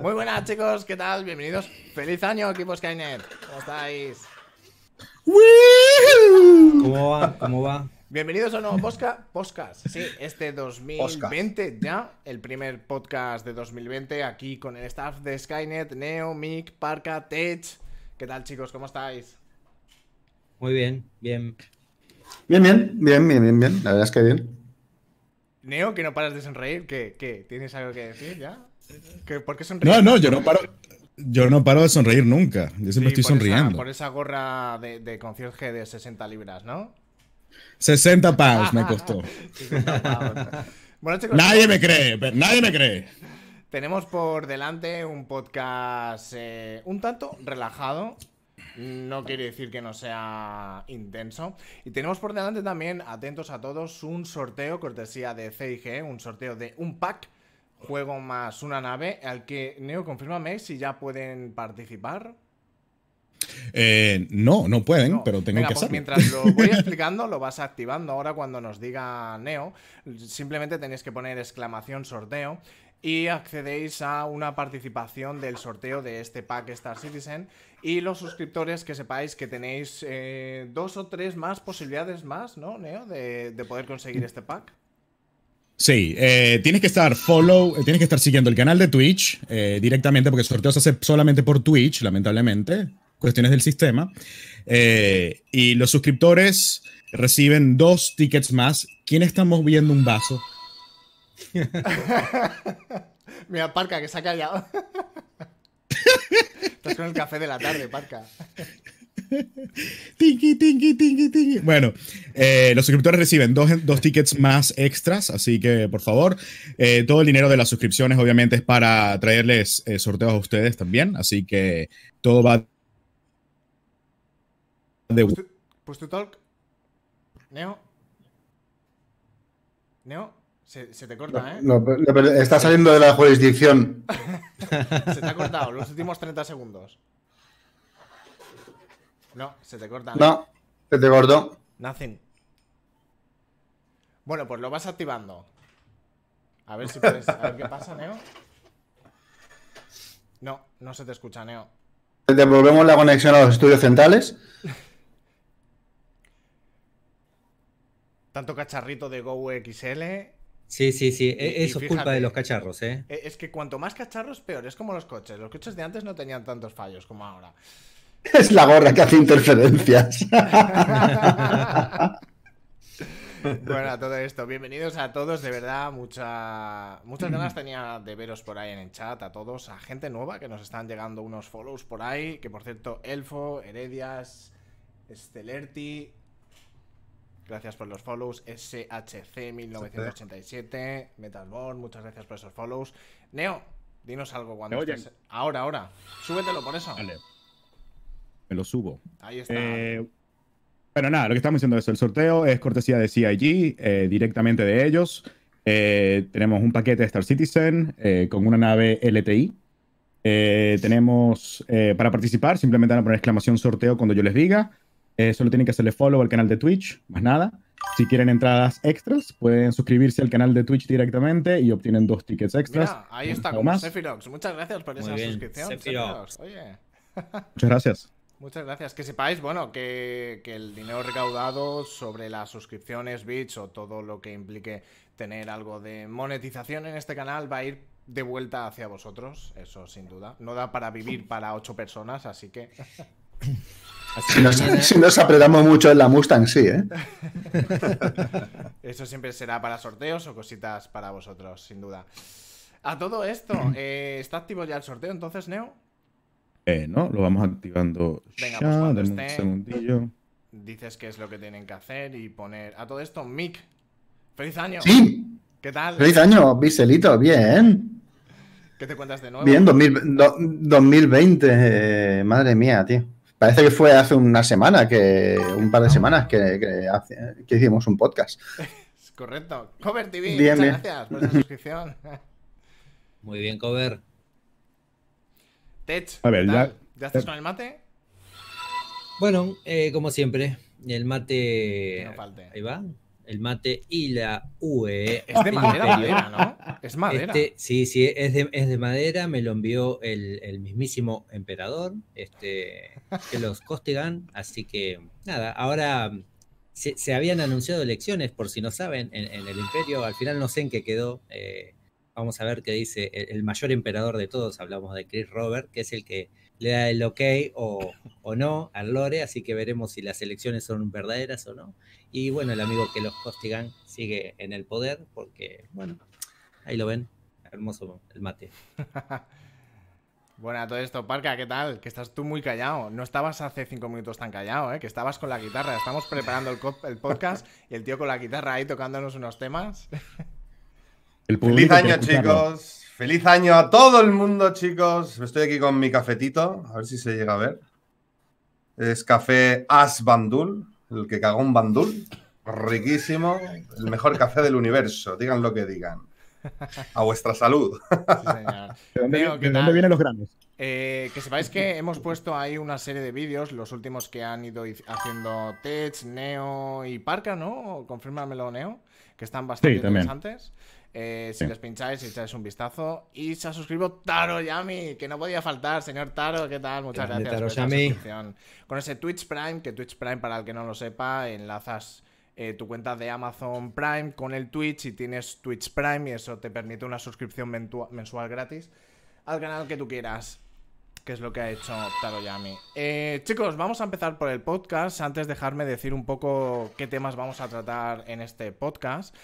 Muy buenas, chicos, ¿qué tal? Bienvenidos. ¡Feliz año, equipo Skynet! ¿Cómo estáis? ¿Cómo va? ¿Cómo va? Bienvenidos a un nuevo podcast. Sí, este 2020 ya, el primer podcast de 2020 aquí con el staff de Skynet, Neo, Mick, Parka, Tech. ¿Qué tal, chicos? ¿Cómo estáis? Muy bien, bien. Bien, bien, bien, bien, bien, bien. La verdad es que bien. Neo, que no paras de sonreír, ¿qué? qué? ¿Tienes algo que decir ya? ¿Por qué sonríes? No, no, yo no paro. Yo no paro de sonreír nunca. Yo siempre estoy sonriendo. por esa gorra de, de concierge de 60 libras, ¿no? 60 pounds me costó. Este nadie me cree, nadie me cree. Tenemos por delante un podcast eh, un tanto relajado. No quiere decir que no sea intenso. Y tenemos por delante también, atentos a todos, un sorteo cortesía de CIG, un sorteo de un pack juego más una nave, al que Neo, confírmame si ya pueden participar. Eh, no, no pueden, pero tengo que pues Mientras lo voy explicando, lo vas activando. Ahora cuando nos diga Neo, simplemente tenéis que poner exclamación sorteo y accedéis a una participación del sorteo de este pack Star Citizen. Y los suscriptores que sepáis que tenéis eh, dos o tres más posibilidades más, ¿no, Neo? de poder conseguir este pack. Sí, eh, tienes que estar follow, eh, tienes que estar siguiendo el canal de Twitch eh, directamente, porque el sorteo se hace solamente por Twitch, lamentablemente, cuestiones del sistema. y los suscriptores reciben dos tickets más. ¿Quién está viendo un vaso? Mira, Parca, que se ha callado. Estás con el café de la tarde, Parca. Tingi, Bueno, eh, los suscriptores reciben dos, tickets más extras, así que por favor, eh, todo el dinero de las suscripciones obviamente es para traerles eh, sorteos a ustedes también, así que todo va de... Pues tu talk. Neo. Neo. Se, te corta, ¿eh? está saliendo de la jurisdicción. se te ha cortado los últimos 30 segundos. No, se te corta. No, se te cortó. Nothing. Bueno, pues lo vas activando. A ver si puedes. A ver qué pasa, Neo. No, no se te escucha, Neo. Devolvemos la conexión a los estudios centrales. Tanto cacharrito de Go XL. Sí, sí, sí. E, eso es culpa de los cacharros, ¿eh? E, es que cuanto más cacharros, peor. Es como los coches. Los coches de antes no tenían tantos fallos como ahora. Es la gorra que hace interferencias. bueno, a todo esto, bienvenidos a todos, de verdad, mucha, muchas ganas tenía de veros por ahí en el chat, a todos, a gente nueva que nos están llegando unos follows por ahí, que por cierto, Elfo, Heredias, Stelerti, gracias por los follows, SHC1987, Metalborn, muchas gracias por esos follows. Neo, dinos algo cuando... Ahora, ahora, súbetelo por eso me lo subo. Ahí está. Bueno, eh, pero nada, lo que estamos diciendo es el sorteo es cortesía de CIG, eh, directamente de ellos. Eh, tenemos un paquete de Star Citizen con una nave LTI. tenemos para participar, simplemente van a poner exclamación sorteo cuando yo les diga. solo tienen que hacerle follow al canal de Twitch, más nada. Si quieren entradas extras, pueden suscribirse al canal de Twitch directamente y obtienen dos tickets extras. ahí está, como Muchas gracias por esa suscripción. Oye. Muchas gracias. Muchas gracias. Que sepáis, bueno, que, el dinero recaudado sobre las suscripciones, bits o todo lo que implique tener algo de monetización en este canal va a ir de vuelta hacia vosotros, eso sin duda. No da para vivir para ocho personas, así que... Si nos, apretamos mucho en la Mustang, sí, ¿eh? Eso siempre será para sorteos o cositas para vosotros, sin duda. A todo esto, eh, ¿está activo ya el sorteo entonces, Neo? Eh, ¿no? Lo vamos activando pues un segundillo. Dices que es lo que tienen que hacer y poner... A todo esto, Mick, ¡feliz año! ¡Sí! ¿Qué tal? ¡Feliz año, Biselito! ¡Bien! ¿Qué te cuentas de nuevo? Bien, 2020, eh, madre mía, tío. Parece que fue hace una semana, que un par de semanas que, hicimos un podcast. correcto. Cover TV, gracias por la suscripción. Muy bien, Cover ya, estás eh. con el mate? Bueno, eh, como siempre, el mate. Ahí va. El mate y la UE. Es de madera, ¿no? Es madera. Este, sí, sí, es de, madera. Me lo envió el, el, mismísimo emperador, este, que los costigan. Así que, nada, ahora se, habían anunciado elecciones, por si no saben, en, el imperio. Al final no sé en qué quedó. Eh, vamos a ver qué dice el, mayor emperador de todos, hablamos de Chris Robert, que es el que le da el ok o, o no al Lore, así que veremos si las elecciones son verdaderas o no. Y bueno, el amigo que los hostigan sigue en el poder, porque bueno, ahí lo ven, hermoso el mate. Bueno, a todo esto, Parca, ¿qué tal? Que estás tú muy callado. No estabas hace cinco minutos tan callado, ¿eh? Que estabas con la guitarra. Estamos preparando el, el podcast y el tío con la guitarra ahí tocándonos unos temas. Feliz año, chicos. Feliz año a todo el mundo, chicos. Estoy aquí con mi cafetito, a ver si se llega a ver. Es café As Bandul, el que cagó un bandul. Riquísimo, el mejor café del universo, digan lo que digan. A vuestra salud. ¿De, dónde, vienen los grandes? Eh, que sepáis que hemos puesto ahí una serie de vídeos, los últimos que han ido haciendo Tech, Neo y Parca, ¿no? Confírmamelo, Neo, que están bastante sí, interesantes. Eh, si les pincháis, echáis un vistazo. Y se ha suscrito Taro Yami, que no podía faltar, señor Taro. ¿Qué tal? Muchas gracias gracias Taro suscripción Con ese Twitch Prime, que Twitch Prime, para el que no lo sepa, enlazas eh, tu cuenta de Amazon Prime con el Twitch y tienes Twitch Prime y eso te permite una suscripción mensual gratis al canal que tú quieras que es lo que ha hecho Taro Eh, chicos, vamos a empezar por el podcast. Antes dejarme decir un poco qué temas vamos a tratar en este podcast.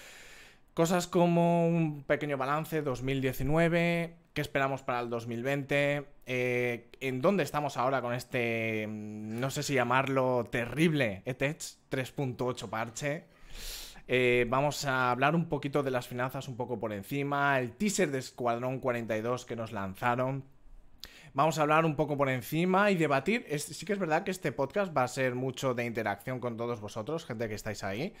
Cosas como un pequeño balance 2019, qué esperamos para el 2020, eh, en dónde estamos ahora con este, mm, no sé si llamarlo terrible ETEC 3.8 parche. Eh, vamos a hablar un poquito de las finanzas un poco por encima, el teaser de Escuadrón 42 que nos lanzaron. Vamos a hablar un poco por encima y debatir. sí que es verdad que este podcast va a ser mucho de interacción con todos vosotros, gente que estáis ahí.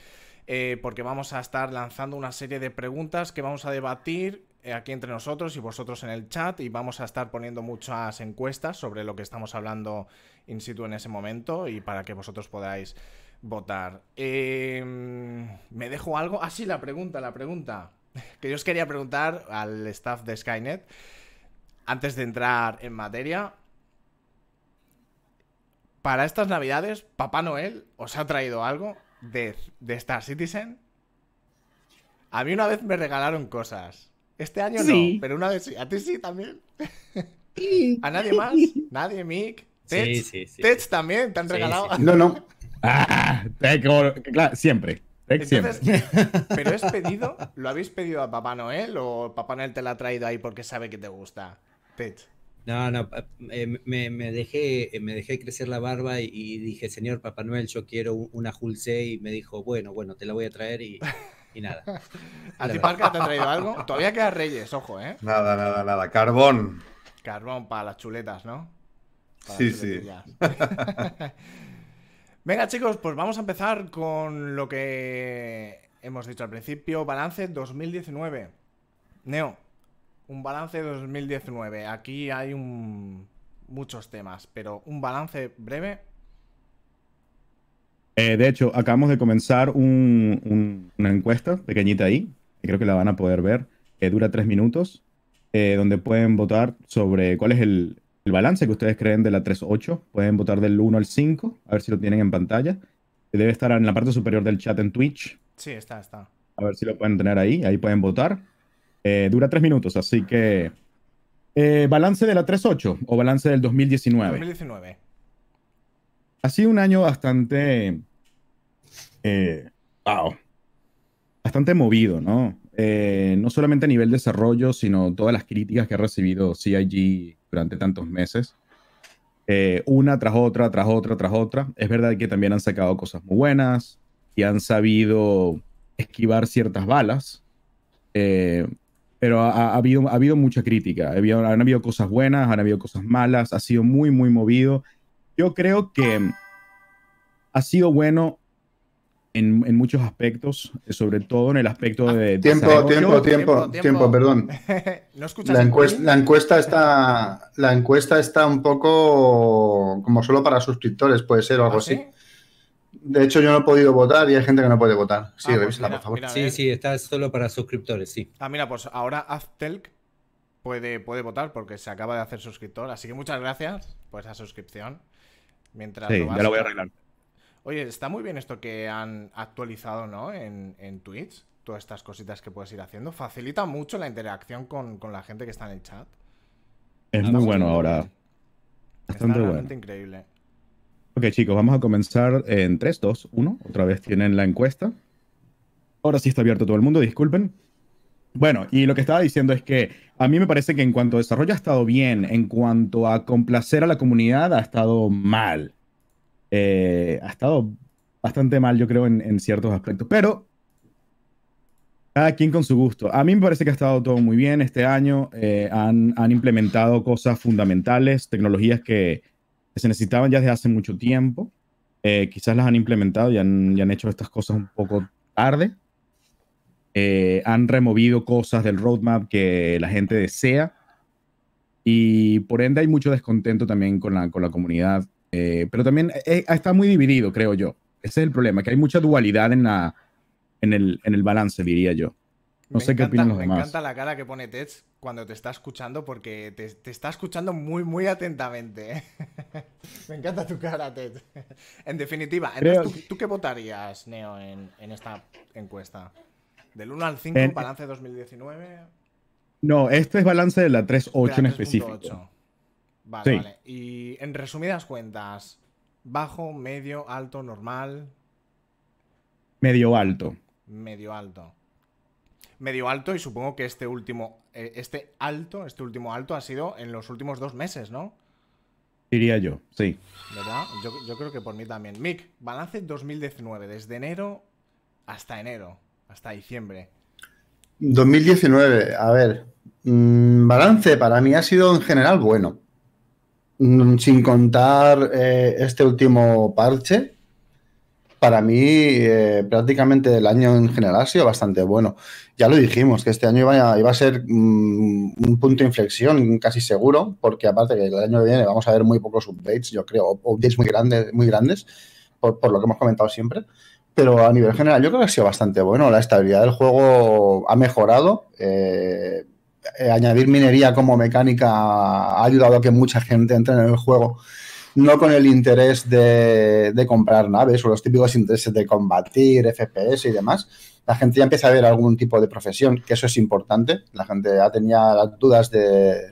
Eh, porque vamos a estar lanzando una serie de preguntas que vamos a debatir eh, aquí entre nosotros y vosotros en el chat y vamos a estar poniendo muchas encuestas sobre lo que estamos hablando in situ en ese momento y para que vosotros podáis votar. Em, ¿Me dejo algo? Ah, sí, la pregunta, la pregunta. Que yo os quería preguntar al staff de Skynet antes de entrar en materia. Para estas navidades, ¿Papá Noel os ha traído algo? Death de Star Citizen, a mí una vez me regalaron cosas. Este año no, pero una vez sí. ¿A ti sí también? ¿A nadie más? ¿Nadie, Mick? ¿Tech? también? ¿Te han regalado? No, no. Ah, tech, claro, siempre. ¿Pero es pedido? ¿Lo habéis pedido a Papá Noel o Papá Noel te lo ha traído ahí porque sabe que te gusta? Tech. No, no, eh, me, dejé, eh, me dejé crecer la barba y, dije, señor Papá Noel, yo quiero una julse y me dijo, bueno, bueno, te la voy a traer y, nada. ¿A ti, Parca, te han traído algo? Todavía queda Reyes, ojo, ¿eh? Nada, nada, nada. Carbón. Carbón para las chuletas, ¿no? sí, sí. Venga, chicos, pues vamos a empezar con lo que hemos dicho al principio, balance 2019. Neo, un balance de 2019. Aquí hay muchos temas, pero un balance breve. Eh, de hecho, acabamos de comenzar una encuesta pequeñita ahí, que creo que la van a poder ver, que dura tres minutos, eh, donde pueden votar sobre cuál es el, balance que ustedes creen de la 3.8. Pueden votar del 1 al 5, a ver si lo tienen en pantalla. Debe estar en la parte superior del chat en Twitch. Sí, está, está. A ver si lo pueden tener ahí, ahí pueden votar. Eh, dura tres minutos, así que. Eh, ¿Balance de la 3.8 o balance del 2019? 2019. Ha sido un año bastante. Eh, wow. Bastante movido, ¿no? no solamente a nivel desarrollo, sino todas las críticas que ha recibido CIG durante tantos meses. una tras otra, tras otra, tras otra. Es verdad que también han sacado cosas muy buenas y han sabido esquivar ciertas balas. Eh, pero ha, habido, ha habido mucha crítica. Ha habido, han habido cosas buenas, han habido cosas malas, ha sido muy, muy movido. Yo creo que ha sido bueno en, en muchos aspectos, sobre todo en el aspecto ah, de... Tiempo, tiempo, tiempo, tiempo, perdón. la, encuesta, la, encuesta, está, la encuesta está un poco como solo para suscriptores, puede ser o algo ¿Ah, así. ¿sí? De hecho, yo no he podido votar y hay gente que no puede votar. Sí, ah, pues por favor. sí, ¿eh? sí, está solo para suscriptores, sí. Ah, mira, pues ahora Aftelk puede, puede votar porque se acaba de hacer suscriptor. Así que muchas gracias por esa suscripción. Mientras sí, ya lo voy a arreglar. Oye, está muy bien esto que han actualizado, ¿no? En, en Twitch, todas estas cositas que puedes ir haciendo. Facilita mucho la interacción con, la gente que está en el chat. Es muy bueno ahora. Bastante está increíble. Ok, chicos, vamos a comenzar en 3, 2, 1. Otra vez tienen la encuesta. Ahora sí está abierto todo el mundo, disculpen. Bueno, y lo que estaba diciendo es que a mí me parece que en cuanto a desarrollo ha estado bien, en cuanto a complacer a la comunidad ha estado mal. Eh, ha estado bastante mal, yo creo, en, ciertos aspectos. Pero cada quien con su gusto. A mí me parece que ha estado todo muy bien este año. Eh, han, han implementado cosas fundamentales, tecnologías que, se necesitaban ya desde hace mucho tiempo. Eh, quizás las han implementado y han, hecho estas cosas un poco tarde. Eh, han removido cosas del roadmap que la gente desea. Y por ende hay mucho descontento también con la, con la comunidad. Eh, pero también está muy dividido, creo yo. Ese es el problema, que hay mucha dualidad en, la, en el balance, diría yo. No sé qué opinan los me Me encanta la cara que pone Tets cuando te está escuchando porque te, está escuchando muy, muy atentamente. me encanta tu cara, Tets. en definitiva, entonces, ¿tú, qué votarías, Neo, en, esta encuesta? ¿Del 1 al 5, en... balance 2019? No, este es balance de la 3.8 en específico. Vale, vale. Y en resumidas cuentas, bajo, medio, alto, normal. Medio alto. Medio alto medio alto y supongo que este último, eh, este alto, este último alto ha sido en los últimos dos meses, ¿no? Diría yo, sí. ¿Verdad? Yo, creo que por mí también. Mick, balance 2019, desde enero hasta enero, hasta diciembre. 2019, a ver, mm, balance para mí ha sido en general bueno. Mm, sin contar eh, este último parche, para mí eh, prácticamente el año en general ha sido bastante bueno. Ya lo dijimos, que este año iba a, iba a ser mm, un punto de inflexión casi seguro, porque aparte que el año que viene vamos a ver muy pocos updates, yo creo, updates muy grandes, muy grandes por, lo que hemos comentado siempre. Pero a nivel general yo creo que ha sido bastante bueno. La estabilidad del juego ha mejorado. Eh, eh, añadir minería como mecánica ha ayudado a que mucha gente entre en el juego no con el interés de, comprar naves o los típicos intereses de combatir, FPS y demás. La gente ya empieza a ver algún tipo de profesión, que eso es importante. La gente ya tenía dudas de,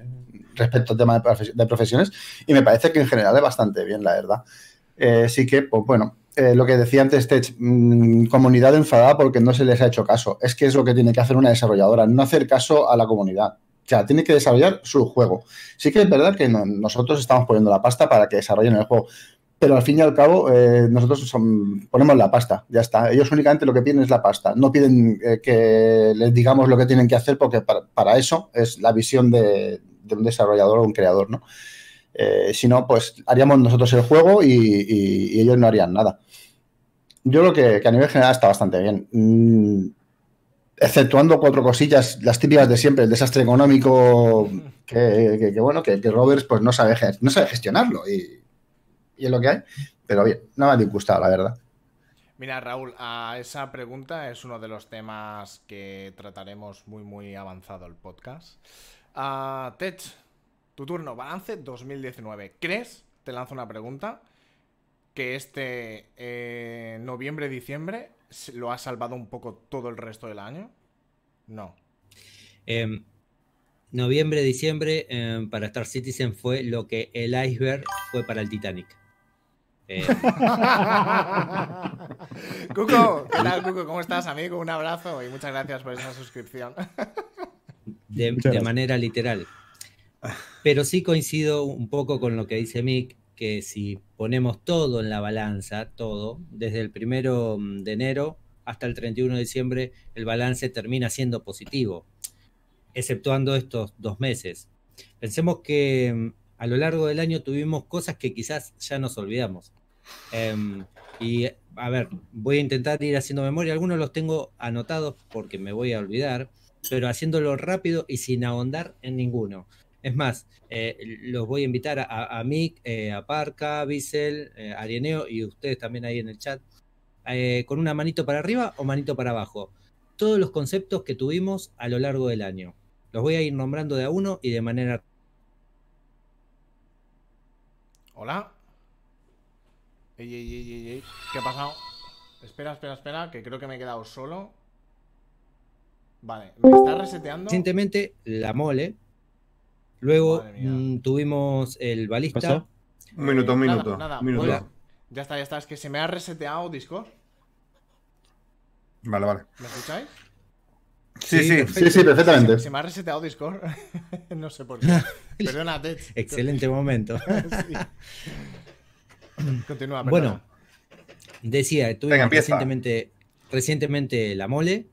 respecto al tema de, profesiones y me parece que en general es bastante bien, la verdad. Así eh, sí que, pues bueno, eh, lo que decía antes Tech, mm, comunidad enfadada porque no se les ha hecho caso. Es que es lo que tiene que hacer una desarrolladora, no hacer caso a la comunidad. O sea, tiene que desarrollar su juego. Sí que es verdad que nosotros estamos poniendo la pasta para que desarrollen el juego, pero al fin y al cabo eh, nosotros ponemos la pasta, ya está. Ellos únicamente lo que piden es la pasta, no piden eh, que les digamos lo que tienen que hacer porque para, eso es la visión de, un desarrollador o un creador, ¿no? Eh, si no, pues haríamos nosotros el juego y, ellos no harían nada. Yo creo que, a nivel general está bastante bien. Mm, exceptuando cuatro cosillas, las típicas de siempre, el desastre económico, que, bueno, que, Roberts pues no sabe, no sabe gestionarlo y, es lo que hay. Pero bien, no me ha disgustado, la verdad. Mira, Raúl, a esa pregunta es uno de los temas que trataremos muy, muy avanzado el podcast. A ah, Tech, tu turno, balance 2019. ¿Crees? Te lanzo una pregunta. Que este eh, noviembre-diciembre lo ha salvado un poco todo el resto del año? No. Em, noviembre, diciembre em, para Star Citizen fue lo que el iceberg fue para el Titanic. Em. Cuco, ¿qué tal, Cuco? ¿Cómo estás, amigo? Un abrazo y muchas gracias por esa suscripción. de manera literal. Pero sí coincido un poco con lo que dice Mick que si ponemos todo en la balanza, todo, desde el primero mm, de enero hasta el 31 de diciembre, el balance termina siendo positivo, exceptuando estos dos meses. Pensemos que mm, a lo largo del año tuvimos cosas que quizás ya nos olvidamos. Em, y a ver, voy a intentar ir haciendo memoria, algunos los tengo anotados porque me voy a olvidar, pero haciéndolo rápido y sin ahondar en ninguno. Es más, eh, los voy a invitar a, Mick, eh, a Parca, eh, a Bissell, a Arieneo y ustedes también ahí en el chat, con una manito para arriba o manito para abajo. Todos los conceptos que tuvimos a lo largo del año. Los voy a ir nombrando de a uno y de manera... Hola. Ey, ey, ey, ¿Qué ha pasado? Espera, espera, espera, que creo que me he quedado solo. Vale, me está reseteando. Recientemente, la mole, Luego mm, tuvimos el balista. Un minuto, un minuto. Ya está, ya está. Es que se me ha reseteado Discord. Vale, vale. ¿Me escucháis? Sí, sí, sí, sí, perfectamente. Se, me ha reseteado Discord. no sé por qué. Perdónate. Excelente momento. Continúa, Bueno, decía, tuvimos recientemente, recientemente la mole,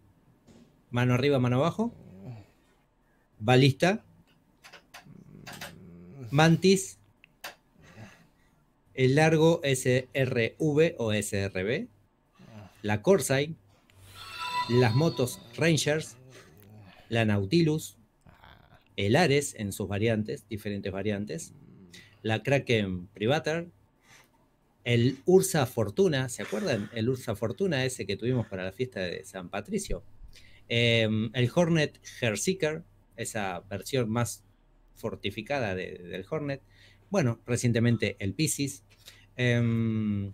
mano arriba, mano abajo, balista, Mantis, el largo SRV o SRB, la Corsair, las motos Rangers, la Nautilus, el Ares en sus variantes, diferentes variantes, la Kraken Privater, el Ursa Fortuna, ¿se acuerdan? El Ursa Fortuna ese que tuvimos para la fiesta de San Patricio. Em, el Hornet Herseeker, esa versión más fortificada del Hornet. Bueno, recientemente el Pisces. Em,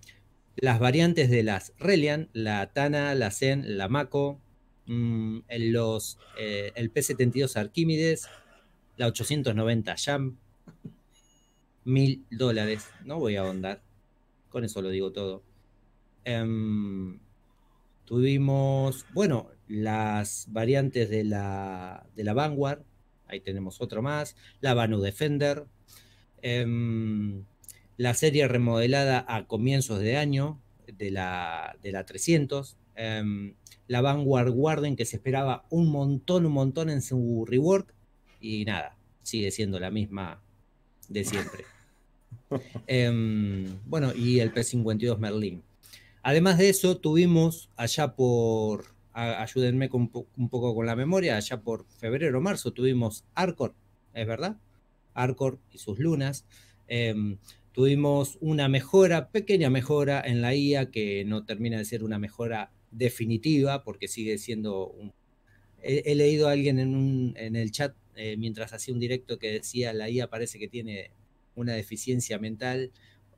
las variantes de las Relian, la Tana, la Zen, la Mako, mm, los, eh, el P-72 Arquímedes, la 890 Jam, mil dólares. No voy a ahondar, con eso lo digo todo. Em, tuvimos, bueno, las variantes de la, de la Vanguard, ahí tenemos otro más, la Banu Defender, em, la serie remodelada a comienzos de año de la, de la 300, em, la Vanguard Warden que se esperaba un montón, un montón en su rework y nada, sigue siendo la misma de siempre. Em, bueno, y el P52 Merlin. Además de eso, tuvimos allá por ayúdenme un poco con la memoria, allá por febrero o marzo tuvimos Arcor, ¿es verdad? Arcor y sus lunas. Em, tuvimos una mejora, pequeña mejora en la IA, que no termina de ser una mejora definitiva, porque sigue siendo He, leído a alguien en, un, en el chat eh, mientras hacía un directo que decía, la IA parece que tiene una deficiencia mental.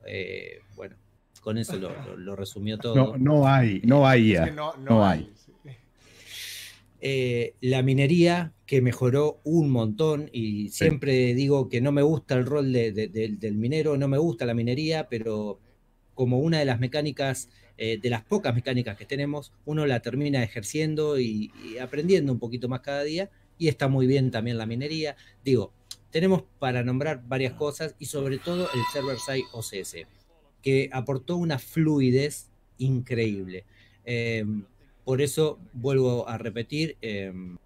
Eh, bueno, con eso lo, resumió todo. No, hay, no hay IA. no, hay. Eh, la minería, que mejoró un montón, y siempre digo que no me gusta el rol de, del minero, no me gusta la minería, pero como una de las mecánicas, eh, de las pocas mecánicas que tenemos, uno la termina ejerciendo y, aprendiendo un poquito más cada día, y está muy bien también la minería. Digo, tenemos para nombrar varias cosas, y sobre todo el server-side OCS, que aportó una fluidez increíble. Em, por eso vuelvo a repetir em,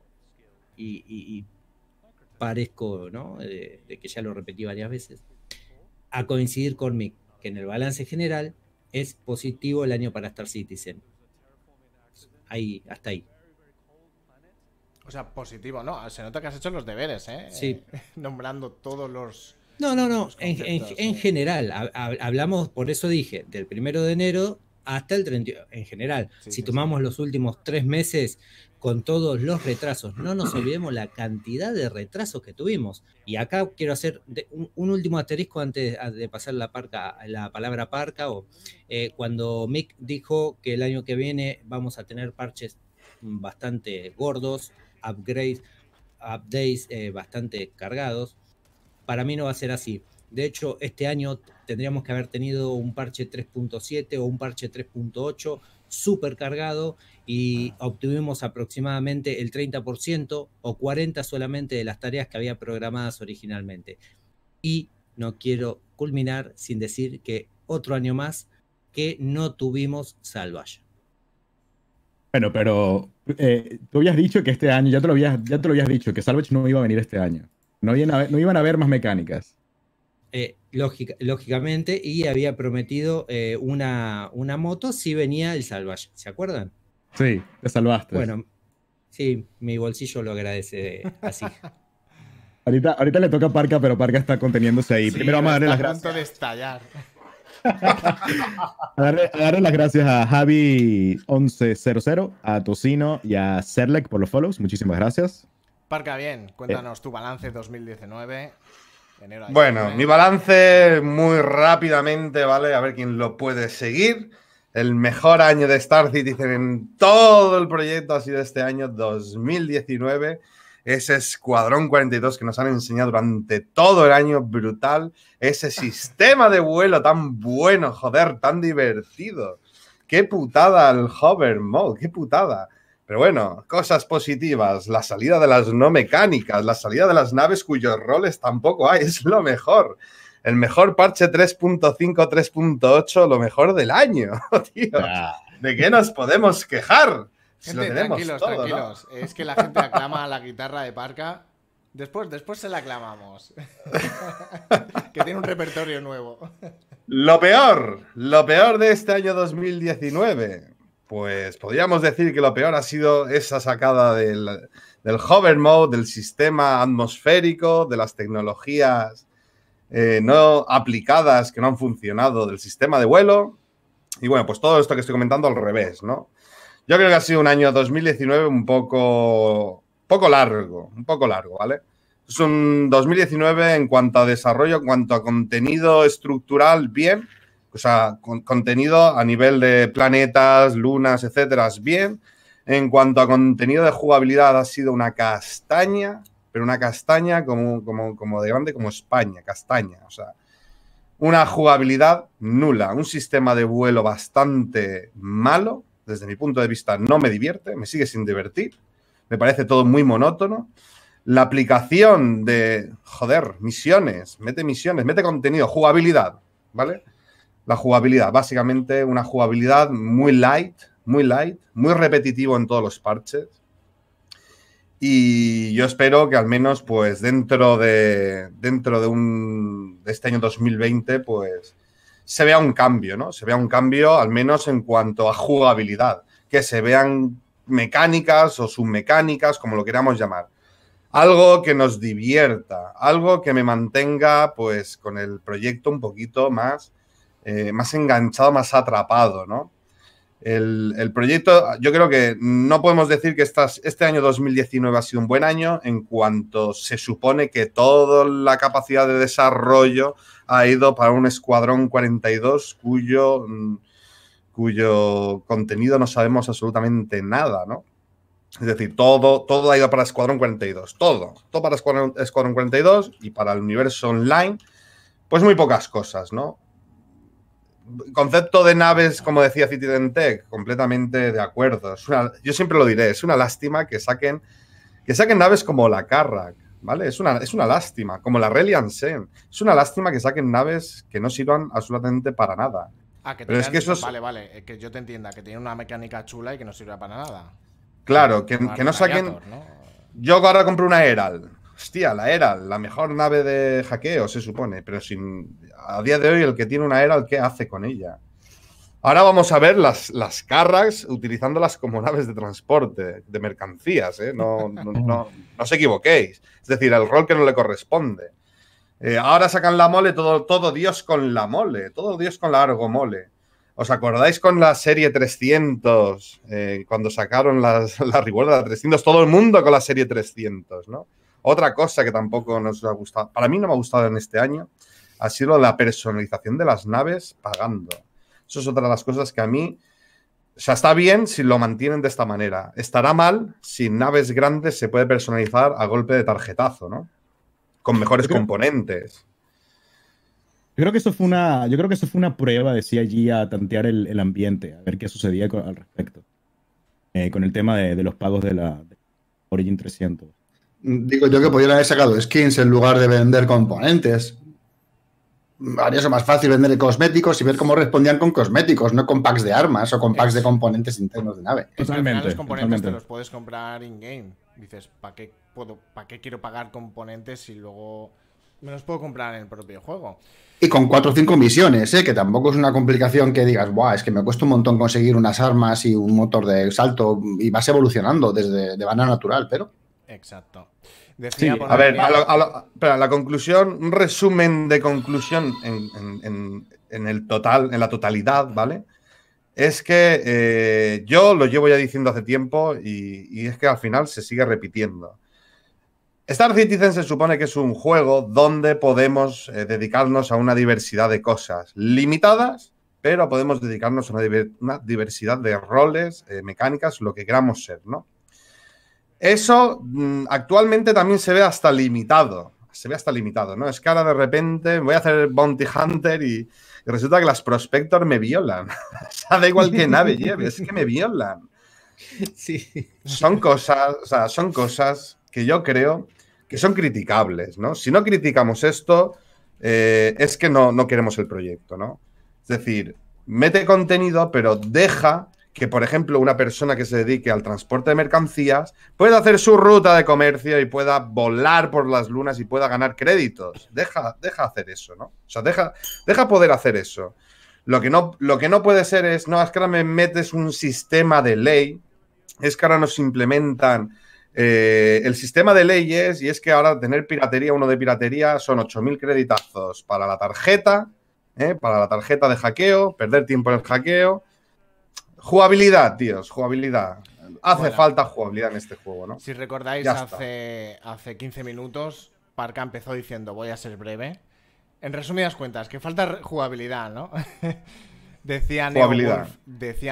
y, parezco, ¿no? De, que ya lo repetí varias veces, a coincidir con que en el balance general es positivo el año para Star Citizen. Ahí, hasta ahí. O sea, positivo, ¿no? Se nota que has hecho los deberes, ¿eh? Sí. nombrando todos los... No, no, no. En, general, hablamos, por eso dije, del primero de enero hasta el 30, en general, si tomamos los últimos tres meses con todos los retrasos, no nos olvidemos la cantidad de retrasos que tuvimos. Y acá quiero hacer un, último asterisco antes de pasar la, parca, la palabra parca, o eh, cuando Mick dijo que el año que viene vamos a tener parches bastante gordos, upgrades, updates eh, bastante cargados, para mí no va a ser así de hecho, este año tendríamos que haber tenido un parche 3.7 o un parche 3.8 súper cargado y obtuvimos aproximadamente el 30% o 40% solamente de las tareas que había programadas originalmente. Y no quiero culminar sin decir que otro año más que no tuvimos Salvage. Bueno, pero eh, tú habías dicho que este año, ya te, lo habías, ya te lo dicho, que Salvage no iba a venir este año. No, a no iban a haber más mecánicas. Eh, lógica, lógicamente, y había prometido eh, una, moto si venía el salvaje, ¿se acuerdan? Sí, te salvaste. Bueno, sí, mi bolsillo lo agradece así. ahorita, ahorita le toca a Parca, pero Parca está conteniéndose ahí. Primero vamos a darle las gracias. de estallar. a, darle, darle, las gracias a Javi1100, a Tocino y a Serlec por los follows. Muchísimas gracias. Parca, bien, cuéntanos eh, tu balance 2019 bueno, mi balance muy rápidamente, ¿vale? A ver quién lo puede seguir. El mejor año de Star Citizen en todo el proyecto ha sido este año 2019. Ese Escuadrón 42 que nos han enseñado durante todo el año, brutal. Ese sistema de vuelo tan bueno, joder, tan divertido. Qué putada el hover mode, qué putada. Pero bueno, cosas positivas, la salida de las no mecánicas, la salida de las naves cuyos roles tampoco hay, es lo mejor. El mejor parche 3.5, 3.8, lo mejor del año, tío. ¿De qué nos podemos quejar? Gente, tranquilos, tranquilos. Es que la gente aclama a la guitarra de Parca. Después, después se la aclamamos. que tiene un repertorio nuevo. Lo peor, lo peor de este año 2019 pues podríamos decir que lo peor ha sido esa sacada del, hover mode, del sistema atmosférico, de las tecnologías eh, no aplicadas que no han funcionado, del sistema de vuelo. Y bueno, pues todo esto que estoy comentando al revés, ¿no? Yo creo que ha sido un año 2019 un poco, poco largo, un poco largo, ¿vale? Es un 2019 en cuanto a desarrollo, en cuanto a contenido estructural, bien o sea, contenido a nivel de planetas, lunas, etcétera, es bien. En cuanto a contenido de jugabilidad, ha sido una castaña, pero una castaña como, como, como de grande como España, castaña. O sea, una jugabilidad nula, un sistema de vuelo bastante malo. Desde mi punto de vista, no me divierte, me sigue sin divertir. Me parece todo muy monótono la aplicación de, joder, misiones, mete misiones, mete contenido, jugabilidad, ¿vale? La jugabilidad, básicamente una jugabilidad muy light, muy light, muy repetitivo en todos los parches. Y yo espero que al menos, pues, dentro de. dentro de un. de este año 2020, pues. se vea un cambio, ¿no? Se vea un cambio, al menos en cuanto a jugabilidad. Que se vean mecánicas o submecánicas, como lo queramos llamar. Algo que nos divierta, algo que me mantenga, pues, con el proyecto un poquito más eh, más enganchado, más atrapado, ¿no? El, proyecto, yo creo que no podemos decir que este año 2019 ha sido un buen año en cuanto se supone que toda la capacidad de desarrollo ha ido para un escuadrón 42 cuyo, cuyo contenido no sabemos absolutamente nada, ¿no? Es decir, todo, todo ha ido para Escuadrón 42, todo, todo para Escuadrón, Escuadrón 42 y para el universo online, pues muy pocas cosas, ¿no? concepto de naves, como decía Citizen Tech, completamente de acuerdo. yo siempre lo diré, es una lástima que saquen, que saquen naves como la Carrack, ¿vale? Es una, es una lástima, como la Reliance Es una lástima que saquen naves que no sirvan absolutamente para nada. Ah, que Pero es que eso Vale, vale, que yo te entienda, que tiene una mecánica chula y que no sirva para nada. Claro, que, no saquen... Yo ahora compro una Herald Hostia, la era, la mejor nave de hackeo, se supone, pero sin, a día de hoy el que tiene una era, ¿qué hace con ella? Ahora vamos a ver las, las carras utilizándolas como naves de transporte, de mercancías, ¿eh? no, os equivoquéis. Es decir, el rol que no le corresponde. Eh, ahora sacan la mole, todo, todo Dios con la mole, todo Dios con la argomole. ¿Os acordáis con la serie 300, eh, cuando sacaron las, la, la 300? Todo el mundo con la serie 300, ¿no? Otra cosa que tampoco nos ha gustado, para mí no me ha gustado en este año, ha sido la personalización de las naves pagando. Eso es otra de las cosas que a mí, o sea, está bien si lo mantienen de esta manera. Estará mal si naves grandes se puede personalizar a golpe de tarjetazo, ¿no? Con mejores componentes. Yo creo que eso fue una, yo creo que eso fue una prueba, decía allí, a tantear el, ambiente, a ver qué sucedía al respecto. Eh, con el tema de, los pagos de la Origin 300 digo yo que pudiera haber sacado skins en lugar de vender componentes. Haría eso más fácil vender cosméticos y ver cómo respondían con cosméticos, no con packs de armas o con packs de componentes internos de nave. Totalmente. Los componentes te los puedes comprar in-game. Dices, ¿para qué, puedo, qué quiero pagar componentes si luego me los puedo comprar en el propio juego? Y con cuatro o cinco misiones, ¿eh? que tampoco es una complicación que digas, Buah, es que me cuesta un montón conseguir unas armas y un motor de salto y vas evolucionando desde de manera natural, pero. Exacto. a ver, la conclusión, un resumen de conclusión en, el total, en la totalidad, ¿vale? Es que eh, yo lo llevo ya diciendo hace tiempo y, es que al final se sigue repitiendo. Star Citizen se supone que es un juego donde podemos eh, dedicarnos a una diversidad de cosas limitadas, pero podemos dedicarnos a una, diversidad de roles, eh, mecánicas, lo que queramos ser, ¿no? Eso mm, actualmente también se ve hasta limitado. Se ve hasta limitado, ¿no? Es que ahora de repente voy a hacer Bounty Hunter y, resulta que las Prospector me violan. o da igual que nave lleve, es que me violan. Sí. Son cosas, o sea, son cosas que yo creo que son criticables, ¿no? Si no criticamos esto, eh, es que no, no queremos el proyecto, ¿no? Es decir, mete contenido, pero deja que, por ejemplo, una persona que se dedique al transporte de mercancías pueda hacer su ruta de comercio y pueda volar por las lunas y pueda ganar créditos. Deja, deja hacer eso, ¿no? O sea, deja, deja poder hacer eso. Lo que, no, lo que no puede ser es, no, es que ahora me metes un sistema de ley, es que ahora nos implementan eh, el sistema de leyes y es que ahora tener piratería, uno de piratería, son 8.000 creditazos para la tarjeta, ¿eh? para la tarjeta de hackeo, perder tiempo en el hackeo Jugabilidad, tíos, jugabilidad. Hace falta jugabilidad en este juego, ¿no? Si recordáis, hace, hace 15 minutos, Parca empezó diciendo, voy a ser breve. En resumidas cuentas, que falta jugabilidad, ¿no? decía,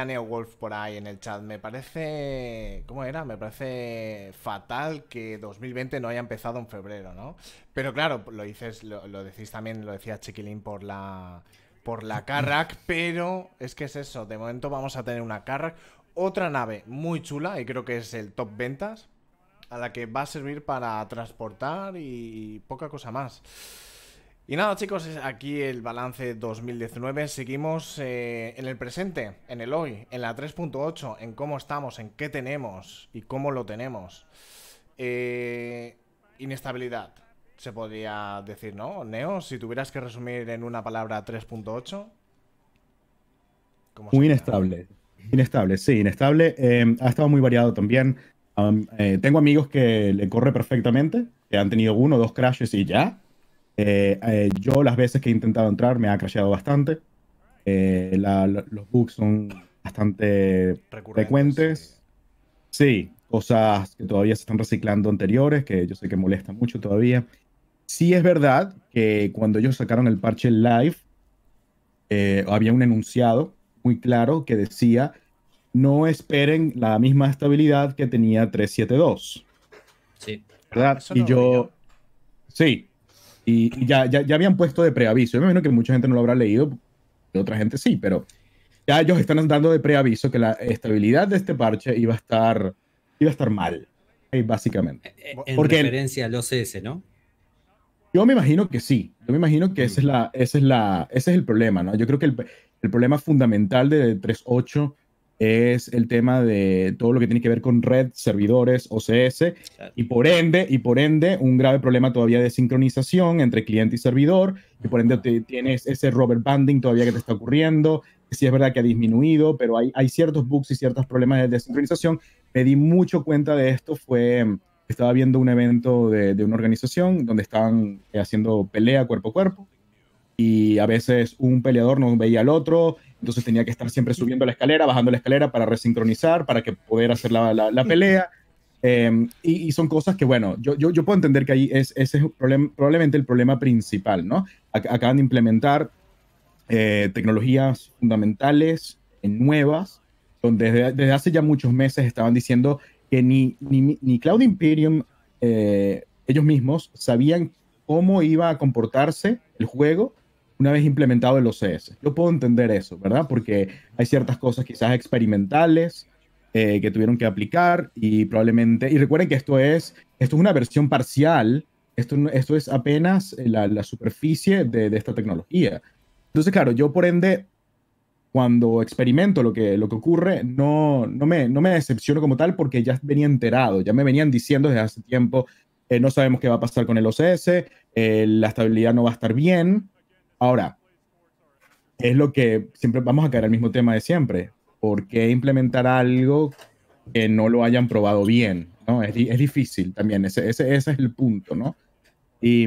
Neo Wolf, por ahí en el chat, me parece... ¿Cómo era? Me parece fatal que 2020 no haya empezado en febrero, ¿no? Pero claro, lo dices, lo, lo decís también, lo decía Chiquilín por la por la Carrack, pero es que es eso, de momento vamos a tener una Carrack, otra nave muy chula, y creo que es el top ventas, a la que va a servir para transportar y poca cosa más. Y nada chicos, aquí el balance 2019, seguimos eh, en el presente, en el hoy, en la 3.8, en cómo estamos, en qué tenemos y cómo lo tenemos. Eh, inestabilidad, se podría decir, ¿no? Neo, si tuvieras que resumir en una palabra 3.8. Muy inestable. Inestable, sí, inestable. Eh, ha estado muy variado también. Um, eh, tengo amigos que le corre perfectamente, que han tenido uno o dos crashes y ya. Eh, yo las veces que he intentado entrar me ha crasheado bastante. los bugs son bastante frecuentes. Sí. sí, cosas que todavía se están reciclando anteriores, que yo sé que molesta mucho todavía. Sí es verdad que cuando ellos sacaron el parche live, eh, había un enunciado muy claro que decía, no esperen la misma estabilidad que tenía 372. Sí. ¿Verdad? Ah, y yo... Sí. Y, ya, habían puesto de preaviso. Yo me imagino que mucha gente no lo habrá leído, otra gente sí, pero ya ellos están dando de preaviso que la estabilidad de este parche iba a estar, iba a estar mal, básicamente. Eh, eh, en Porque, referencia al OCS, ¿no? Yo me imagino que sí. Yo me imagino que ese es, mm. la, esa es, la, ese es el problema, ¿no? Yo creo que el, el problema fundamental de 3.8 es el tema de todo lo que tiene que ver con red, servidores, OCS, y por ende, y por ende, un grave problema todavía de sincronización entre cliente y servidor, y por ende tienes ese rubber banding todavía que te está ocurriendo, Si sí es verdad que ha disminuido, pero hay, hay ciertos bugs y ciertos problemas de desincronización. Me di mucho cuenta de esto, fue estaba viendo un evento de, una organización donde estaban eh, haciendo pelea cuerpo a cuerpo y a veces un peleador no veía al otro, entonces tenía que estar siempre subiendo la escalera, bajando la escalera para resincronizar, para que poder hacer la, pelea. Em, y, son cosas que, bueno, yo, yo, puedo entender que ahí es, ese es probablemente el problema principal, ¿no? acaban de implementar eh, tecnologías fundamentales, eh, nuevas, donde desde, hace ya muchos meses estaban diciendo que ni, ni, ni Cloud Imperium, eh, ellos mismos, sabían cómo iba a comportarse el juego una vez implementado el OCS. Yo puedo entender eso, ¿verdad? Porque hay ciertas cosas quizás experimentales eh, que tuvieron que aplicar y probablemente, y recuerden que esto es, esto es una versión parcial, esto, esto es apenas la, la superficie de, de, esta tecnología. Entonces, claro, yo por ende cuando experimento lo que, lo que ocurre, no, no, me, no me decepciono como tal porque ya venía enterado, ya me venían diciendo desde hace tiempo, eh, no sabemos qué va a pasar con el OCS, eh, la estabilidad no va a estar bien. Ahora, es lo que siempre vamos a caer al mismo tema de siempre. ¿Por qué implementar algo que no lo hayan probado bien? ¿no? Es, es difícil también, ese, ese, ese, es el punto, ¿no? Y,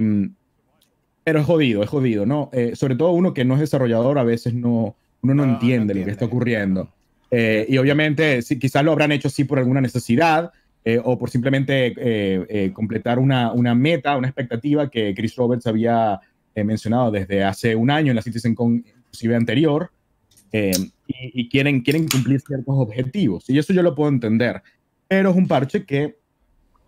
pero es jodido, es jodido, ¿no? Eh, sobre todo uno que no es desarrollador a veces no uno no, entiende lo que está ocurriendo. Eh, y obviamente, si quizás lo habrán hecho así por alguna necesidad eh, o por simplemente eh, completar una, meta, una expectativa que Chris Roberts había mencionado desde hace un año en la CitizenCon, inclusive anterior, y, quieren, quieren cumplir ciertos objetivos. Y eso yo lo puedo entender. Pero es un parche que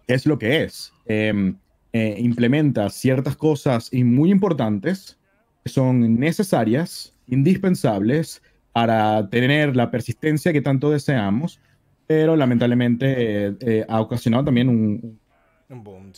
es lo que es. Em, implementa ciertas cosas y muy importantes que son necesarias indispensables para tener la persistencia que tanto deseamos, pero lamentablemente eh, eh, ha ocasionado también un, boom,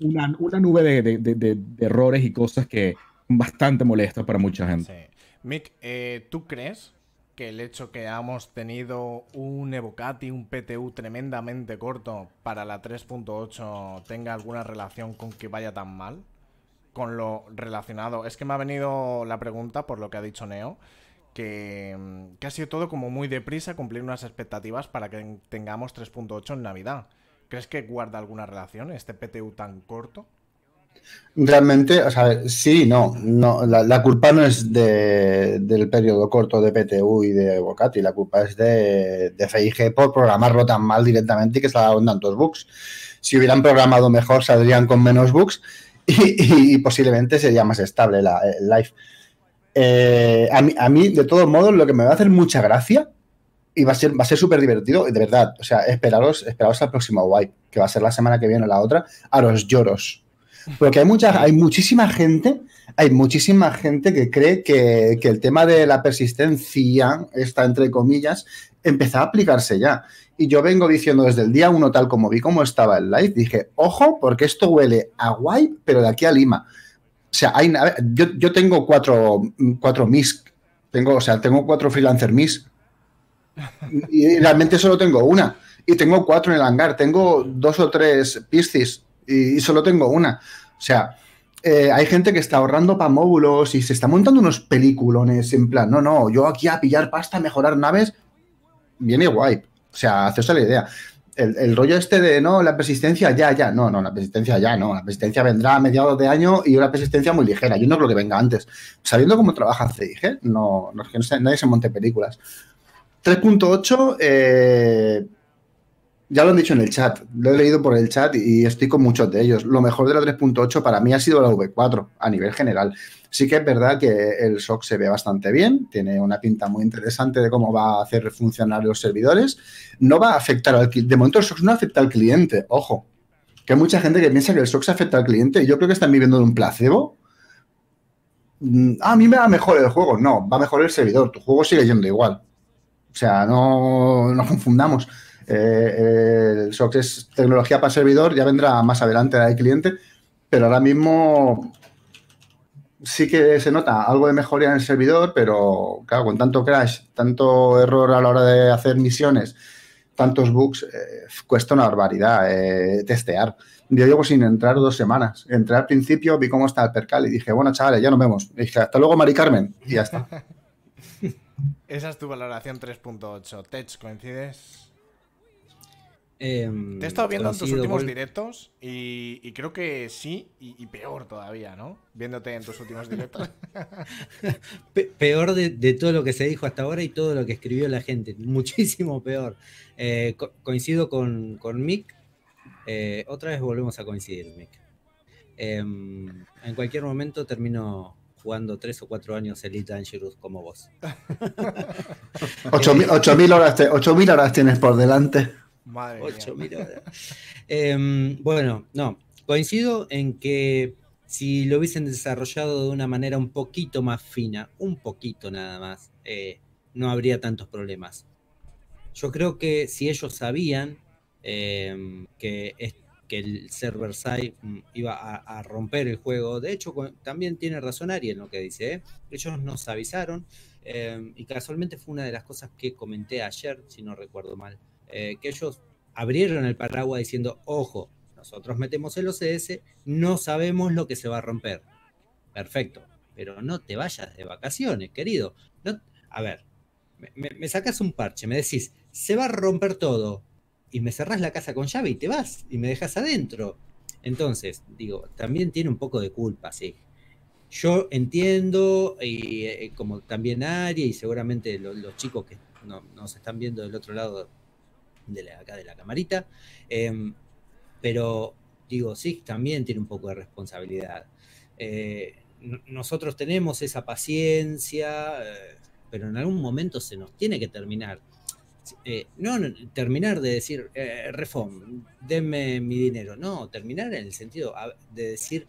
una, nube de, errores y cosas que bastante molestas para mucha gente. Mick, eh, ¿tú crees que el hecho que hemos tenido un Evocati, un PTU tremendamente corto para la 3.8 tenga alguna relación con que vaya tan mal? con lo relacionado. Es que me ha venido la pregunta por lo que ha dicho Neo, que, mm, ha sido todo como muy deprisa cumplir unas expectativas para que tengamos 3.8 en Navidad. ¿Crees que guarda alguna relación este PTU tan corto? Realmente, o sea, sí, no, no la, culpa no es de, del periodo corto de PTU y de Bocati, la culpa es de, de FIG por programarlo tan mal directamente y que se ha dado tantos bugs. Si hubieran programado mejor, saldrían con menos bugs y, posiblemente sería más estable la, el live. Eh, a, mí, de todos modos, lo que me va a hacer mucha gracia y va a ser, va a ser súper divertido, de verdad. O sea, esperaros, al próximo wipe, que va a ser la semana que viene o la otra, a los lloros. Porque hay mucha, hay muchísima gente, hay muchísima gente que cree que, el tema de la persistencia, está entre comillas, empieza a aplicarse ya. Y yo vengo diciendo desde el día uno, tal como vi cómo estaba el live, dije, ojo, porque esto huele a guay, pero de aquí a Lima. O sea, hay, yo, tengo cuatro, cuatro MIS, tengo, o sea, tengo cuatro freelancer MIS. Y realmente solo tengo una. Y tengo cuatro en el hangar, tengo dos o tres Piscis y, solo tengo una. O sea, eh, hay gente que está ahorrando para módulos y se está montando unos peliculones en plan, no, no, yo aquí a pillar pasta, mejorar naves, viene guay. O sea, usted la idea. El, rollo este de no, la persistencia ya, ya, no, no, la persistencia ya, no, la persistencia vendrá a mediados de año y una persistencia muy ligera, yo no creo que venga antes. Sabiendo cómo trabaja CIG, no, no, nadie se monte películas. 3.8, eh, ya lo han dicho en el chat, lo he leído por el chat y estoy con muchos de ellos. Lo mejor de la 3.8 para mí ha sido la V4 a nivel general. Sí que es verdad que el SOC se ve bastante bien, tiene una pinta muy interesante de cómo va a hacer funcionar los servidores. No va a afectar al cliente, de momento el SOC no afecta al cliente, ojo. Que hay mucha gente que piensa que el SOC afecta al cliente yo creo que están viviendo de un placebo. Mm, a mí me va mejor el juego, no, va mejor el servidor, tu juego sigue yendo igual. O sea, no nos confundamos eh, el software es tecnología para servidor, ya vendrá más adelante la cliente, pero ahora mismo sí que se nota algo de mejoría en el servidor, pero claro, con tanto crash, tanto error a la hora de hacer misiones, tantos bugs, eh, cuesta una barbaridad eh, testear. Yo llego sin entrar dos semanas. Entré al principio, vi cómo está el percal y dije, bueno, chavales, ya nos vemos. dije, hasta luego, Mari Carmen. Y ya está. Esa es tu valoración 3.8. Tech, ¿coincides? Em, te he estado viendo en tus últimos directos y, creo que sí, y, peor todavía, ¿no? Viéndote en tus últimos directos. peor de, todo lo que se dijo hasta ahora y todo lo que escribió la gente, muchísimo peor. Eh, coincido con, Mick, eh, otra vez volvemos a coincidir, Mick. Em, en cualquier momento termino jugando tres o cuatro años Elite Dangerous como vos. 8.000 horas, horas tienes por delante. 8 em, bueno, no, coincido en que si lo hubiesen desarrollado de una manera un poquito más fina, un poquito nada más, eh, no habría tantos problemas. Yo creo que si ellos sabían em, que, el server side mm, iba a, romper el juego, de hecho también tiene razón Ari en lo que dice, ¿eh? ellos nos avisaron em, y casualmente fue una de las cosas que comenté ayer, si no recuerdo mal. Eh, que ellos abrieron el paraguas diciendo, ojo, nosotros metemos el OCS, no sabemos lo que se va a romper. Perfecto, pero no te vayas de vacaciones, querido. a ver, me, sacas un parche, me decís, se va a romper todo, y me cerrás la casa con llave y te vas, y me dejas adentro. Entonces, digo, también tiene un poco de culpa, sí. Yo entiendo, y, eh, como también Aria, y seguramente los chicos que no, nos están viendo del otro lado de la, acá de la camarita. Em, pero digo, sí, también tiene un poco de responsabilidad. Eh, nosotros tenemos esa paciencia, eh, pero en algún momento se nos tiene que terminar. Eh, no terminar de decir, reform, denme mi dinero. No, terminar en el sentido de decir,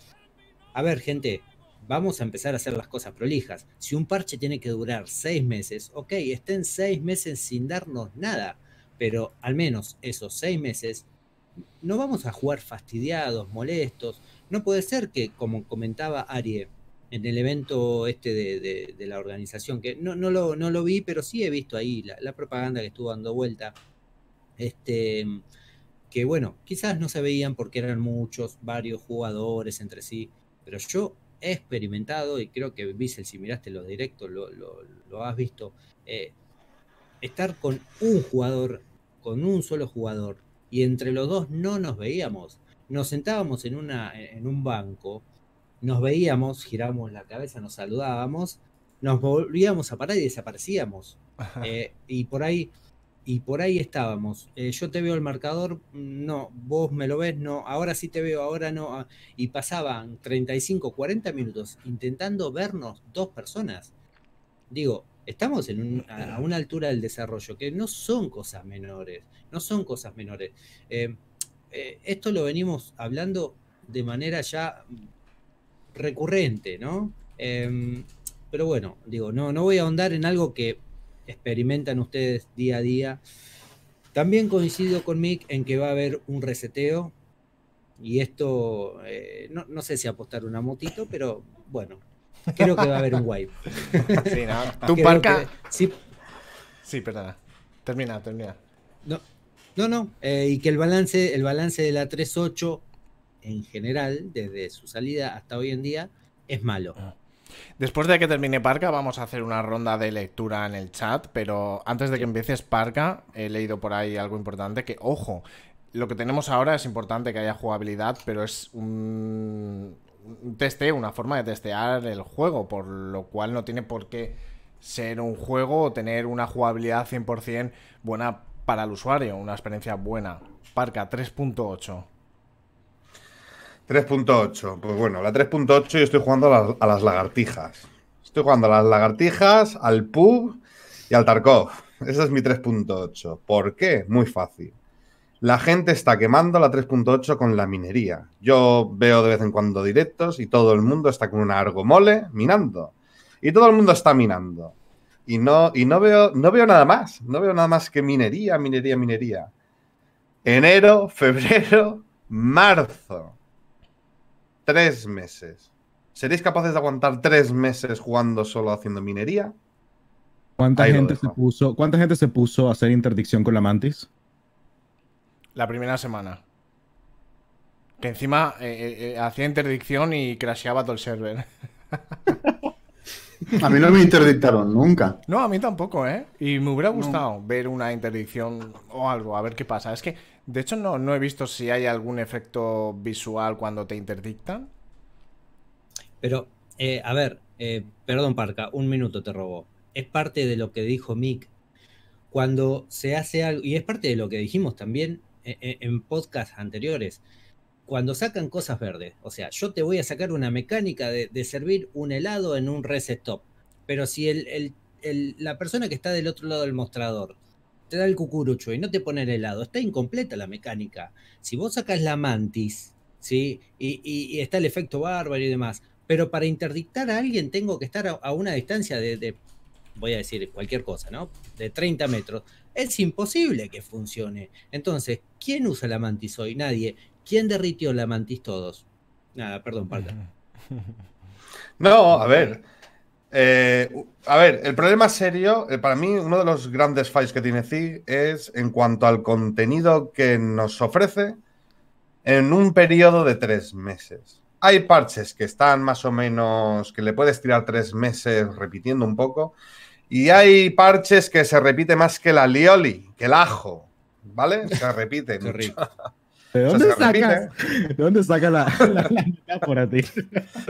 a ver, gente, vamos a empezar a hacer las cosas prolijas. Si un parche tiene que durar seis meses, ok, estén seis meses sin darnos nada pero al menos esos seis meses no vamos a jugar fastidiados, molestos. No puede ser que, como comentaba Arie en el evento este de, de, la organización, que no, no, lo, no lo vi, pero sí he visto ahí la, propaganda que estuvo dando vuelta, este, que bueno, quizás no se veían porque eran muchos, varios jugadores entre sí, pero yo he experimentado, y creo que Vicel, si miraste los directos, lo, lo, lo has visto, eh, estar con un jugador, con un solo jugador, y entre los dos no nos veíamos. Nos sentábamos en, una, en un banco, nos veíamos, girábamos la cabeza, nos saludábamos, nos volvíamos a parar y desaparecíamos. Eh, y por ahí y por ahí estábamos. Eh, yo te veo el marcador, no, vos me lo ves, no, ahora sí te veo, ahora no. Ah, y pasaban 35, 40 minutos intentando vernos dos personas. Digo, Estamos en un, a una altura del desarrollo que no son cosas menores, no son cosas menores. Eh, eh, esto lo venimos hablando de manera ya recurrente, ¿no? Em, pero bueno, digo, no, no voy a ahondar en algo que experimentan ustedes día a día. También coincido con Mick en que va a haber un reseteo. Y esto, eh, no, no, sé si apostar una motito, pero bueno, Creo que va a haber un wipe. Sí, ¿Tú parca? Sí. perdona. Termina, termina. No, no. no. Eh, y que el balance, el balance de la 3.8 en general, desde su salida hasta hoy en día, es malo. Ah. Después de que termine Parca, vamos a hacer una ronda de lectura en el chat, pero antes de que empieces Parca, he leído por ahí algo importante que, ojo, lo que tenemos ahora es importante que haya jugabilidad, pero es un, un una forma de testear el juego, por lo cual no tiene por qué ser un juego o tener una jugabilidad 100% buena para el usuario, una experiencia buena. Parca 3.8. 3.8, pues bueno, la 3.8 yo estoy jugando a las, lagartijas. Estoy jugando a las lagartijas, al pub y al Tarkov. Esa es mi 3.8. ¿Por qué? Muy fácil. La gente está quemando la 3.8 con la minería. Yo veo de vez en cuando directos y todo el mundo está con una argomole minando. Y todo el mundo está minando. Y no, y no veo, no veo nada más. No veo nada más que minería, minería, minería. Enero, febrero, marzo. Tres meses. ¿Seréis capaces de aguantar tres meses jugando solo haciendo minería? ¿Cuánta gente, se puso, ¿Cuánta gente se puso a hacer interdicción con la mantis? La primera semana. Que encima eh, eh, eh, hacía interdicción y crasheaba todo el server. a mí no me interdictaron nunca. No, a mí tampoco, ¿eh? Y me hubiera gustado ver una interdicción o algo, a ver qué pasa. Es que, de hecho, no, he visto si hay algún efecto visual cuando te interdictan. Pero, a ver, perdón, Parca, un minuto te robo. Es parte de lo que dijo Mick. Cuando se hace algo, y es parte de lo que dijimos también e, e, en podcasts anteriores, cuando sacan cosas verdes, o sea, yo te voy a sacar una mecánica de, servir un helado en un reset top, pero si la persona que está del otro lado del mostrador te da el cucurucho y no te pone el helado, está incompleta la mecánica. Si vos sacas la mantis, ¿sí? Y, está el efecto bárbaro y demás, pero para interdictar a alguien tengo que estar a, una distancia de, de, voy a decir cualquier cosa, ¿no? De 30 metros es imposible que funcione. Entonces, ¿quién usa la mantis hoy? Nadie. ¿Quién derritió la mantis todos? Nada, perdón, No, a ver. Eh, a ver, el problema serio, eh, para mí, uno de los grandes fallos que tiene Zig es en cuanto al contenido que nos ofrece en un periodo de tres meses. Hay parches que están más o menos, que le puedes tirar tres meses repitiendo un poco, y hay parches que se repite más que la lioli, que el ajo, ¿vale? Se repite. mucho. rico. ¿De dónde, sacas, ¿De dónde saca la, la, la metáfora, tío?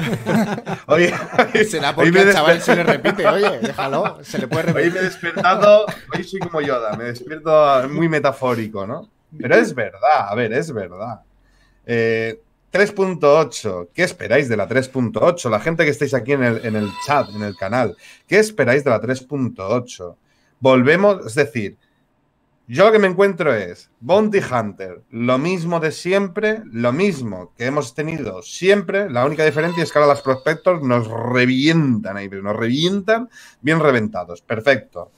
Oye, será porque al chaval se le repite, oye, déjalo, se le puede repetir. Hoy me he despertado, hoy soy como Yoda, me despierto muy metafórico, ¿no? Pero es verdad, a ver, es verdad. Eh, 3.8, ¿qué esperáis de la 3.8? La gente que estáis aquí en el, chat, en el canal, ¿qué esperáis de la 3.8? Volvemos, es decir, yo lo que me encuentro es Bounty Hunter, lo mismo de siempre, lo mismo que hemos tenido siempre. La única diferencia es que ahora las prospectos nos revientan ahí, nos revientan bien reventados. Perfecto.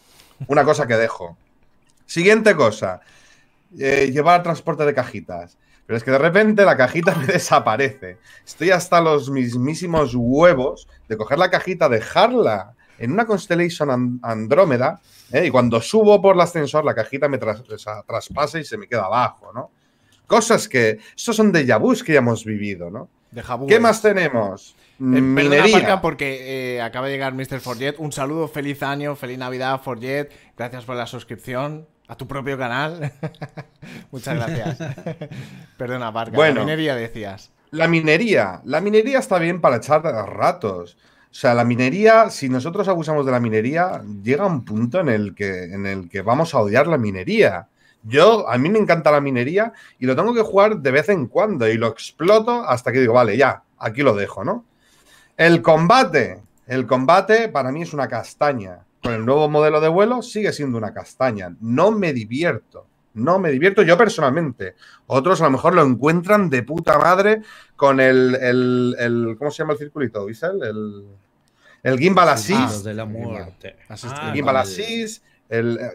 Una cosa que dejo. Siguiente cosa: eh, llevar transporte de cajitas. Pero es que de repente la cajita me desaparece. Estoy hasta los mismísimos huevos de coger la cajita, dejarla en una Constellation Andrómeda, ¿eh? y cuando subo por el ascensor, la cajita me traspasa y se me queda abajo, ¿no? Cosas que. Estos son de vus que ya hemos vivido, ¿no? ¿Qué más tenemos? en eh, Minería. porque eh, acaba de llegar Mr. Forget. Un saludo, feliz año, feliz Navidad, Forget. Gracias por la suscripción. A tu propio canal. Muchas gracias. Perdona, Barca. Bueno, la minería decías. La minería. La minería está bien para echar ratos. O sea, la minería, si nosotros abusamos de la minería, llega un punto en el que, en el que vamos a odiar la minería. Yo, a mí me encanta la minería y lo tengo que jugar de vez en cuando y lo exploto hasta que digo, vale, ya, aquí lo dejo, ¿no? El combate. El combate para mí es una castaña con el nuevo modelo de vuelo sigue siendo una castaña. No me divierto. No me divierto yo personalmente. Otros a lo mejor lo encuentran de puta madre con el. el, ¿Cómo se llama el circulito, El, el Gimbal Asís. el Gimbal ah,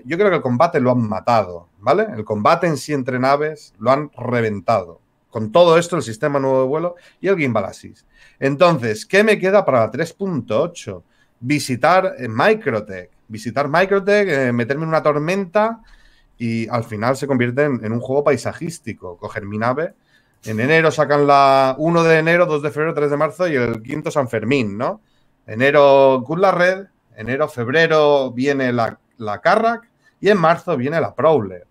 yo creo que el combate lo han matado, ¿vale? El combate en sí entre naves lo han reventado. Con todo esto, el sistema nuevo de vuelo y el Gimbal Asís. Entonces, ¿qué me queda para la 3.8? visitar eh, Microtech, visitar Microtech, eh, meterme en una tormenta y al final se convierte en, un juego paisajístico. Coger mi nave, en enero sacan la 1 de enero, 2 de febrero, 3 de marzo y el quinto San Fermín, ¿no? Enero con la red, enero, febrero viene la, la Carrack y en marzo viene la Prowler.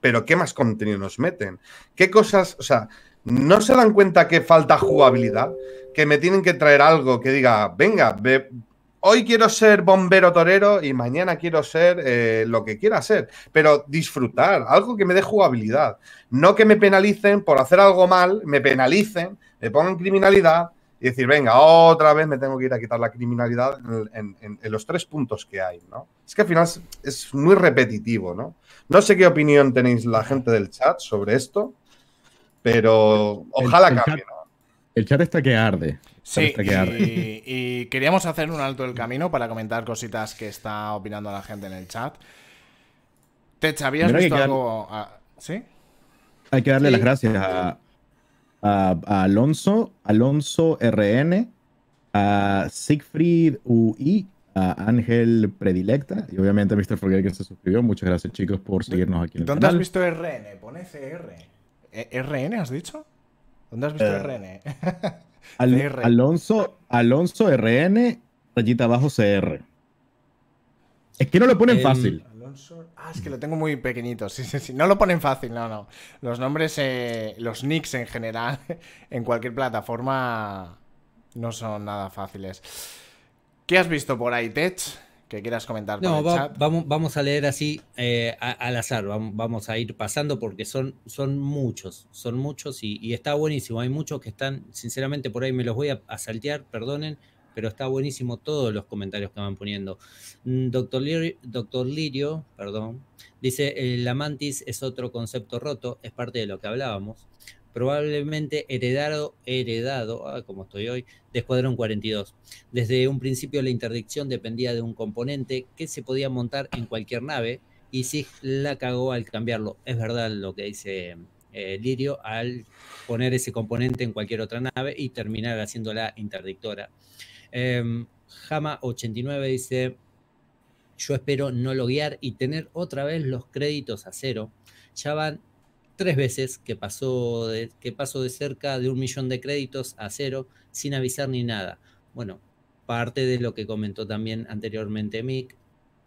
Pero ¿qué más contenido nos meten? ¿Qué cosas, o sea, ¿no se dan cuenta que falta jugabilidad? Que me tienen que traer algo que diga, venga, hoy quiero ser bombero torero y mañana quiero ser eh, lo que quiera ser, pero disfrutar, algo que me dé jugabilidad. No que me penalicen por hacer algo mal, me penalicen, me pongan criminalidad y decir, venga, otra vez me tengo que ir a quitar la criminalidad en, los tres puntos que hay, ¿no? Es que al final es muy repetitivo, ¿no? No sé qué opinión tenéis la gente del chat sobre esto. Pero ojalá cambie. El chat está que arde. Sí, que arde. Y, queríamos hacer un alto del camino para comentar cositas que está opinando la gente en el chat. Te ¿habías visto algo? Ah, ¿Sí? Hay que darle las gracias a, Alonso, Alonso RN, a Siegfried UI, a Ángel Predilecta y obviamente a Mr. Forget que se suscribió. Muchas gracias, chicos, por seguirnos aquí en el ¿Dónde has visto RN? Pone CR. Eh, ¿RN has dicho? ¿Dónde has visto eh, RN? Alonso, Alonso RN, rayita abajo CR. Es que no lo ponen fácil. ah, es que lo tengo muy pequeñito. Sí, No lo ponen fácil, no, no. Los nombres, eh, los nicks en general, en cualquier plataforma, no son nada fáciles. ¿Qué has visto por ahí, Tech? que quieras comentar. Vamos, a leer así eh, al azar, vamos, a ir pasando porque son, son muchos, son muchos y, está buenísimo. Hay muchos que están, sinceramente, por ahí me los voy a, saltear, perdonen, pero está buenísimo todos los comentarios que van poniendo. Mm, doctor Lirio, Doctor Lirio perdón, dice, la mantis es otro concepto roto, es parte de lo que hablábamos probablemente heredado, heredado ah, como estoy hoy, de Escuadrón 42. Desde un principio la interdicción dependía de un componente que se podía montar en cualquier nave y si la cagó al cambiarlo. Es verdad lo que dice eh, Lirio al poner ese componente en cualquier otra nave y terminar haciéndola interdictora. Em, Jama89 dice, yo espero no loguear y tener otra vez los créditos a cero. Ya van tres veces que pasó, de, que pasó de cerca de un millón de créditos a cero sin avisar ni nada. Bueno, parte de lo que comentó también anteriormente Mick,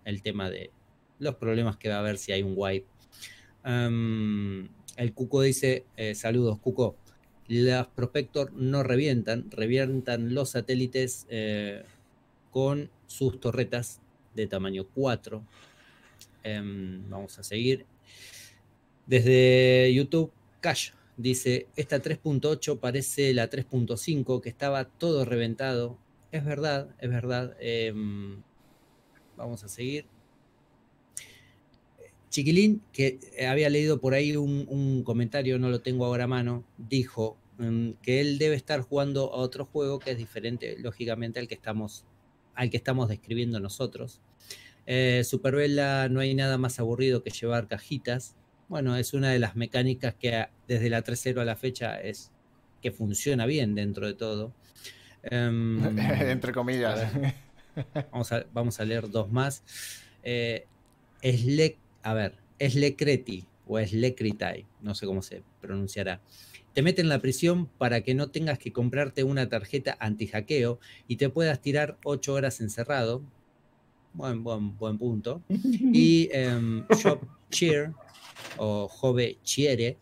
el tema de los problemas que va a haber si hay un wipe. el Cuco dice, eh, saludos Cuco, las prospector no revientan, revientan los satélites eh, con sus torretas de tamaño 4. Em, vamos a seguir. Desde YouTube, Cash dice, esta 3.8 parece la 3.5 que estaba todo reventado. Es verdad, es verdad. Em, vamos a seguir. Chiquilín, que había leído por ahí un, comentario, no lo tengo ahora a mano, dijo em, que él debe estar jugando a otro juego que es diferente, lógicamente, al que estamos, al que estamos describiendo nosotros. Eh, Superbella, no hay nada más aburrido que llevar cajitas bueno, es una de las mecánicas que desde la 3.0 a la fecha es que funciona bien dentro de todo. Em, Entre comillas. vamos, a, vamos, a, leer dos más. Eh, es le, a ver, es Lecreti o es Lecritai, no sé cómo se pronunciará. Te mete en la prisión para que no tengas que comprarte una tarjeta anti-hackeo y te puedas tirar ocho horas encerrado, buen, punto. Y Shop em, Cheer o Jove Chiere.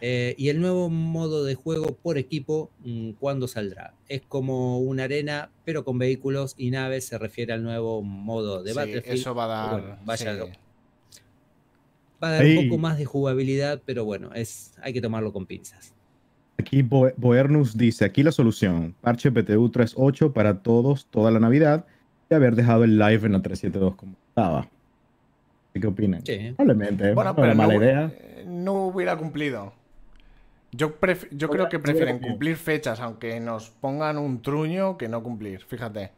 Eh, y el nuevo modo de juego por equipo, mm, ¿cuándo saldrá? Es como una arena, pero con vehículos y naves. Se refiere al nuevo modo de sí, Eso va a dar. Va a dar un poco más de jugabilidad, pero bueno, es, hay que tomarlo con pinzas. Aquí Boernus dice, aquí la solución, parche PTU 3.8 para todos, toda la Navidad, haber dejado el live en la 372 como estaba. ¿Qué opinan? Probablemente. Bueno, pero no, mala idea. no hubiera cumplido. Yo, yo creo que prefieren cumplir fechas, aunque nos pongan un truño, que no cumplir, fíjate.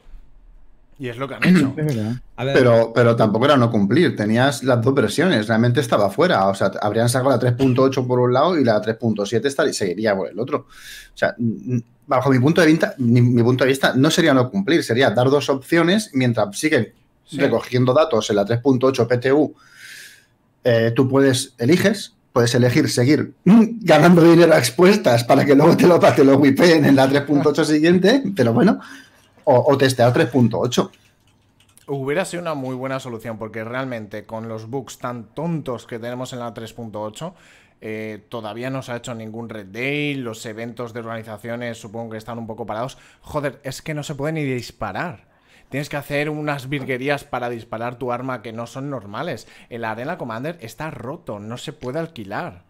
Y es lo que han hecho. pero, pero tampoco era no cumplir, tenías las dos versiones, realmente estaba fuera. O sea, habrían sacado la 3.8 por un lado y la 3.7 seguiría por el otro. O sea, bajo mi punto de vista, mi, punto de vista no sería no cumplir, sería dar dos opciones mientras siguen recogiendo datos en la 3.8 PTU. Eh, tú puedes, eliges, puedes elegir seguir ganando dinero a expuestas para que luego te lo, pate lo wipeen en la 3.8 siguiente, pero bueno, o, o testear 3.8. Hubiera sido una muy buena solución porque realmente con los bugs tan tontos que tenemos en la 3.8 eh, todavía no se ha hecho ningún Red Day, los eventos de organizaciones supongo que están un poco parados. Joder, es que no se puede ni disparar. Tienes que hacer unas virguerías para disparar tu arma que no son normales. El Arena Commander está roto, no se puede alquilar.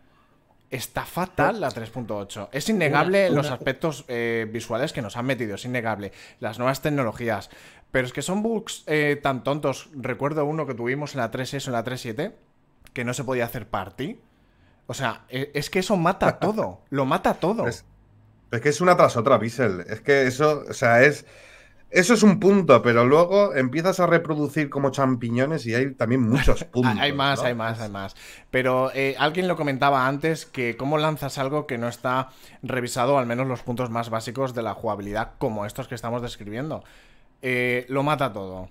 Está fatal la 3.8. Es innegable los aspectos eh, visuales que nos han metido, es innegable. Las nuevas tecnologías. Pero es que son bugs eh, tan tontos. Recuerdo uno que tuvimos en la 3.6 o en la 3.7, que no se podía hacer party o sea, e, es que eso mata todo. lo mata todo. Es, que es una tras otra, Bissell. Es que eso, o sea, es. Eso es un punto, pero luego empiezas a reproducir como champiñones y hay también muchos puntos. hay más, hay más, hay más. Pero eh, alguien lo comentaba antes que cómo lanzas algo que no está revisado, al menos los puntos más básicos de la jugabilidad, como estos que estamos describiendo. Eh, lo mata todo.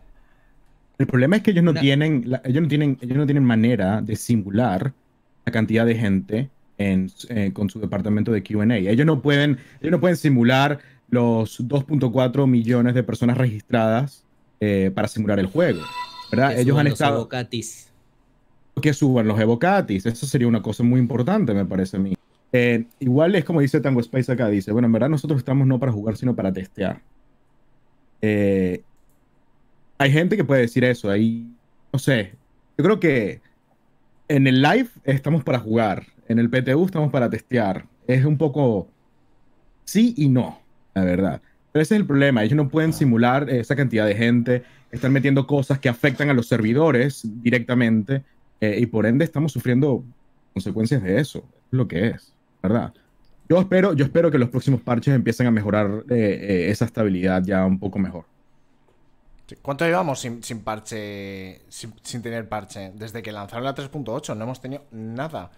El problema es que ellos no, Tienen, ellos no tienen, ellos no tienen manera de simular la cantidad de gente eh, con su departamento de QA. Ellos no pueden, ellos no pueden simular los 2.4 millones de personas registradas eh, para simular el juego. ¿verdad? ellos han estado. Que suban los evocatis. Eso sería una cosa muy importante, me parece a mí. Eh, igual es como dice Tango Space acá: dice, bueno, en verdad nosotros estamos no para jugar, sino para testear. hay gente que puede decir eso. Ahí, no sé. Yo creo que en el live estamos para jugar, en el PTU estamos para testear. Es un poco sí y no, la verdad. Pero ese es el problema, ellos no pueden ah. simular esa cantidad de gente, están metiendo cosas que afectan a los servidores directamente eh, y por ende estamos sufriendo consecuencias de eso, es lo que es, ¿verdad? Yo espero, yo espero que los próximos parches empiecen a mejorar eh, eh, esa estabilidad ya un poco mejor. ¿Cuánto llevamos sin, parche, sin, tener parche? Desde que lanzaron la 3.8 no hemos tenido nada.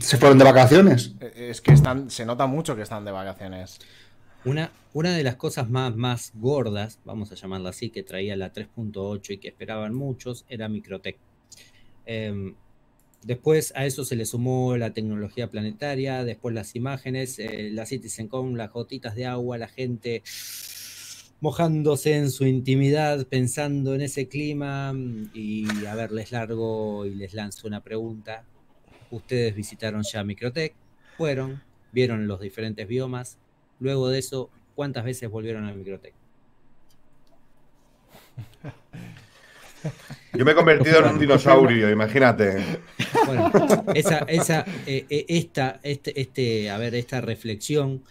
¿Se fueron de vacaciones? Eh, eh, es que están, se nota mucho que están de vacaciones. Una, una de las cosas más, más gordas, vamos a llamarla así, que traía la 3.8 y que esperaban muchos, era Microtech. Em, después a eso se le sumó la tecnología planetaria, después las imágenes, eh, la CitizenCon, las gotitas de agua, la gente mojándose en su intimidad, pensando en ese clima. Mm, y a ver, les largo y les lanzo una pregunta. Ustedes visitaron ya Microtech, fueron, vieron los diferentes biomas. Luego de eso, ¿cuántas veces volvieron a Microtech? Yo me he convertido en un dinosaurio, imagínate. Bueno, esa, esa eh, eh, esta, este, este, a ver, esta reflexión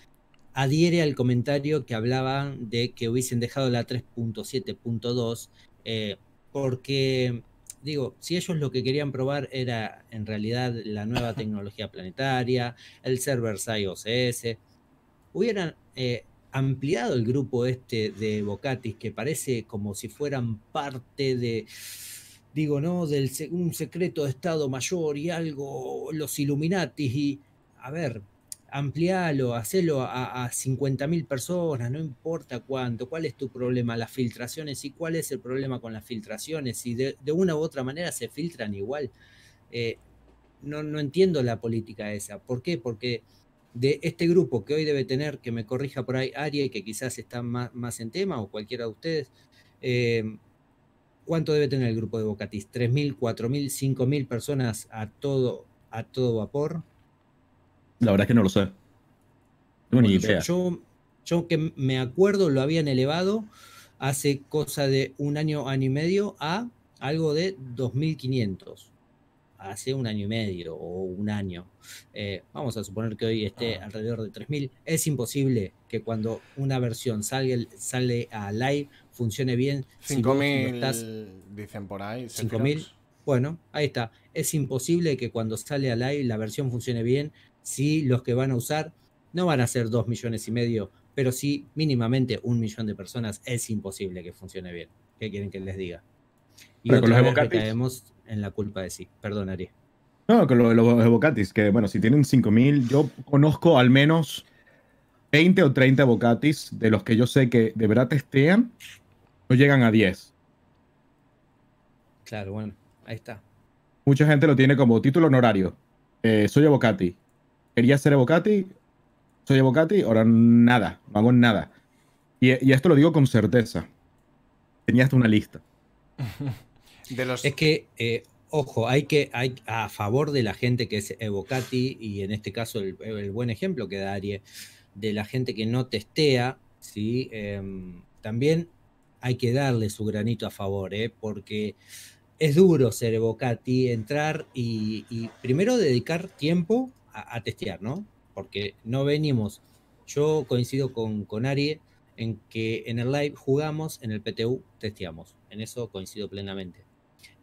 adhiere al comentario que hablaban de que hubiesen dejado la 3.7.2, eh, porque, digo, si ellos lo que querían probar era en realidad la nueva tecnología planetaria, el server SAI OCS, hubieran eh, ampliado el grupo este de Bocatis, que parece como si fueran parte de digo, ¿no? Del, un secreto de Estado mayor y algo, los Illuminatis y, a ver, amplialo, hacelo a, 50.000 personas, no importa cuánto, cuál es tu problema, las filtraciones y cuál es el problema con las filtraciones, y de, una u otra manera se filtran igual. Eh, no, entiendo la política esa. ¿Por qué? Porque de este grupo que hoy debe tener, que me corrija por ahí Ari, que quizás está más, en tema, o cualquiera de ustedes, eh, ¿cuánto debe tener el grupo de Bocatis? ¿3.000, 4.000, 5.000 personas a todo, a todo vapor? La verdad es que no lo sé. Yo, yo, que me acuerdo lo habían elevado hace cosa de un año, año y medio a algo de 2.500. Hace un año y medio o un año. Eh, vamos a suponer que hoy esté ah. alrededor de 3.000. Es imposible que cuando una versión sale, sale a live funcione bien. 5.000, dicen por ahí. 5.000. Bueno, ahí está. Es imposible que cuando sale a live la versión funcione bien si los que van a usar no van a ser dos millones y medio, pero sí mínimamente un millón de personas, es imposible que funcione bien. ¿Qué quieren que les diga? Y caemos en la culpa de sí. perdonaría. No, con lo los evocatis, que bueno, si tienen mil, yo conozco al menos 20 o 30 evocatis de los que yo sé que de verdad testean, no llegan a 10. Claro, bueno, ahí está. Mucha gente lo tiene como título honorario. Eh, soy evocati quería ser Evocati, soy Evocati, ahora nada, no hago nada. Y, esto lo digo con certeza. Tenía una lista. Es que, eh, ojo, hay que, hay, a favor de la gente que es Evocati, y en este caso el, buen ejemplo que da Arie, de la gente que no testea, ¿sí? Em, también hay que darle su granito a favor, ¿eh? porque es duro ser Evocati, entrar y, y primero dedicar tiempo a, testear, ¿no? Porque no venimos. Yo coincido con, con Ari en que en el live jugamos, en el PTU testeamos. En eso coincido plenamente.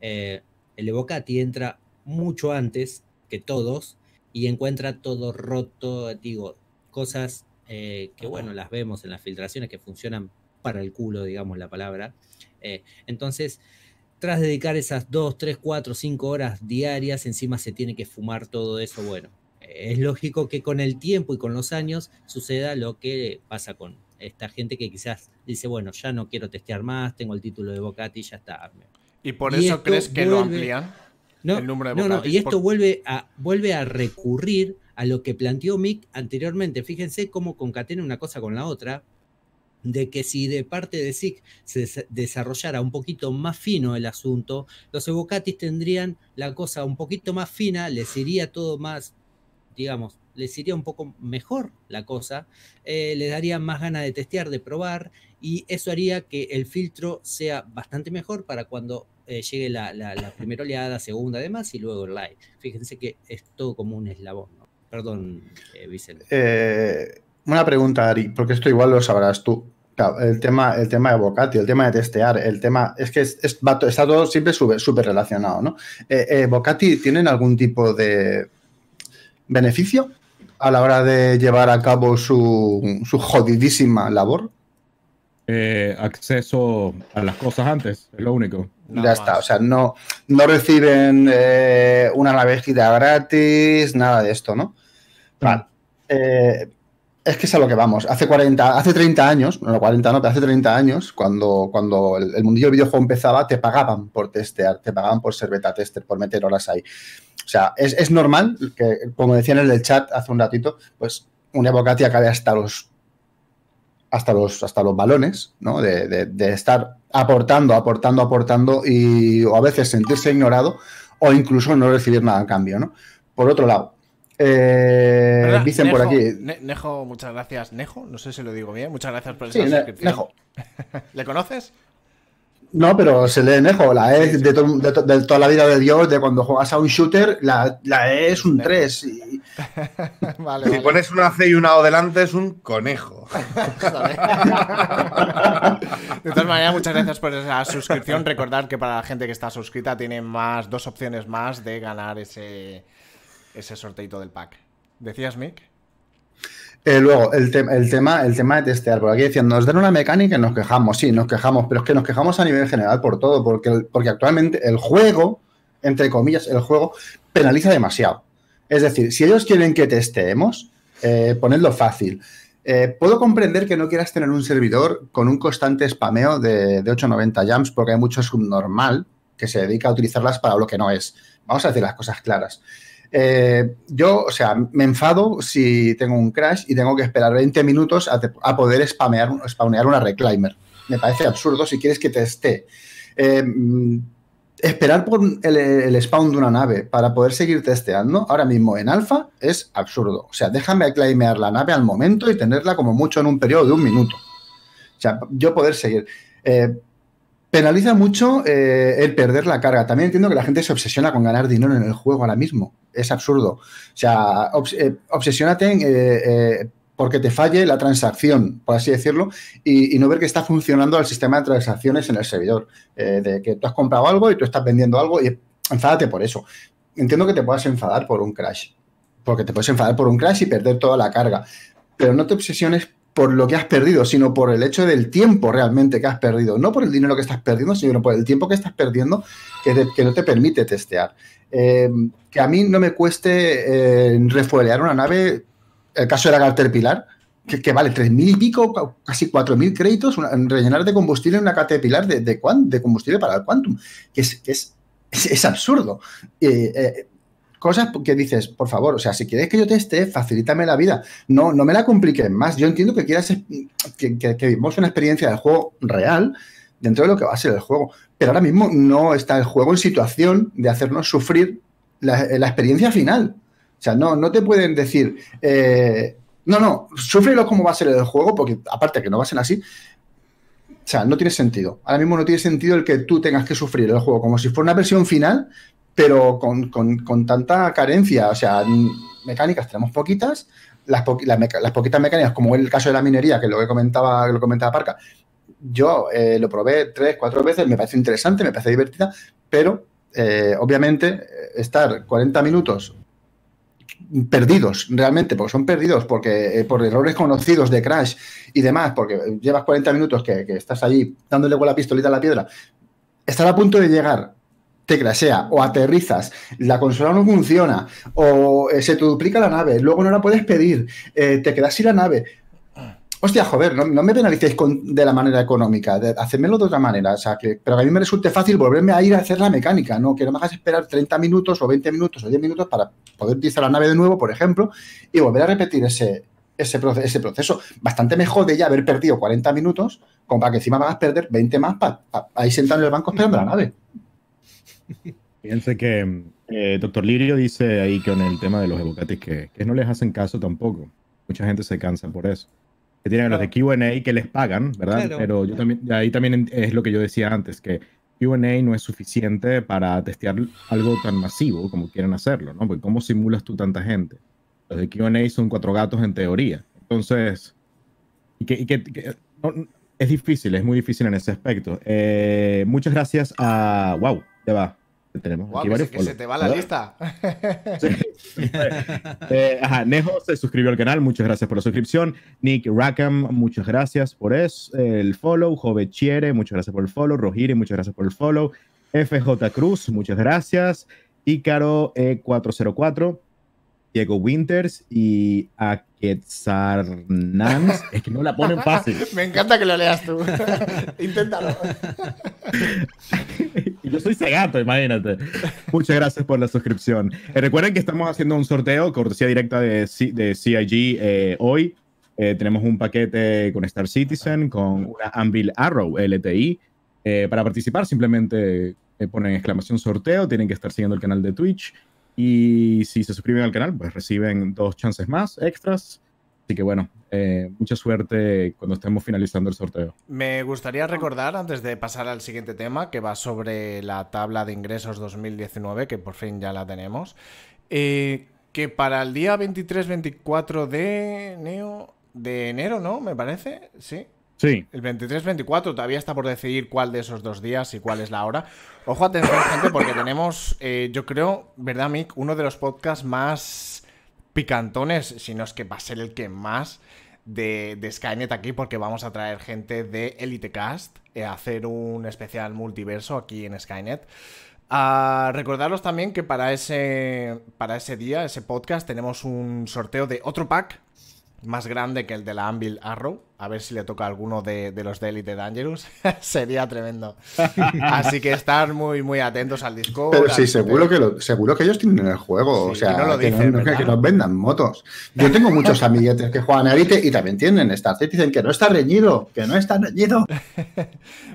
Eh, el Evocati entra mucho antes que todos y encuentra todo roto, digo, cosas eh, que bueno, las vemos en las filtraciones que funcionan para el culo, digamos la palabra. Eh, entonces, tras dedicar esas 2, 3, 4, 5 horas diarias, encima se tiene que fumar todo eso, bueno, es lógico que con el tiempo y con los años suceda lo que pasa con esta gente que quizás dice, bueno, ya no quiero testear más, tengo el título de Bocati ya está. ¿Y por eso crees que lo amplían? No, el número de no, y esto vuelve, a, vuelve a recurrir a lo que planteó Mick anteriormente. Fíjense cómo concatena una cosa con la otra, de que si de parte de SIC se desarrollara un poquito más fino el asunto, los evocatis tendrían la cosa un poquito más fina, les iría todo más digamos, les iría un poco mejor la cosa, eh, le les daría más ganas de testear, de probar, y eso haría que el filtro sea bastante mejor para cuando eh, llegue la, primera oleada, segunda, además, y luego el live. Fíjense que es todo como un eslabón. ¿no? Perdón, eh, Vicente. una pregunta, Ari, porque esto igual lo sabrás tú. el tema, el tema de Bocati, el tema de testear, el tema. Es que es, está todo siempre súper relacionado, ¿no? ¿Bocati tienen algún tipo de beneficio a la hora de llevar a cabo su, su jodidísima labor? Eh, acceso a las cosas antes, es lo único. ya está, o sea, no, no reciben eh, una navejita gratis, nada de esto, ¿no? Vale. Eh, es que es a lo que vamos. Hace 40, hace 30 años, no, 40 no, hace 30 años, cuando, cuando el, mundillo del videojuego empezaba, te pagaban por testear, te pagaban por ser beta tester, por meter horas ahí. O sea, es, es normal que, como decían en el chat hace un ratito, pues una Evocati acabe hasta los hasta los, hasta los balones, ¿no? De, de, de, estar aportando, aportando, aportando y o a veces sentirse ignorado o incluso no recibir nada a cambio, ¿no? Por otro lado, eh, dicen por aquí... Nejo, muchas gracias. Nejo, no sé si lo digo bien. Muchas gracias por esa sí, suscripción. Nejo. ¿Le conoces? No, pero se lee enejo, La E de, toda la vida de Dios, de cuando juegas a un shooter, la, E es un 3. si pones una C y una O delante, es un conejo. de todas maneras, muchas gracias por esa suscripción. recordad que para la gente que está suscrita, tiene más, dos opciones más de ganar ese, ese sorteito del pack. ¿Decías, Mick? Eh, luego, el, tema, el tema de testear, porque aquí decían, nos dan una mecánica y nos quejamos, sí, nos quejamos, pero es que nos quejamos a nivel general por todo, porque, porque actualmente el juego, entre comillas, el juego penaliza demasiado. Es decir, si ellos quieren que testeemos, eh, ponedlo fácil. Eh, puedo comprender que no quieras tener un servidor con un constante spameo de, de 890 jams porque hay mucho subnormal que se dedica a utilizarlas para lo que no es. Vamos a decir las cosas claras. Eh, yo, o sea, me enfado si tengo un crash y tengo que esperar 20 minutos a, poder spamear, una reclaimer. Me parece absurdo si quieres que te eh, mm, esperar por el, spawn de una nave para poder seguir testeando ahora mismo en alfa es absurdo. O sea, déjame aclaimear la nave al momento y tenerla como mucho en un periodo de un minuto. O sea, yo poder seguir. Eh, penaliza mucho eh, el perder la carga. También entiendo que la gente se obsesiona con ganar dinero en el juego ahora mismo. Es absurdo. O sea, eh, obsesionate eh, porque te falle la transacción, por así decirlo, y, no ver que está funcionando el sistema de transacciones en el servidor. de que tú has comprado algo y tú estás vendiendo algo y enfádate por eso. Entiendo que te puedas enfadar por un crash. Porque te puedes enfadar por un crash y perder toda la carga. Pero no te obsesiones por lo que has perdido, sino por el hecho del tiempo realmente que has perdido. No por el dinero que estás perdiendo, sino por el tiempo que estás perdiendo que, no te permite testear. Em, que a mí no me cueste eh, refuelear una nave, el caso de la Caterpillar, que, que vale 3.000 y pico, casi 4.000 créditos, rellenar de combustible una Caterpillar de, de, de combustible para el Quantum, que es, es, absurdo. Eh, eh, cosas que dices, por favor, o sea, si quieres que yo te esté, facilítame la vida. No, no me la compliques más. Yo entiendo que quieras que, que, vivamos una experiencia del juego real dentro de lo que va a ser el juego. Pero ahora mismo no está el juego en situación de hacernos sufrir la, experiencia final. O sea, no, no te pueden decir, eh, no, no, sufrelo como va a ser el juego, porque aparte que no va a ser así, o sea, no tiene sentido. Ahora mismo no tiene sentido el que tú tengas que sufrir el juego como si fuera una versión final pero con, tanta carencia, o sea, mecánicas tenemos poquitas, las, poquitas mecánicas, como en el caso de la minería, que lo que comentaba, lo comentaba Parca, yo eh, lo probé tres, cuatro veces, me parece interesante, me parece divertida, pero eh, obviamente eh, estar 40 minutos perdidos, realmente, porque son perdidos, porque por errores conocidos de crash y demás, porque llevas 40 minutos que, estás allí dándole con la pistolita a la piedra, estar a punto de llegar te o aterrizas, la consola no funciona o eh, se te duplica la nave, luego no la puedes pedir, eh, te quedas sin la nave. Hostia, joder, no, me penalicéis de la manera económica, de, hacedmelo de otra manera, o sea, que, pero a mí me resulte fácil volverme a ir a hacer la mecánica, no que no me hagas esperar 30 minutos o 20 minutos o 10 minutos para poder utilizar la nave de nuevo, por ejemplo, y volver a repetir ese, ese, proceso, Bastante mejor de ya haber perdido 40 minutos, como para que encima me hagas perder 20 más ahí sentado en el banco esperando la nave. Fíjense que eh, doctor Lirio dice ahí que con el tema de los evocatis que, no les hacen caso tampoco. Mucha gente se cansa por eso. Que tienen los de QA que les pagan, ¿verdad? Pero yo también, ahí también es lo que yo decía antes, que QA no es suficiente para testear algo tan masivo como quieren hacerlo, ¿no? Porque ¿cómo simulas tú tanta gente? Los de QA son cuatro gatos en teoría. Entonces, y que, es difícil, es muy difícil en ese aspecto. Eh, muchas gracias a. ¡Wow! Ya va tenemos varios. Que se te va la lista. Eh, Nejo se suscribió al canal, muchas gracias por la suscripción. Nick Rackham, muchas gracias por eso, el follow. Jove Chiere, muchas gracias por el follow. Rojiri, muchas gracias por el follow. FJ Cruz, muchas gracias. Ícaro E404, Diego Winters y a Quetzarnans. Es que no la ponen fácil. Me encanta que lo leas tú. Inténtalo. Yo soy cegato, imagínate. Muchas gracias por la suscripción. Eh, recuerden que estamos haciendo un sorteo, cortesía directa de, de CIG eh, hoy. Eh, tenemos un paquete con Star Citizen, con una Anvil Arrow LTI. para participar simplemente ponen exclamación sorteo, tienen que estar siguiendo el canal de Twitch. Y si se suscriben al canal, pues reciben dos chances más extras. Así que bueno, eh, mucha suerte cuando estemos finalizando el sorteo. Me gustaría recordar, antes de pasar al siguiente tema, que va sobre la tabla de ingresos 2019, que por fin ya la tenemos, eh, que para el día 23-24 de, de enero, ¿no? Me parece, sí. Sí. El 23-24 todavía está por decidir cuál de esos dos días y cuál es la hora. Ojo, atención, gente, porque tenemos, eh, yo creo, ¿verdad, Mick? Uno de los podcasts más picantones, si no es que va a ser el que más, de, Skynet aquí, porque vamos a traer gente de EliteCast eh, a hacer un especial multiverso aquí en Skynet. A recordaros también que para ese, para ese día, ese podcast, tenemos un sorteo de otro pack más grande que el de la Anvil Arrow. A ver si le toca a alguno de, los de Elite Dangerous. Sería tremendo. Así que estar muy, muy atentos al disco sí, seguro que, seguro que ellos tienen el juego. o sea, no que, nos vendan motos. Yo tengo muchos amiguetes que juegan a Elite y también tienen Star ...dicen que no está reñido, que no está reñido.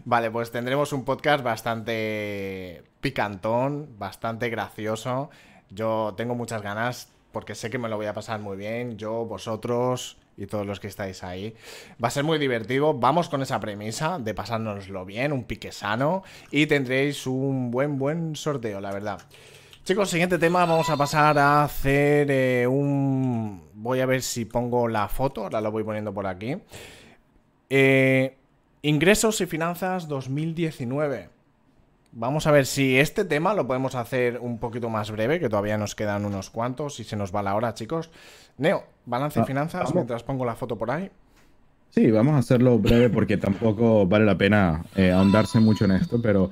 vale, pues tendremos un podcast bastante picantón, bastante gracioso. Yo tengo muchas ganas, porque sé que me lo voy a pasar muy bien, yo, vosotros y todos los que estáis ahí. Va a ser muy divertido, vamos con esa premisa de pasárnoslo bien, un pique sano y tendréis un buen, buen sorteo, la verdad. Chicos, siguiente tema, vamos a pasar a hacer eh, un... Voy a ver si pongo la foto, ahora lo voy poniendo por aquí. Eh, ingresos y finanzas 2019. Vamos a ver si este tema lo podemos hacer un poquito más breve, que todavía nos quedan unos cuantos y se nos va la hora, chicos. Neo, balance y ah, finanzas mientras pongo la foto por ahí. Sí, vamos a hacerlo breve porque tampoco vale la pena eh, ahondarse mucho en esto, pero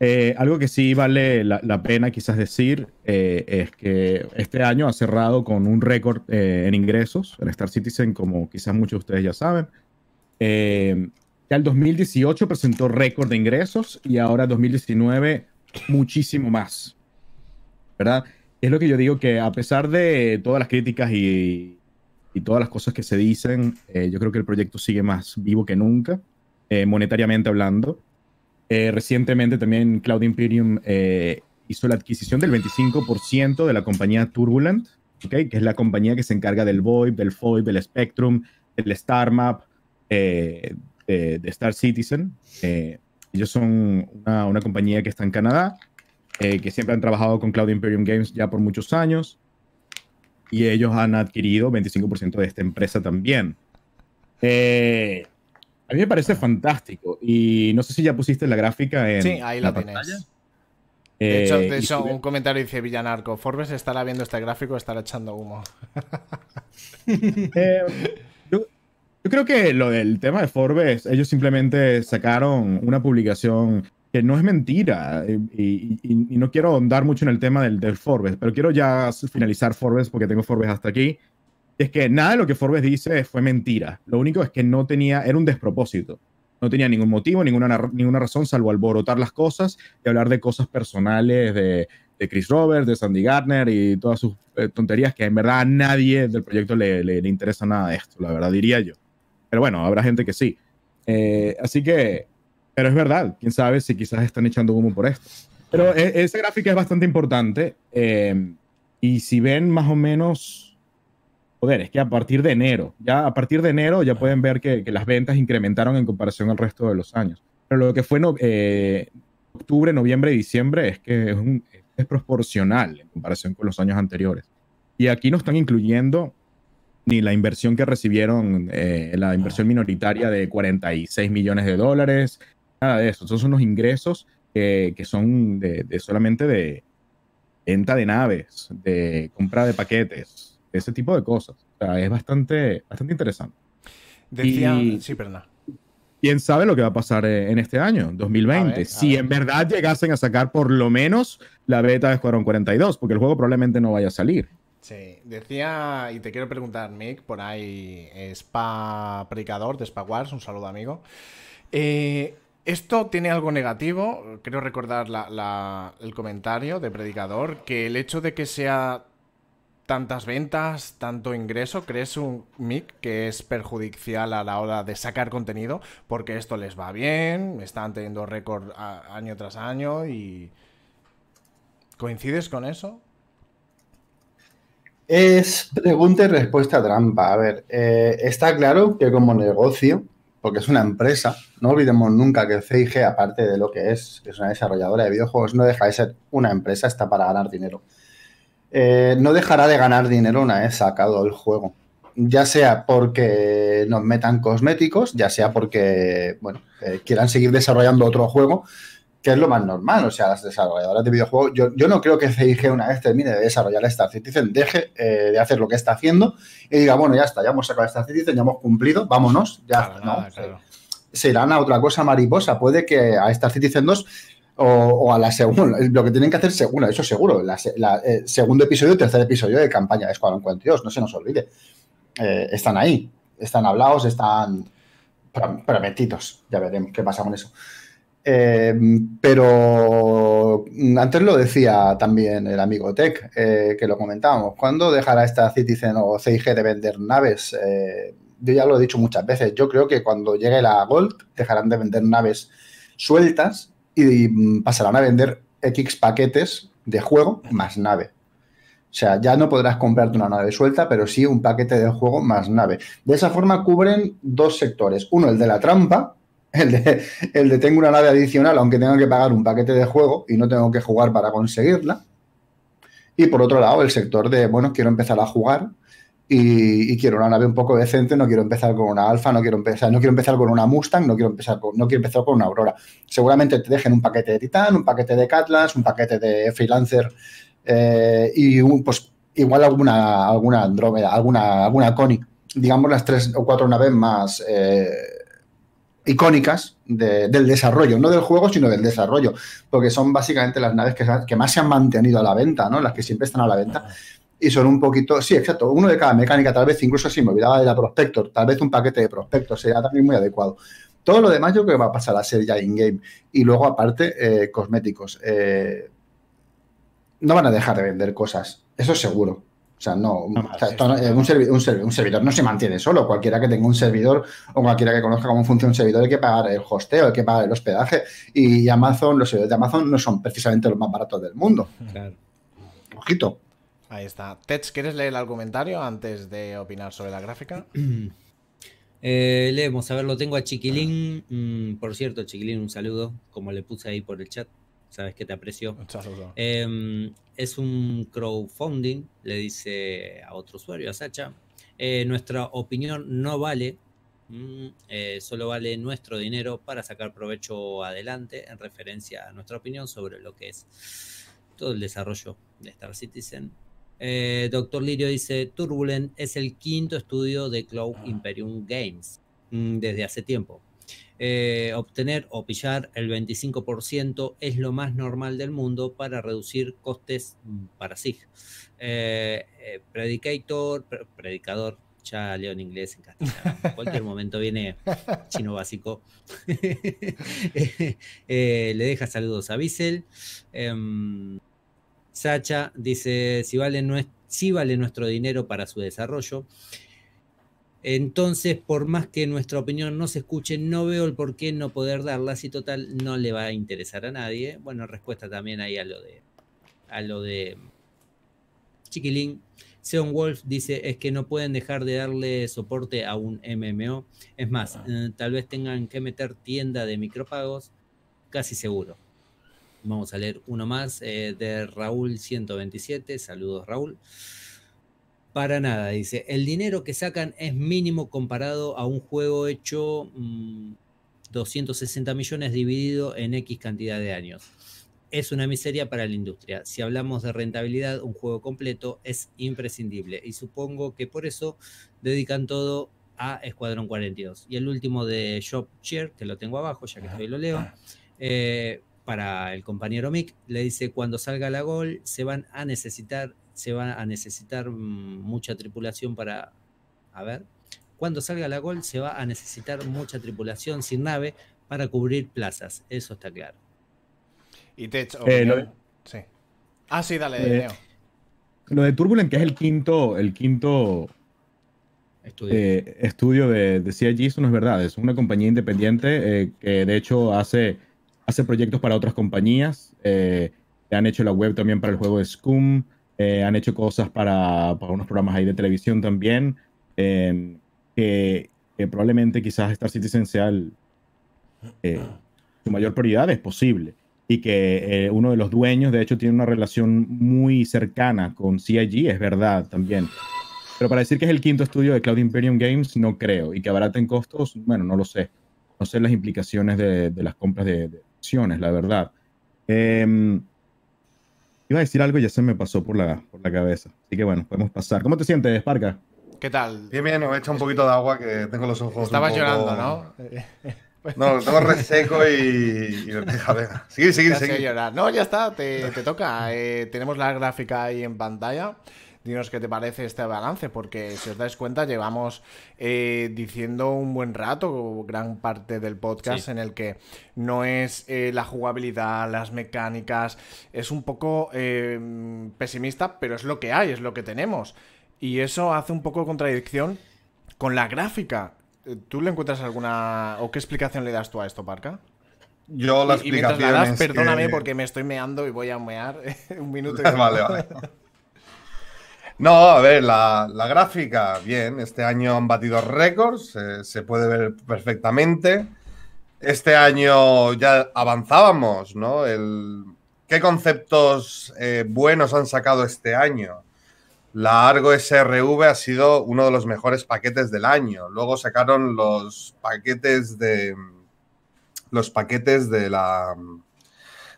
eh, algo que sí vale la, pena quizás decir eh, es que este año ha cerrado con un récord en ingresos en Star Citizen, como quizás muchos de ustedes ya saben el 2018 presentó récord de ingresos y ahora 2019 muchísimo más. ¿Verdad? Es lo que yo digo que a pesar de todas las críticas y, todas las cosas que se dicen, eh, yo creo que el proyecto sigue más vivo que nunca, eh, monetariamente hablando. Eh, recientemente también Cloud Imperium hizo la adquisición del 25% de la compañía Turbulent, que es la compañía que se encarga del VoIP, del FOIP, del Spectrum, del Star Map, eh, de, Star Citizen. Eh, ellos son una, compañía que está en Canadá, eh, que siempre han trabajado con Cloud Imperium Games ya por muchos años. Y ellos han adquirido 25% de esta empresa también. a mí me parece fantástico. Y no sé si ya pusiste la gráfica en. Sí, ahí la, tienes. De hecho, un comentario dice Villanarco, Forbes estará viendo este gráfico, estará echando humo. Eh, Yo creo que lo del tema de Forbes, ellos simplemente sacaron una publicación que no es mentira, eh, y, no quiero ahondar mucho en el tema del, Forbes, pero quiero ya finalizar Forbes porque tengo Forbes hasta aquí. Es que nada de lo que Forbes dice fue mentira. Lo único es que no tenía, era un despropósito. No tenía ningún motivo, ninguna, ninguna razón, salvo alborotar las cosas y hablar de cosas personales de, Chris Roberts, de Sandy Gardner y todas sus eh, tonterías que en verdad a nadie del proyecto le, le, le interesa nada de esto, la verdad diría yo. Pero bueno, habrá gente que sí. Eh, así que, pero es verdad, quién sabe si quizás están echando humo por esto. Pero e, esa gráfica es bastante importante. Eh, y si ven más o menos, joder, es que a partir de enero, ya a partir de enero ya pueden ver que, las ventas incrementaron en comparación al resto de los años. Pero lo que fue eh, octubre, noviembre y diciembre es que es, un, es proporcional en comparación con los años anteriores. Y aquí no están incluyendo ni la inversión que recibieron, eh, la inversión minoritaria de 46 millones de dólares, nada de eso. Esos son unos ingresos que son de, solamente de venta de naves, de compra de paquetes, ese tipo de cosas. O sea, es bastante, bastante interesante. Decían. ¿Quién sabe lo que va a pasar eh, en este año, 2020? si en verdad llegasen a sacar por lo menos la beta de y 42, porque el juego probablemente no vaya a salir. Sí, decía, y te quiero preguntar, Mick, por ahí, eh, Spa Predicador de Spa un saludo amigo. Eh, esto tiene algo negativo, creo recordar la, el comentario de Predicador, que el hecho de que sea tantas ventas, tanto ingreso, ¿crees un Mick que es perjudicial a la hora de sacar contenido? Porque esto les va bien, están teniendo récord año tras año y... ¿Coincides con eso? Es pregunta y respuesta trampa. A ver, eh, está claro que como negocio, porque es una empresa, no olvidemos nunca que CIG, aparte de lo que es, es una desarrolladora de videojuegos, no deja de ser una empresa, está para ganar dinero. Eh, no dejará de ganar dinero una vez sacado el juego. Ya sea porque nos metan cosméticos, ya sea porque bueno, eh, quieran seguir desarrollando otro juego, que es lo más normal. O sea, las desarrolladoras de videojuegos, yo, no creo que CIG una vez termine de desarrollar Star Citizen, deje eh, de hacer lo que está haciendo y diga, bueno, ya está, ya hemos sacado Star Citizen, ya hemos cumplido, vámonos, ya ¿no? se, irán a otra cosa mariposa. Puede que a Star Citizen 2 o, a la segunda, lo que tienen que hacer segunda, eso seguro, el eh, segundo episodio, tercer episodio de campaña de Escuadrón 42, no se nos olvide. Eh, están ahí, están hablados, están prometidos. Ya veremos qué pasa con eso. Eh, pero mm, antes lo decía también el amigo Tech, eh, que lo comentábamos. ¿Cuándo dejará esta Citizen o CIG de vender naves? Eh, yo ya lo he dicho muchas veces. Yo creo que cuando llegue la Gold dejarán de vender naves sueltas y mm, pasarán a vender X paquetes de juego más nave. O sea, ya no podrás comprarte una nave suelta, pero sí un paquete de juego más nave. De esa forma cubren dos sectores. Uno, el de la trampa, el de, tengo una nave adicional, aunque tengo que pagar un paquete de juego y no tengo que jugar para conseguirla. Y por otro lado, el sector de, bueno, quiero empezar a jugar y, quiero una nave un poco decente, no quiero empezar con una Alfa, no quiero empezar, no quiero empezar con una Mustang, no quiero empezar con, no quiero empezar con una Aurora. Seguramente te dejen un paquete de Titan, un paquete de Catlas, un paquete de Freelancer eh, y un, pues igual alguna alguna Andrómeda, alguna alguna digamos las tres o cuatro naves más eh, icónicas del desarrollo, no del juego, sino del desarrollo, porque son básicamente las naves que, más se han mantenido a la venta, ¿no? Las que siempre están a la venta. Y son un poquito, sí, exacto, uno de cada mecánica, tal vez incluso si me olvidaba de la Prospector, tal vez un paquete de Prospector sería también muy adecuado. Todo lo demás yo creo que va a pasar a ser ya in-game. Y luego, aparte, eh, cosméticos. Eh, no van a dejar de vender cosas, eso es seguro. O sea, no, un, servidor, no se mantiene solo. Cualquiera que tenga un servidor o cualquiera que conozca cómo funciona un servidor hay que pagar el hosteo, hay que pagar el hospedaje. Y Amazon, los servidores de Amazon no son precisamente los más baratos del mundo. Claro. Ojito. Ahí está. Tets, ¿quieres leer el argumentario antes de opinar sobre la gráfica? Eh, leemos, a ver, lo tengo a Chiquilín. Mm, por cierto, Chiquilín, un saludo, como le puse ahí por el chat sabes que te aprecio. Em, es un crowdfunding, le dice a otro usuario, a Sacha. Eh, nuestra opinión no vale, mm, eh, solo vale nuestro dinero para sacar provecho adelante en referencia a nuestra opinión sobre lo que es todo el desarrollo de Star Citizen. Eh, doctor Lirio dice, Turbulent es el quinto estudio de Cloud ah. Imperium Games mm, desde hace tiempo eh, obtener o pillar el 25% es lo más normal del mundo para reducir costes mm, para sí. Eh, eh, predicador, ya leo en inglés, en castellano, en cualquier momento viene chino básico. le deja saludos a Bissell. Em, Sacha dice, si vale, si vale nuestro dinero para su desarrollo. Entonces, por más que nuestra opinión no se escuche, no veo el por qué no poder darla si total no le va a interesar a nadie. Bueno, respuesta también ahí a lo de a lo de Chiquilín. Seon Wolf dice es que no pueden dejar de darle soporte a un MMO. Es más, ah. eh, tal vez tengan que meter tienda de micropagos, casi seguro. Vamos a leer uno más eh, de Raúl 127. Saludos, Raúl. Para nada, dice. El dinero que sacan es mínimo comparado a un juego hecho 260 mm, millones dividido en X cantidad de años. Es una miseria para la industria. Si hablamos de rentabilidad, un juego completo es imprescindible. Y supongo que por eso dedican todo a Escuadrón 42. Y el último de Shop Share, que lo tengo abajo, ya que hoy ah, lo leo. Ah. Eh, para el compañero Mick, le dice, cuando salga la gol, se van a necesitar se va a necesitar mm, mucha tripulación para... A ver, cuando salga la Gol se va a necesitar mucha tripulación sin nave para cubrir plazas, eso está claro. Y Tech, eh, sí. Ah, sí, dale, eh, Lo de Turbulent, que es el quinto, el quinto estudio, eh, de, de, CIG, eso no es verdad. Es una compañía independiente que de hecho hace, hace proyectos para otras compañías. han hecho la web también para el juego de Scum. Eh, han hecho cosas para, para, unos programas ahí de televisión también, em, que, probablemente quizás Star Citizen esencial eh, su mayor prioridad, es posible. Y que eh, uno de los dueños, de hecho, tiene una relación muy cercana con CIG, es verdad también. Pero para decir que es el quinto estudio de Cloud Imperium Games, no creo. Y que abaraten costos, bueno, no lo sé. No sé las implicaciones de, de las compras de, de acciones, la verdad. Eh, Iba a decir algo y ya se me pasó por la, por la cabeza. Así que bueno, podemos pasar. ¿Cómo te sientes, Sparka ¿Qué tal? Bien, bien, me he hecho un poquito de agua que tengo los ojos. Estaba llorando, ¿no? No, tengo reseco y. Seguir, seguir, seguir. No, ya está, te, te toca. Eh, tenemos la gráfica ahí en pantalla dinos qué te parece este balance, porque si os dais cuenta, llevamos eh, diciendo un buen rato, gran parte del podcast, en el que no es eh, la jugabilidad, las mecánicas, es un poco eh, pesimista, pero es lo que hay, es lo que tenemos. Y eso hace un poco contradicción con la gráfica. ¿Tú le encuentras alguna o qué explicación le das tú a esto, Parca? Yo la explicación perdóname porque me estoy meando y voy a mear un minuto. vale, vale. No, a ver, la, gráfica, bien, este año han batido récords, eh, se puede ver perfectamente. Este año ya avanzábamos, ¿no? ¿Qué conceptos eh, buenos han sacado este año? La Argo SRV ha sido uno de los mejores paquetes del año. Luego sacaron los paquetes de. Los paquetes de la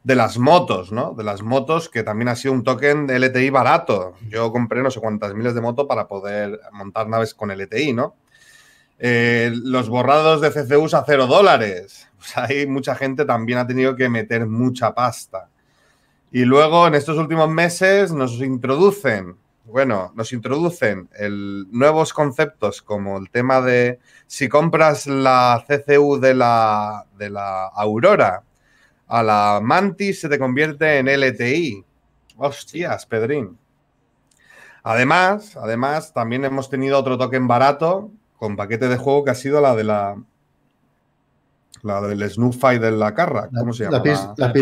de las motos, ¿no? De las motos, que también ha sido un token de LTI barato. Yo compré no sé cuántas miles de motos para poder montar naves con LTI, ¿no? Eh, los borrados de CCUs a cero dólares. Pues ahí mucha gente también ha tenido que meter mucha pasta. Y luego, en estos últimos meses, nos introducen, bueno, nos introducen nuevos conceptos como el tema de si compras la CCU de la, de la Aurora a la mantis se te convierte en LTI. Hostias, Pedrín. Además, además, también hemos tenido otro token barato con paquete de juego que ha sido la de la. La del Fight de la Carra. ¿Cómo se llama? La, la,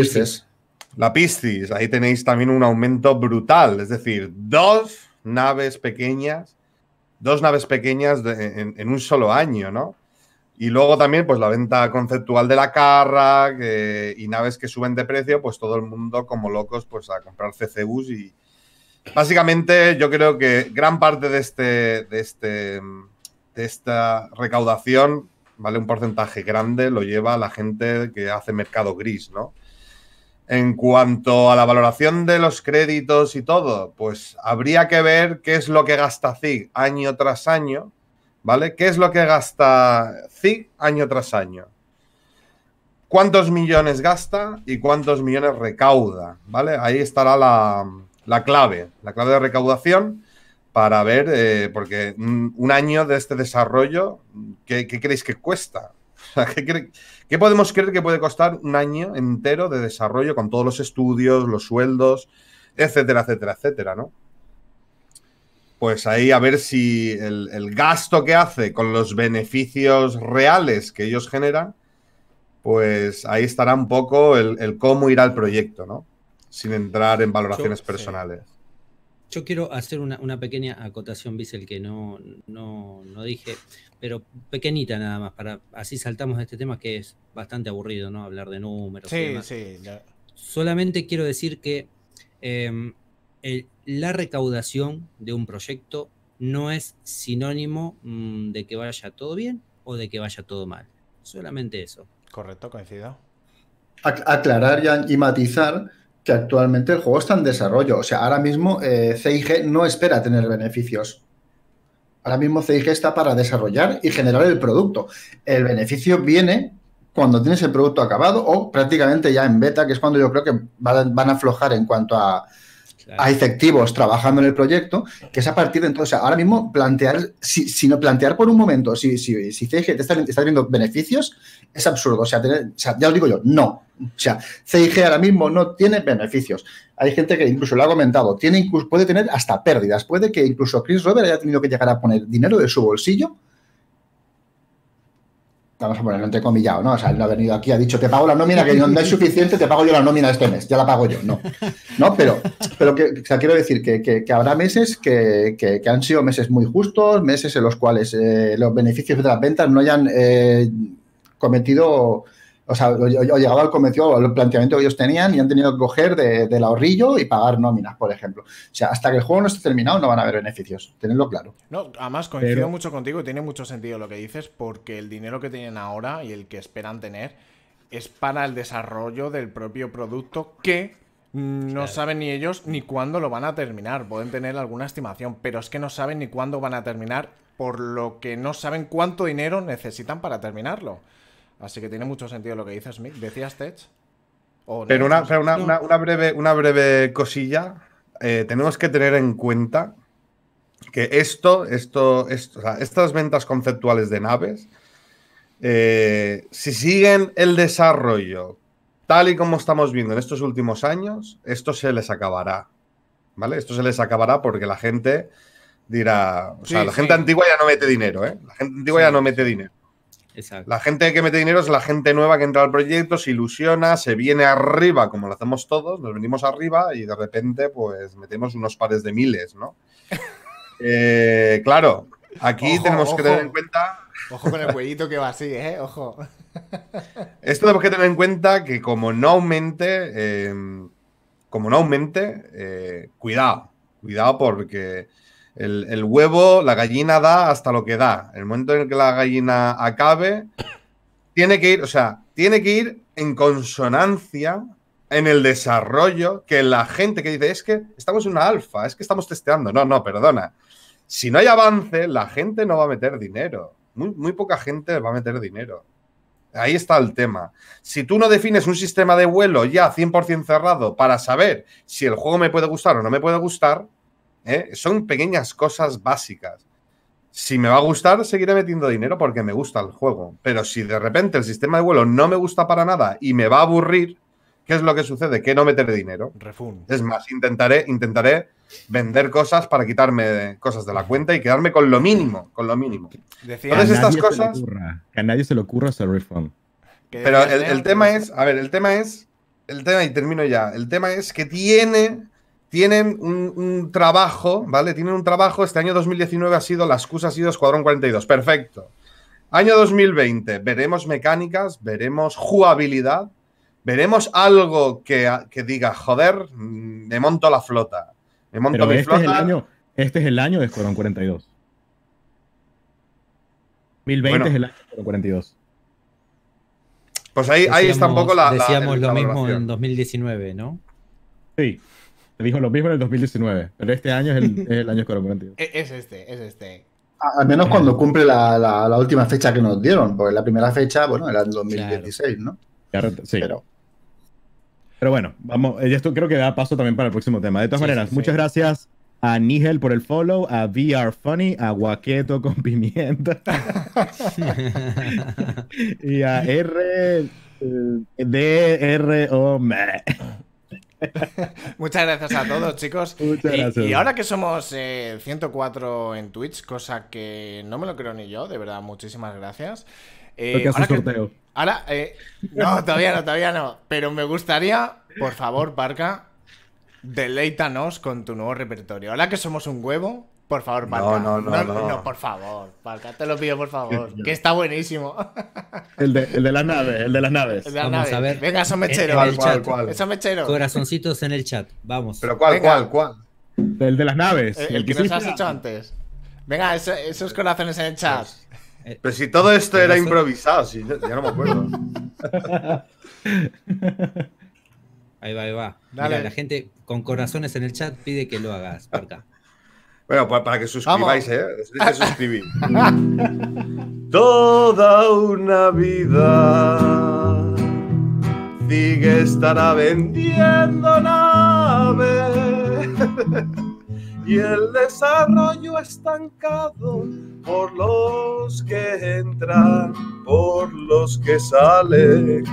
Piscis. La Ahí tenéis también un aumento brutal. Es decir, dos naves pequeñas. Dos naves pequeñas en un solo año, ¿no? Y luego también, pues la venta conceptual de la carra y naves que suben de precio, pues todo el mundo como locos, pues a comprar CCUs y básicamente yo creo que gran parte de este, de este, de esta recaudación, vale, un porcentaje grande lo lleva la gente que hace mercado gris, ¿no? En cuanto a la valoración de los créditos y todo, pues habría que ver qué es lo que gasta CIG año tras año ¿vale? ¿Qué es lo que gasta CIG año tras año? ¿Cuántos millones gasta y cuántos millones recauda? ¿Vale? Ahí estará la, clave, la clave de recaudación para ver, eh, porque un año de este desarrollo, ¿qué, creéis que cuesta? ¿Qué, ¿Qué, podemos creer que puede costar un año entero de desarrollo con todos los estudios, los sueldos, etcétera, etcétera, etcétera, ¿no? pues ahí a ver si el, gasto que hace con los beneficios reales que ellos generan, pues ahí estará un poco el, cómo irá el proyecto, ¿no? Sin entrar en valoraciones personales. Yo quiero hacer una, pequeña acotación, Bissell, que no, no, no, dije, pero pequeñita nada más, para así saltamos de este tema que es bastante aburrido, ¿no? Hablar de números. Sí, sí. Solamente quiero decir que em, eh, la recaudación de un proyecto no es sinónimo mm, de que vaya todo bien o de que vaya todo mal. Solamente eso. Correcto, coincido. Aclarar y matizar que actualmente el juego está en desarrollo. O sea, ahora mismo eh, CIG no espera tener beneficios. Ahora mismo CIG está para desarrollar y generar el producto. El beneficio viene cuando tienes el producto acabado o prácticamente ya en beta, que es cuando yo creo que van a aflojar en cuanto a, hay efectivos trabajando en el proyecto, que es a partir de entonces, ahora mismo plantear, si, sino plantear por un momento, si, CIG te está, viendo beneficios, es absurdo. O sea, tener, ya os digo yo, no. O sea, CIG ahora mismo no tiene beneficios. Hay gente que incluso lo ha comentado, tiene puede tener hasta pérdidas. Puede que incluso Chris Robert haya tenido que llegar a poner dinero de su bolsillo vamos a ponerlo entrecomillado, ¿no? O sea, él no ha venido aquí, ha dicho, te pago la nómina, que no, es suficiente, te pago yo la nómina este mes, ya la pago yo, no. No, pero, pero que, quiero decir que, habrá meses que, han sido meses muy justos, meses en los cuales eh, los beneficios de las ventas no hayan eh, cometido o sea, yo he llegado al convenció al planteamiento que ellos tenían y han tenido que coger del ahorrillo y pagar nóminas, por ejemplo. O sea, hasta que el juego no esté terminado no van a haber beneficios, tenedlo claro. No, además coincido mucho contigo tiene mucho sentido lo que dices porque el dinero que tienen ahora y el que esperan tener es para el desarrollo del propio producto que no saben ni ellos ni cuándo lo van a terminar. Pueden tener alguna estimación, pero es que no saben ni cuándo van a terminar, por lo que no saben cuánto dinero necesitan para terminarlo. Así que tiene mucho sentido lo que dices, Mick. ¿Decías Tech? pero una, una, breve, una breve cosilla. Eh, tenemos que tener en cuenta que esto, esto, estas ventas conceptuales de naves, eh, si siguen el desarrollo tal y como estamos viendo en estos últimos años, esto se les acabará. ¿Vale? Esto se les acabará porque la gente dirá. O sea, la gente antigua ya no mete dinero, ¿eh? La gente antigua ya no mete dinero. La gente que mete dinero es la gente nueva que entra al proyecto, se ilusiona, se viene arriba, como lo hacemos todos, nos venimos arriba y de repente pues metemos unos pares de miles, ¿no? Eh, claro, aquí tenemos que tener en cuenta... Ojo con el cuellito que va así, ¿eh? Ojo. Esto tenemos que tener en cuenta que como no aumente, eh, como no aumente, eh, cuidado, cuidado porque el, huevo, la gallina da hasta lo que da. El momento en el que la gallina acabe, tiene que ir, o sea, tiene que ir en consonancia en el desarrollo que la gente que dice es que estamos en una alfa, es que estamos testeando. No, no, perdona. Si no hay avance, la gente no va a meter dinero. Muy, muy poca gente va a meter dinero. Ahí está el tema. Si tú no defines un sistema de vuelo ya 100% cerrado para saber si el juego me puede gustar o no me puede gustar, ¿eh? Son pequeñas cosas básicas. Si me va a gustar, seguiré metiendo dinero porque me gusta el juego. Pero si de repente el sistema de vuelo no me gusta para nada y me va a aburrir, ¿qué es lo que sucede? Que no meteré dinero. Refund. Es más, intentaré, intentaré vender cosas para quitarme cosas de la cuenta y quedarme con lo mínimo, con lo mínimo. Decía, estas cosas. que a nadie se le ocurra hacer refund. Pero el, el tema es, a ver, el tema es, el tema y termino ya. El tema es que tiene tienen un, trabajo, ¿vale? Tienen un trabajo, este año 2019 ha sido, la excusa ha sido Escuadrón 42, perfecto. Año 2020, veremos mecánicas, veremos jugabilidad, veremos algo que, diga, joder, mm, me monto la flota, me monto Pero este flota. Es el año, este es el año de Escuadrón 42. 2020 es el año de Escuadrón 42. Pues ahí, ahí está un poco la... Decíamos lo mismo en 2019, ¿no? Sí dijo lo mismo en el 2019, pero este año es el, año e, Es este, es este. Al menos cuando eh. cumple la, última fecha que nos dieron, porque la primera fecha, bueno, era el 2016, ¿no? Sí. Pero, pero bueno, vamos, eh, esto creo que da paso también para el próximo tema. De todas maneras, muchas gracias a Nigel por el follow, a VR Funny, a Guaqueto con pimienta y a R. Eh, D, R, O, meh Muchas gracias a todos, chicos. Y, ahora que somos 104 eh, en Twitch, cosa que no me lo creo ni yo, de verdad, muchísimas gracias. Eh, ahora eh, no, todavía no, todavía no. Pero me gustaría, por favor, Parca, deleítanos con tu nuevo repertorio. Ahora que somos un huevo, por favor, Parca. No, no, no. No, no por favor, Parca, te lo pido, por favor. que está buenísimo. El de, el de las naves, el de las naves. A ver. Venga, son mecheros. ¿Cuál, Corazoncitos en el chat. Vamos. Pero ¿cuál, cuál, cuál? El de las naves. Eh, el, que, nos has hecho antes. Venga, esos corazones en el chat. Pues, eh, Pero si todo esto era improvisado, si, ya no me acuerdo. Ahí va, ahí va. la gente con corazones en el chat pide que lo hagas, Parca. Bueno, para, que suscribáis, ¿eh? Que suscribir. Toda una vida sigue estará vendiendo naves y el desarrollo estancado por los que entran, por los que salen.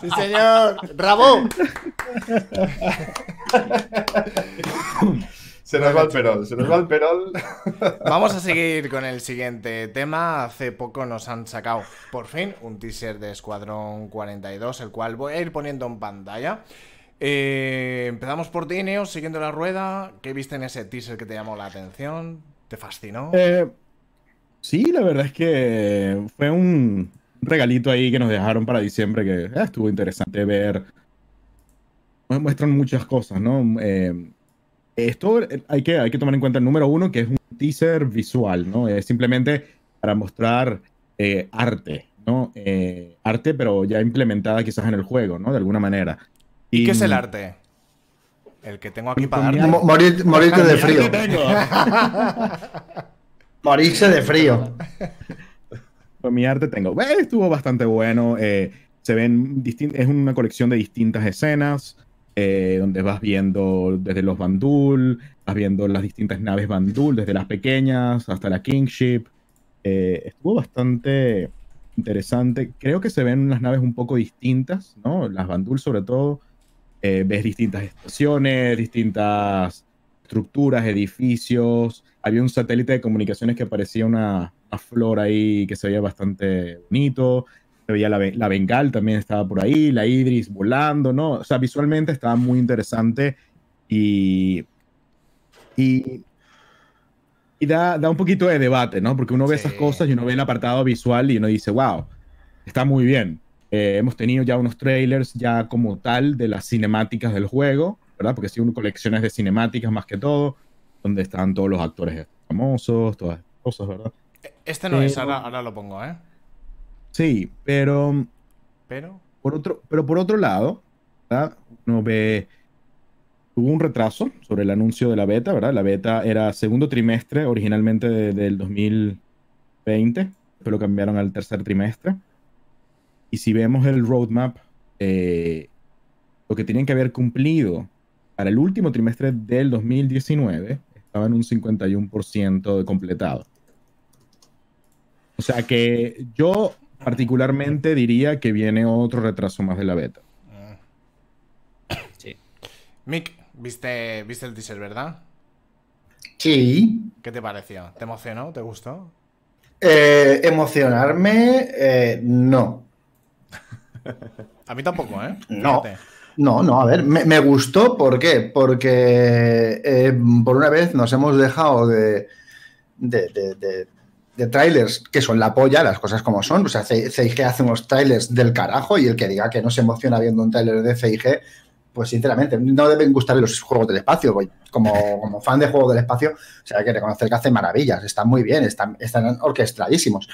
sí, señor. Bravo. Se nos va el perol, se nos va el perol. Vamos a seguir con el siguiente tema. Hace poco nos han sacado, por fin, un teaser de Escuadrón 42, el cual voy a ir poniendo en pantalla. Eh, empezamos por ti, siguiendo la rueda. ¿Qué viste en ese teaser que te llamó la atención? ¿Te fascinó? Eh, sí, la verdad es que fue un regalito ahí que nos dejaron para diciembre que ah, estuvo interesante ver. Nos muestran muchas cosas, ¿no? Eh, esto eh, hay que, hay que tomar en cuenta, el número uno, que es un teaser visual, ¿no? Es simplemente para mostrar eh, arte, ¿no? Eh, arte, pero ya implementada quizás en el juego, ¿no? De alguna manera. ¿Y, qué es el arte? El que tengo aquí para darte. de frío. Morirse de frío. pues mi arte tengo. estuvo bastante bueno. se ven es una colección de distintas escenas. Eh, donde vas viendo desde los Bandul, vas viendo las distintas naves Bandul, desde las pequeñas hasta la Kingship. Eh, estuvo bastante interesante. Creo que se ven unas naves un poco distintas, ¿no? Las Bandul sobre todo. Eh, ves distintas estaciones, distintas estructuras, edificios. Había un satélite de comunicaciones que parecía una, una flor ahí que se veía bastante bonito veía la, la, Bengal también estaba por ahí, la Idris volando, ¿no? O sea, visualmente estaba muy interesante y. Y. y da, da, un poquito de debate, ¿no? Porque uno ve esas cosas y uno ve el apartado visual y uno dice, wow, está muy bien. Eh, hemos tenido ya unos trailers ya como tal de las cinemáticas del juego, ¿verdad? Porque si uno colecciones de cinemáticas más que todo, donde están todos los actores famosos, todas esas cosas, ¿verdad? E-, este no es, ahora, ahora lo pongo, ¿eh? Sí, pero. Pero. Por otro, pero por otro lado, ¿verdad? ve. Hubo un retraso sobre el anuncio de la beta, ¿verdad? La beta era segundo trimestre originalmente del 2020, pero cambiaron al tercer trimestre. Y si vemos el roadmap, eh, lo que tenían que haber cumplido para el último trimestre del 2019 estaba en un 51% de completado. O sea que yo Particularmente diría que viene otro retraso más de la beta. Sí. Mick, ¿viste, viste el teaser, ¿verdad? Sí. ¿Qué te pareció? ¿Te emocionó? ¿Te gustó? Eh, emocionarme, eh, no. a mí tampoco, ¿eh? No. No, no, a ver, me, gustó, ¿por qué? Porque eh, por una vez nos hemos dejado de, de, de trailers que son la polla, las cosas como son. O sea, CIG hace unos trailers del carajo y el que diga que no se emociona viendo un trailer de CIG, pues sinceramente, no deben gustarle los juegos del espacio. como, como fan de juegos del espacio, o hay que reconocer que hace maravillas, están muy bien, están, están orquestadísimos.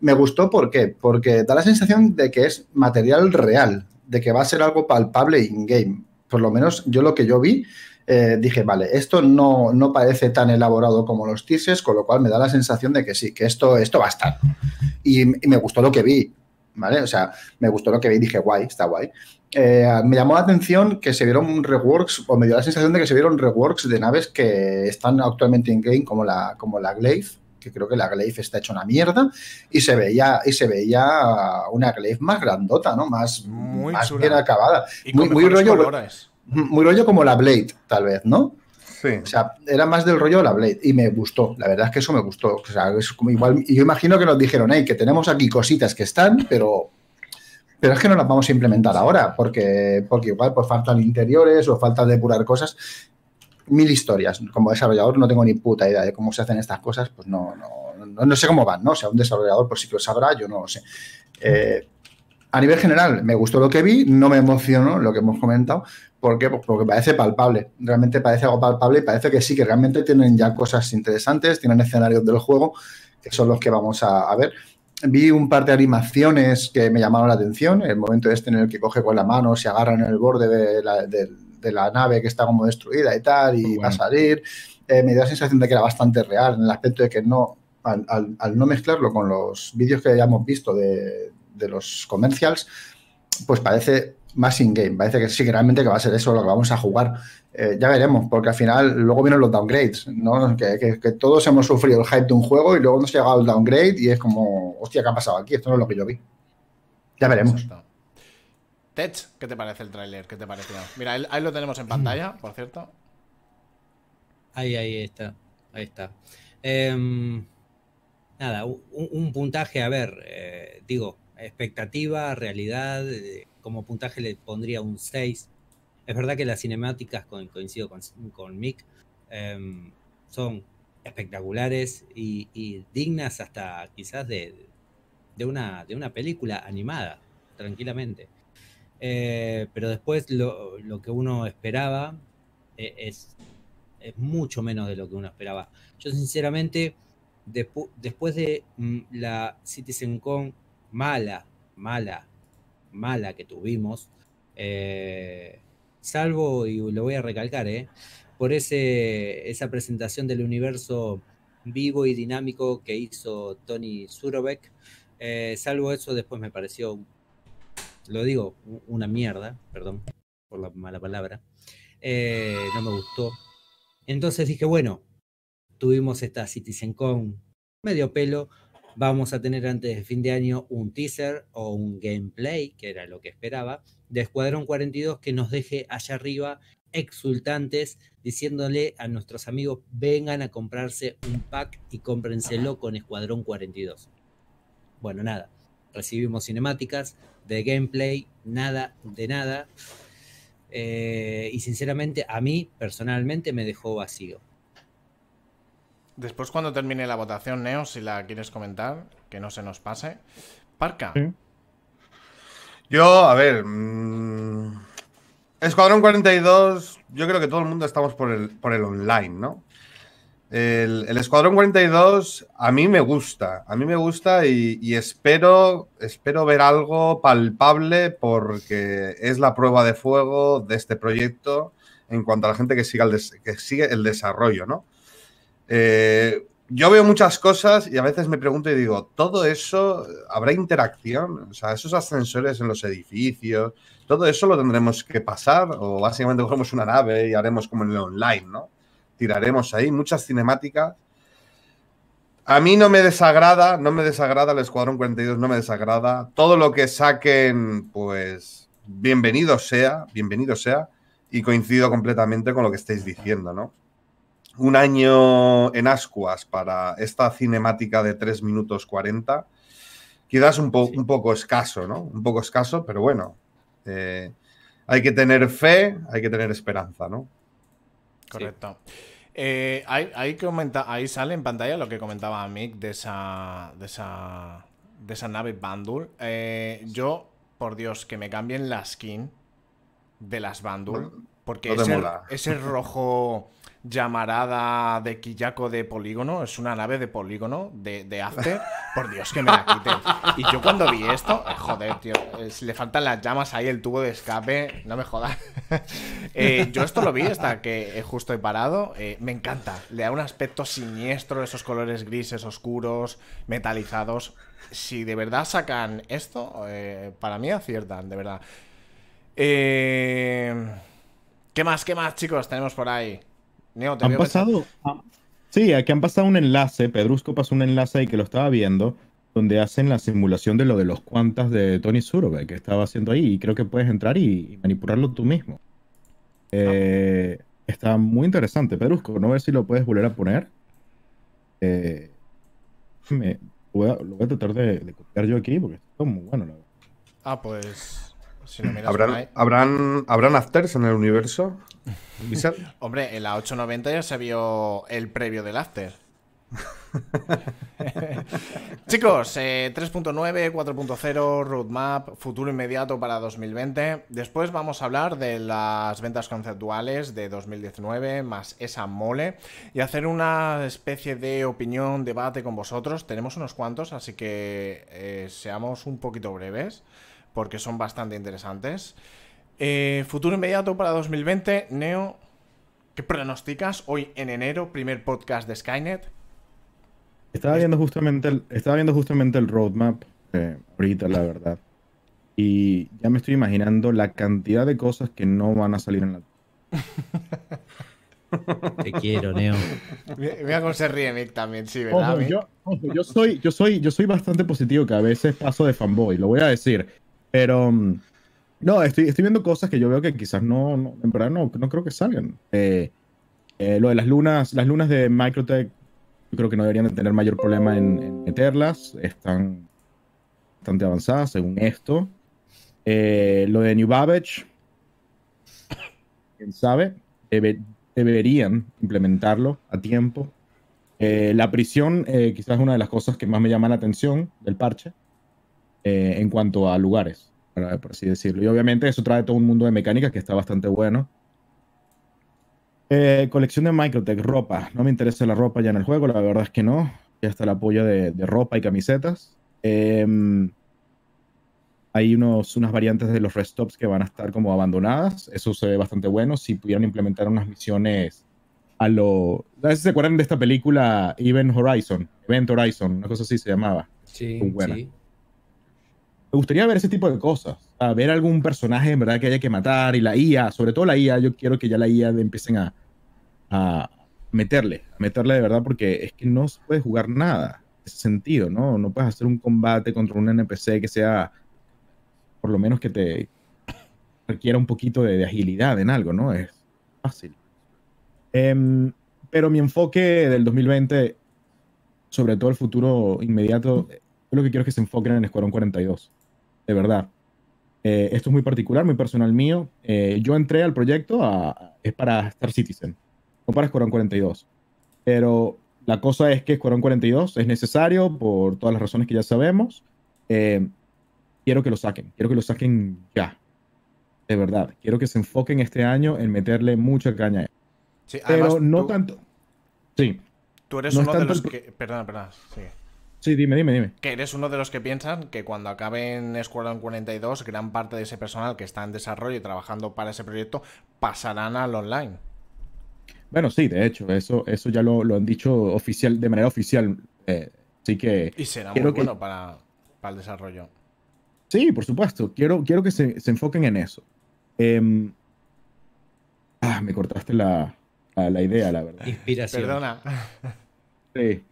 Me gustó, ¿por qué? Porque da la sensación de que es material real, de que va a ser algo palpable in-game. Por lo menos yo lo que yo vi eh, dije, vale, esto no, no parece tan elaborado como los teasers, con lo cual me da la sensación de que sí, que esto, esto va a estar. Y, me gustó lo que vi, ¿vale? O sea, me gustó lo que vi, dije, guay, está guay. Eh, me llamó la atención que se vieron reworks, o me dio la sensación de que se vieron reworks de naves que están actualmente en game, como la, como la Glaive, que creo que la Glaive está hecha una mierda, y se veía, y se veía una Glaive más grandota, ¿no? Más, muy bien acabada. muy, muy rollo muy rollo como la Blade, tal vez, ¿no? Sí. O sea, era más del rollo la Blade y me gustó, la verdad es que eso me gustó. O sea, es como igual, yo imagino que nos dijeron, hey, que tenemos aquí cositas que están, pero pero es que no las vamos a implementar ahora, porque, porque igual pues faltan interiores o falta depurar cosas. Mil historias. Como desarrollador no tengo ni puta idea de cómo se hacen estas cosas, pues no, no, no, sé cómo van, ¿no? O sea, un desarrollador por si que lo sabrá, yo no lo sé. Eh, a nivel general, me gustó lo que vi, no me emocionó lo que hemos comentado, ¿Por qué? Pues porque parece palpable, realmente parece algo palpable y parece que sí, que realmente tienen ya cosas interesantes, tienen escenarios del juego, que son los que vamos a, ver. Vi un par de animaciones que me llamaron la atención, el momento este en el que coge con la mano, se agarra en el borde de la, nave que está como destruida y tal, y va a salir. Eh, me dio la sensación de que era bastante real, en el aspecto de que no, al, no mezclarlo con los vídeos que ya hemos visto de, de los comercials, pues parece más in-game. Parece que sí, que realmente que va a ser eso lo que vamos a jugar. Eh, ya veremos, porque al final luego vienen los downgrades, Que, todos hemos sufrido el hype de un juego y luego nos ha llegado el downgrade y es como, hostia, ¿qué ha pasado aquí? Esto no es lo que yo vi. Ya veremos. Exacto. ¿qué te parece el tráiler? ¿Qué te parece? Mira, ahí lo tenemos en mm. pantalla, por cierto. Ahí, ahí está. Ahí está. Em, nada, un, puntaje, a ver, eh, digo, expectativa, realidad, eh, como puntaje le pondría un 6. Es verdad que las cinemáticas, coincido con, Mick, em, son espectaculares y, dignas hasta quizás de, una, de una película animada, tranquilamente. Eh, pero después lo, que uno esperaba eh, es, es, mucho menos de lo que uno esperaba. Yo sinceramente, después de mm, la Citizen Kong, mala, mala, mala que tuvimos, eh, salvo, y lo voy a recalcar, eh, por ese, esa presentación del universo vivo y dinámico que hizo Tony Surovec, eh, salvo eso después me pareció, lo digo, una mierda, perdón por la mala palabra, no me gustó. Entonces dije, bueno, tuvimos esta con medio pelo, Vamos a tener antes de fin de año un teaser o un gameplay, que era lo que esperaba, de Escuadrón 42 que nos deje allá arriba exultantes diciéndole a nuestros amigos vengan a comprarse un pack y cómprenselo con Escuadrón 42. Bueno, nada, recibimos cinemáticas de gameplay, nada de nada. Eh, y sinceramente a mí personalmente me dejó vacío. Después cuando termine la votación, Neo, si la quieres comentar, que no se nos pase. Parca. Yo, a ver... Mm, Escuadrón 42, yo creo que todo el mundo estamos por el, por el online, ¿no? El, Escuadrón 42 a mí me gusta, a mí me gusta y, espero, espero ver algo palpable porque es la prueba de fuego de este proyecto en cuanto a la gente que, siga que sigue el desarrollo, ¿no? Eh, yo veo muchas cosas y a veces me pregunto y digo, ¿todo eso habrá interacción? O sea, esos ascensores en los edificios, ¿todo eso lo tendremos que pasar? O básicamente cogemos una nave y haremos como en el online, ¿no? Tiraremos ahí muchas cinemáticas. A mí no me desagrada, no me desagrada el Escuadrón 42, no me desagrada. Todo lo que saquen, pues bienvenido sea, bienvenido sea. Y coincido completamente con lo que estáis diciendo, ¿no? un año en ascuas para esta cinemática de 3 minutos 40, quizás un, un poco escaso, ¿no? Un poco escaso, pero bueno, eh, hay que tener fe, hay que tener esperanza, ¿no? Correcto. Eh, hay, ahí sale en pantalla lo que comentaba Mick de esa, de esa, de esa nave Bandul. Eh, yo, por Dios, que me cambien la skin de las Bandul. Porque ese, ese rojo llamarada de quillaco de polígono, es una nave de polígono de, de Por Dios, que me la quiten. Y yo cuando vi esto, eh, joder, tío, si le faltan las llamas ahí, el tubo de escape, no me jodas. Eh, yo esto lo vi hasta que eh, justo he parado, me encanta, le da un aspecto siniestro, esos colores grises, oscuros, metalizados. Si de verdad sacan esto, para mí aciertan, de verdad. ¿Qué más, qué más, chicos? Tenemos por ahí han pasado. Ah, sí, aquí han pasado un enlace. Pedrusco pasó un enlace ahí que lo estaba viendo, donde hacen la simulación de lo de los cuantas de Tony zurobe que estaba haciendo ahí. Y creo que puedes entrar y, manipularlo tú mismo. Eh, está muy interesante, Pedrusco. No ver si lo puedes volver a poner. Eh, voy lo voy a tratar de, copiar yo aquí porque está muy bueno, Ah, pues ¿Habrán, ¿habrán, ¿Habrán afters en el universo? Hombre, en la 890 ya se vio el previo del after. Chicos, 3.9, eh, 4.0, roadmap, futuro inmediato para 2020. Después vamos a hablar de las ventas conceptuales de 2019, más esa mole, y hacer una especie de opinión, debate con vosotros. Tenemos unos cuantos, así que eh, seamos un poquito breves porque son bastante interesantes. Eh, futuro inmediato para 2020, Neo, ¿qué pronosticas hoy en enero, primer podcast de Skynet? Estaba viendo justamente el, estaba viendo justamente el roadmap eh, ahorita, la verdad. Y ya me estoy imaginando la cantidad de cosas que no van a salir en la... Te quiero, Neo. me hago se ríe también, sí, ¿verdad? yo, yo, soy, yo, soy, yo soy bastante positivo que a veces paso de fanboy, lo voy a decir. Pero mm, no, estoy, estoy viendo cosas que yo veo que quizás no, en verdad no, creo que salgan. Eh, eh, lo de las lunas, las lunas de Microtech, yo creo que no deberían tener mayor problema en, meterlas. Están bastante avanzadas según esto. Eh, lo de New Babbage, quién sabe, deberían implementarlo a tiempo. la prisión, quizás una de las cosas que más me llama la atención del parche. Eh, en cuanto a lugares, por, así decirlo. Y obviamente eso trae todo un mundo de mecánicas que está bastante bueno. Eh, colección de Microtech, ropa. No me interesa la ropa ya en el juego, la verdad es que no. Ya está el apoyo de, ropa y camisetas. Em, hay unos, unas variantes de los restops que van a estar como abandonadas. Eso se ve bastante bueno. Si pudieran implementar unas misiones a lo. veces se acuerdan de esta película Event Horizon, Event Horizon, una cosa así se llamaba. Sí, sí. Me gustaría ver ese tipo de cosas. A ver algún personaje en verdad que haya que matar y la IA, sobre todo la IA, yo quiero que ya la IA empiecen a, meterle, a meterle de verdad, porque es que no se puede jugar nada en ese sentido, ¿no? No puedes hacer un combate contra un NPC que sea, por lo menos que te requiera un poquito de, agilidad en algo, ¿no? Es fácil. Em, pero mi enfoque del 2020, sobre todo el futuro inmediato, eh, yo lo que quiero es que se enfoquen en Escuadrón 42 de verdad. Eh, esto es muy particular, muy personal mío. Eh, yo entré al proyecto a, es para Star Citizen, no para Squadron 42. Pero la cosa es que Squadron 42 es necesario por todas las razones que ya sabemos. Eh, quiero que lo saquen, quiero que lo saquen ya. De verdad, quiero que se enfoquen este año en meterle mucha caña. A sí, Pero no tanto. Sí. Tú eres uno de los que. Perdona, perdona. Sigue. Sí, dime, dime, dime. Que eres uno de los que piensan que cuando acaben Squadron 42, gran parte de ese personal que está en desarrollo y trabajando para ese proyecto pasarán al online. Bueno, sí, de hecho, eso, eso ya lo, han dicho oficial, de manera oficial. así eh, que. Y será muy bueno para, el desarrollo. Sí, por supuesto. Quiero, quiero que se, enfoquen en eso. Em, ah, me cortaste la, la, la idea, la verdad. Inspiración. Perdona. Sí.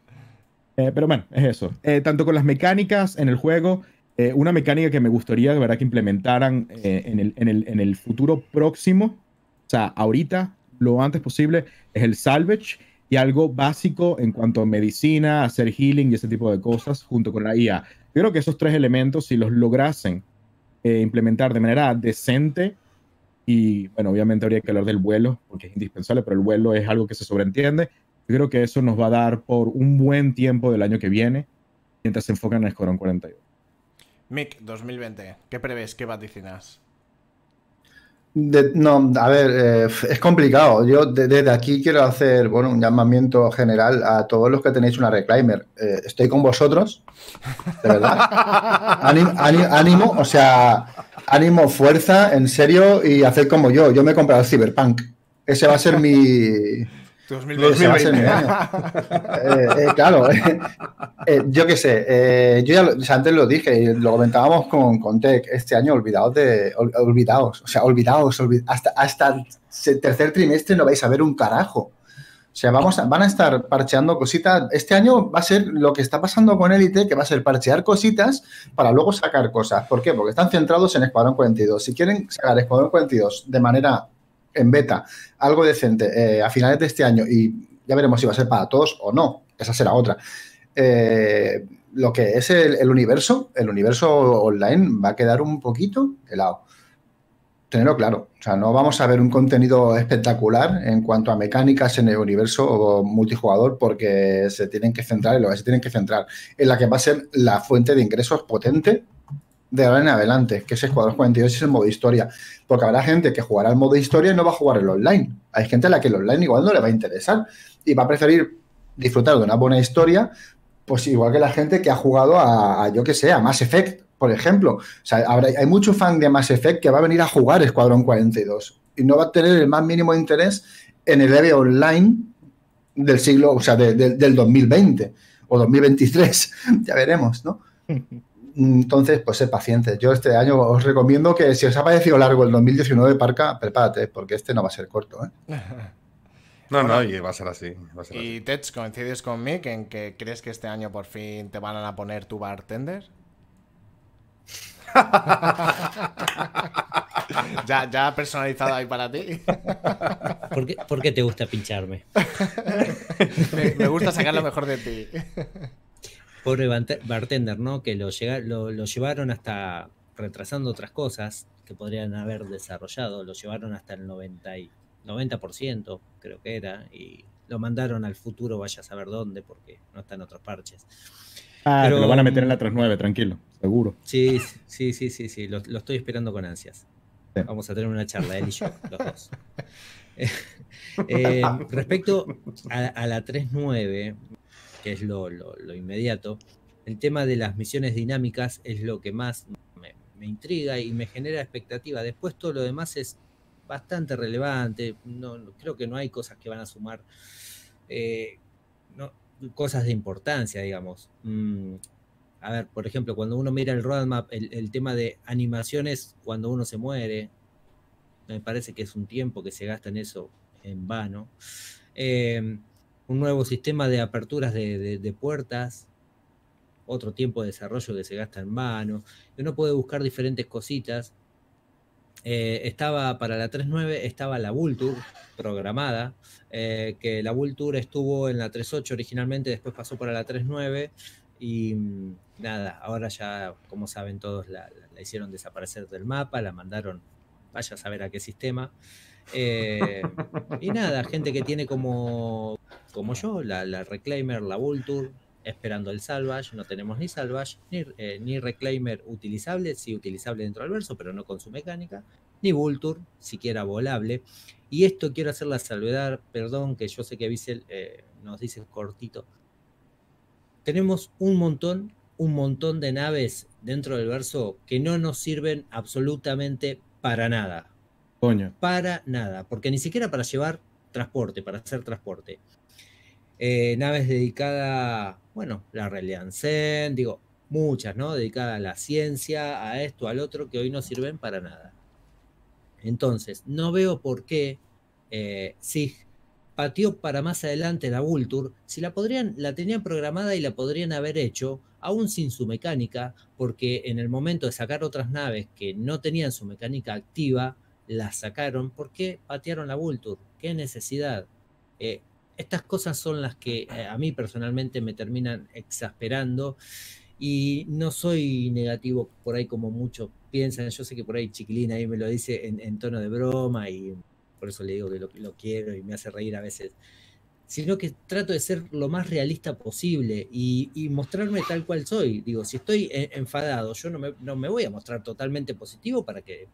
Eh, pero bueno, es eso. Eh, tanto con las mecánicas en el juego, eh, una mecánica que me gustaría de verdad que implementaran en el, en, el, futuro próximo, o sea, ahorita, lo antes posible, es el salvage y algo básico en cuanto a medicina, hacer healing y ese tipo de cosas junto con la IA. creo que esos tres elementos, si los lograsen implementar de manera decente, y bueno, obviamente habría que hablar del vuelo, porque es indispensable, pero el vuelo es algo que se sobreentiende yo creo que eso nos va a dar por un buen tiempo del año que viene, mientras se enfocan en el Escuadrón 42. Mick, 2020, ¿qué prevés? ¿Qué vaticinas? no, a ver, eh, es complicado. Yo desde aquí quiero hacer bueno, un llamamiento general a todos los que tenéis una reclaimer. Eh, estoy con vosotros, de verdad. Ánimo, ánimo, o sea, ánimo, fuerza, en serio, y hacer como yo. Yo me he comprado Cyberpunk. Ese va a ser mi, 2020. Eh, eh, claro, eh, yo qué sé, yo ya antes lo dije, y lo comentábamos con, con Tech, este año olvidaos de, o sea, olvidaos, hasta, hasta el tercer trimestre no vais a ver un carajo. O sea, vamos van a estar parcheando cositas. Este año va a ser lo que está pasando con Elite, que va a ser parchear cositas para luego sacar cosas. ¿Por qué? Porque están centrados en Escuadrón 42. Si quieren sacar Escuadrón 42 de manera en beta algo decente eh, a finales de este año y ya veremos si va a ser para todos o no, esa será otra. Eh, lo que es el, universo, el universo online va a quedar un poquito helado. Tenerlo claro, o sea, no vamos a ver un contenido espectacular en cuanto a mecánicas en el universo multijugador porque se tienen que centrar en lo que se tienen que centrar, en la que va a ser la fuente de ingresos potente de ahora en adelante, que es Escuadrón 42 es el modo historia. Porque habrá gente que jugará el modo historia y no va a jugar el online. Hay gente a la que el online igual no le va a interesar y va a preferir disfrutar de una buena historia, pues igual que la gente que ha jugado a, yo que sé, a Mass Effect, por ejemplo. O sea, hay mucho fan de Mass Effect que va a venir a jugar Escuadrón 42 y no va a tener el más mínimo interés en el EVE online del siglo, o sea, del 2020 o 2023. ya veremos, ¿no? Entonces, pues sé paciente. Yo este año os recomiendo que si os ha parecido largo el 2019, Parca, prepárate, porque este no va a ser corto. ¿eh? No, no, y va a ser así. ¿Y Tets, coincides conmigo en que crees que este año por fin te van a poner tu bartender? ya, ya personalizado ahí para ti. ¿Por qué, te gusta pincharme? me gusta sacar lo mejor de ti pobre bartender, ¿no? Que lo, llevaron hasta retrasando otras cosas que podrían haber desarrollado, lo llevaron hasta el 90, y, 90% creo que era, y lo mandaron al futuro, vaya a saber dónde, porque no está en otros parches. Ah, lo van a meter en la 39, mm, tranquilo, seguro. Sí, sí, sí, sí, sí, lo, estoy esperando con ansias. Vamos a tener una charla, él y yo, los dos. Eh, respecto a, a la 39, que es lo, lo, inmediato, el tema de las misiones dinámicas es lo que más me, intriga y me genera expectativa. Después todo lo demás es bastante relevante, no, creo que no hay cosas que van a sumar eh, no, cosas de importancia, digamos. Mm, a ver, por ejemplo, cuando uno mira el roadmap, el, tema de animaciones cuando uno se muere, me parece que es un tiempo que se gasta en eso en vano. Eh, un nuevo sistema de aperturas de, puertas, otro tiempo de desarrollo que se gasta en vano, uno puede buscar diferentes cositas. Eh, estaba para la 3.9, estaba la Vulture programada, eh, que la Vulture estuvo en la 3.8 originalmente, después pasó para la 3.9 y mm, nada, ahora ya, como saben todos, la hicieron desaparecer del mapa, la mandaron, vaya a saber a qué sistema. Eh, y nada, gente que tiene como, como yo, la, Reclaimer, la Vulture, esperando el Salvage. No tenemos ni Salvage, eh, ni, Reclaimer utilizable, sí utilizable dentro del verso, pero no con su mecánica, ni Vulture, siquiera volable. Y esto quiero hacer la salvedad, perdón, que yo sé que Bissell eh, nos dice cortito. Tenemos un montón, un montón de naves dentro del verso que no nos sirven absolutamente para nada para nada, porque ni siquiera para llevar transporte, para hacer transporte. Eh, naves dedicadas, bueno, la Reliance digo, muchas, ¿no? Dedicadas a la ciencia, a esto, al otro, que hoy no sirven para nada. Entonces, no veo por qué eh, Si SIG pateó para más adelante la Vulture, si la, podrían, la tenían programada y la podrían haber hecho, aún sin su mecánica, porque en el momento de sacar otras naves que no tenían su mecánica activa, la sacaron, ¿por qué patearon la Vulture? ¿Qué necesidad? Eh, estas cosas son las que eh, a mí personalmente me terminan exasperando y no soy negativo por ahí como muchos piensan. Yo sé que por ahí chiquilina ahí me lo dice en, tono de broma y por eso le digo que lo, lo quiero y me hace reír a veces sino que trato de ser lo más realista posible y, mostrarme tal cual soy. Digo, si estoy enfadado, yo no me, no me, voy a mostrar totalmente positivo para que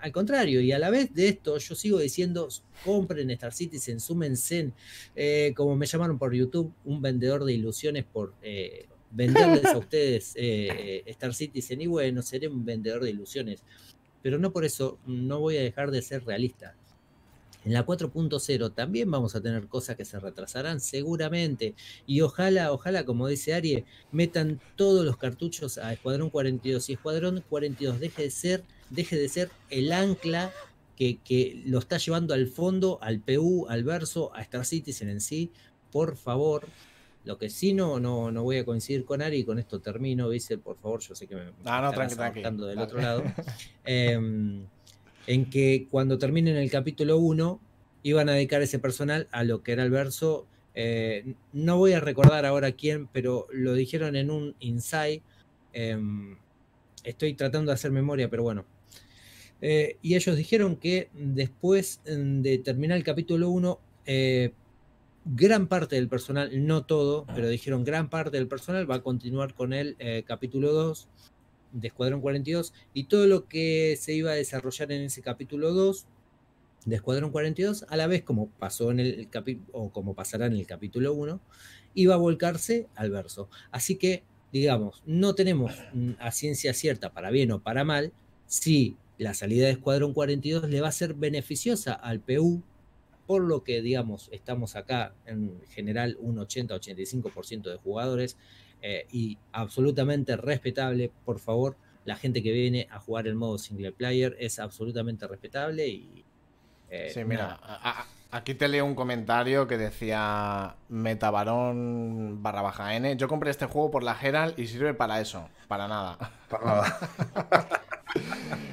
al contrario, y a la vez de esto, yo sigo diciendo, compren Star Citizen, súmense, eh, como me llamaron por YouTube, un vendedor de ilusiones por eh, venderles a ustedes eh, Star Citizen, y bueno, seré un vendedor de ilusiones, pero no por eso no voy a dejar de ser realista. En la 4.0 también vamos a tener cosas que se retrasarán seguramente. Y ojalá, ojalá, como dice Ari, metan todos los cartuchos a Escuadrón 42. Y Escuadrón 42 deje de ser, deje de ser el ancla que, lo está llevando al fondo, al PU, al verso, a Star Citizen en sí. Por favor, lo que sí no, no, no voy a coincidir con Ari, con esto termino, dice, por favor, yo sé que me, ah, no, no, del otro lado. Em, en que cuando terminen el capítulo 1 iban a dedicar ese personal a lo que era el verso. Eh, no voy a recordar ahora quién, pero lo dijeron en un insight. Em, estoy tratando de hacer memoria, pero bueno. Eh, y ellos dijeron que después em, de terminar el capítulo 1, eh, gran parte del personal, no todo, pero dijeron gran parte del personal va a continuar con el capítulo 2 de Escuadrón 42 y todo lo que se iba a desarrollar en ese capítulo 2 de Escuadrón 42, a la vez como pasó en el capítulo, o como pasará en el capítulo 1, iba a volcarse al verso. Así que, digamos, no tenemos mm, a ciencia cierta, para bien o para mal, si la salida de Escuadrón 42 le va a ser beneficiosa al PU, por lo que, digamos, estamos acá en general un 80-85% de jugadores eh, y absolutamente respetable, por favor. La gente que viene a jugar el modo single player es absolutamente respetable y... Eh, sí, mira, aquí te leo un comentario que decía Metabarón barra baja N. Yo compré este juego por la geral y sirve para eso, para nada. Para nada.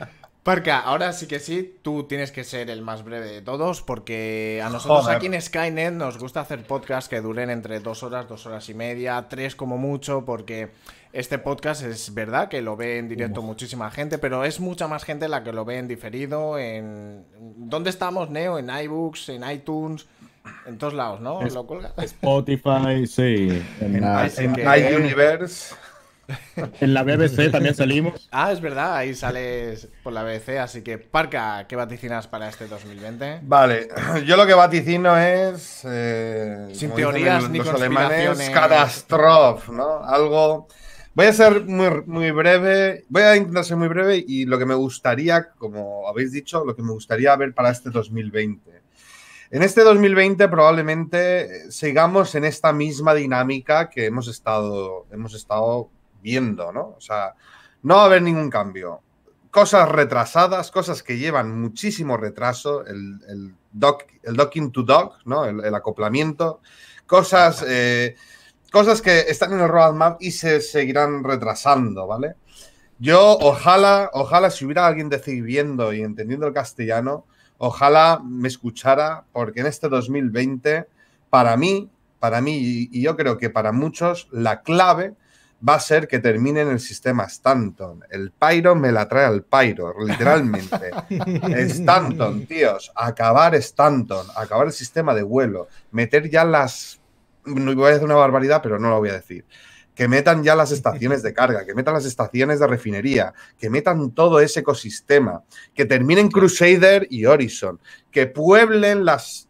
Parca, ahora sí que sí, tú tienes que ser el más breve de todos, porque a nosotros aquí en Skynet nos gusta hacer podcasts que duren entre dos horas, dos horas y media, tres como mucho, porque este podcast es verdad que lo ve en directo muchísima gente, pero es mucha más gente la que lo ve en diferido, en... ¿Dónde estamos, Neo? En iBooks, en iTunes... En todos lados, ¿no? Spotify, sí. en iUniverse. En la BBC también salimos. Ah, es verdad, ahí sales por la BBC, así que Parca, ¿qué vaticinas para este 2020? Vale, yo lo que vaticino es... Eh, Sin teorías ni los alemanes, ¿no? Algo... Voy a ser muy, breve, voy a intentar ser muy breve y lo que me gustaría, como habéis dicho, lo que me gustaría ver para este 2020. En este 2020 probablemente eh, sigamos en esta misma dinámica que hemos estado, hemos estado viendo, ¿no? O sea, no va a haber ningún cambio. Cosas retrasadas, cosas que llevan muchísimo retraso, el, docking to dock, ¿no? El, acoplamiento, cosas, eh, cosas que están en el roadmap y se seguirán retrasando, ¿vale? Yo, ojalá, ojalá si hubiera alguien decidiendo y entendiendo el castellano, ojalá me escuchara, porque en este 2020, para mí, para mí y yo creo que para muchos, la clave va a ser que terminen el sistema Stanton. El Pyro me la trae al Pyro, literalmente. Stanton, tíos, acabar Stanton, acabar el sistema de vuelo, meter ya las... No voy a decir una barbaridad, pero no lo voy a decir. Que metan ya las estaciones de carga, que metan las estaciones de refinería, que metan todo ese ecosistema, que terminen Crusader y Horizon, que pueblen las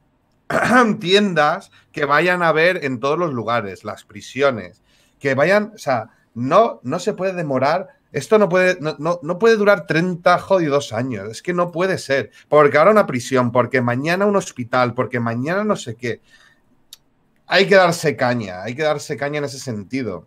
tiendas que vayan a ver en todos los lugares, las prisiones, que vayan, o sea, no, no se puede demorar. Esto no puede, no, puede durar 30 jodidos años. Es que no puede ser. Porque ahora una prisión, porque mañana un hospital, porque mañana no sé qué. Hay que darse caña, hay que darse caña en ese sentido.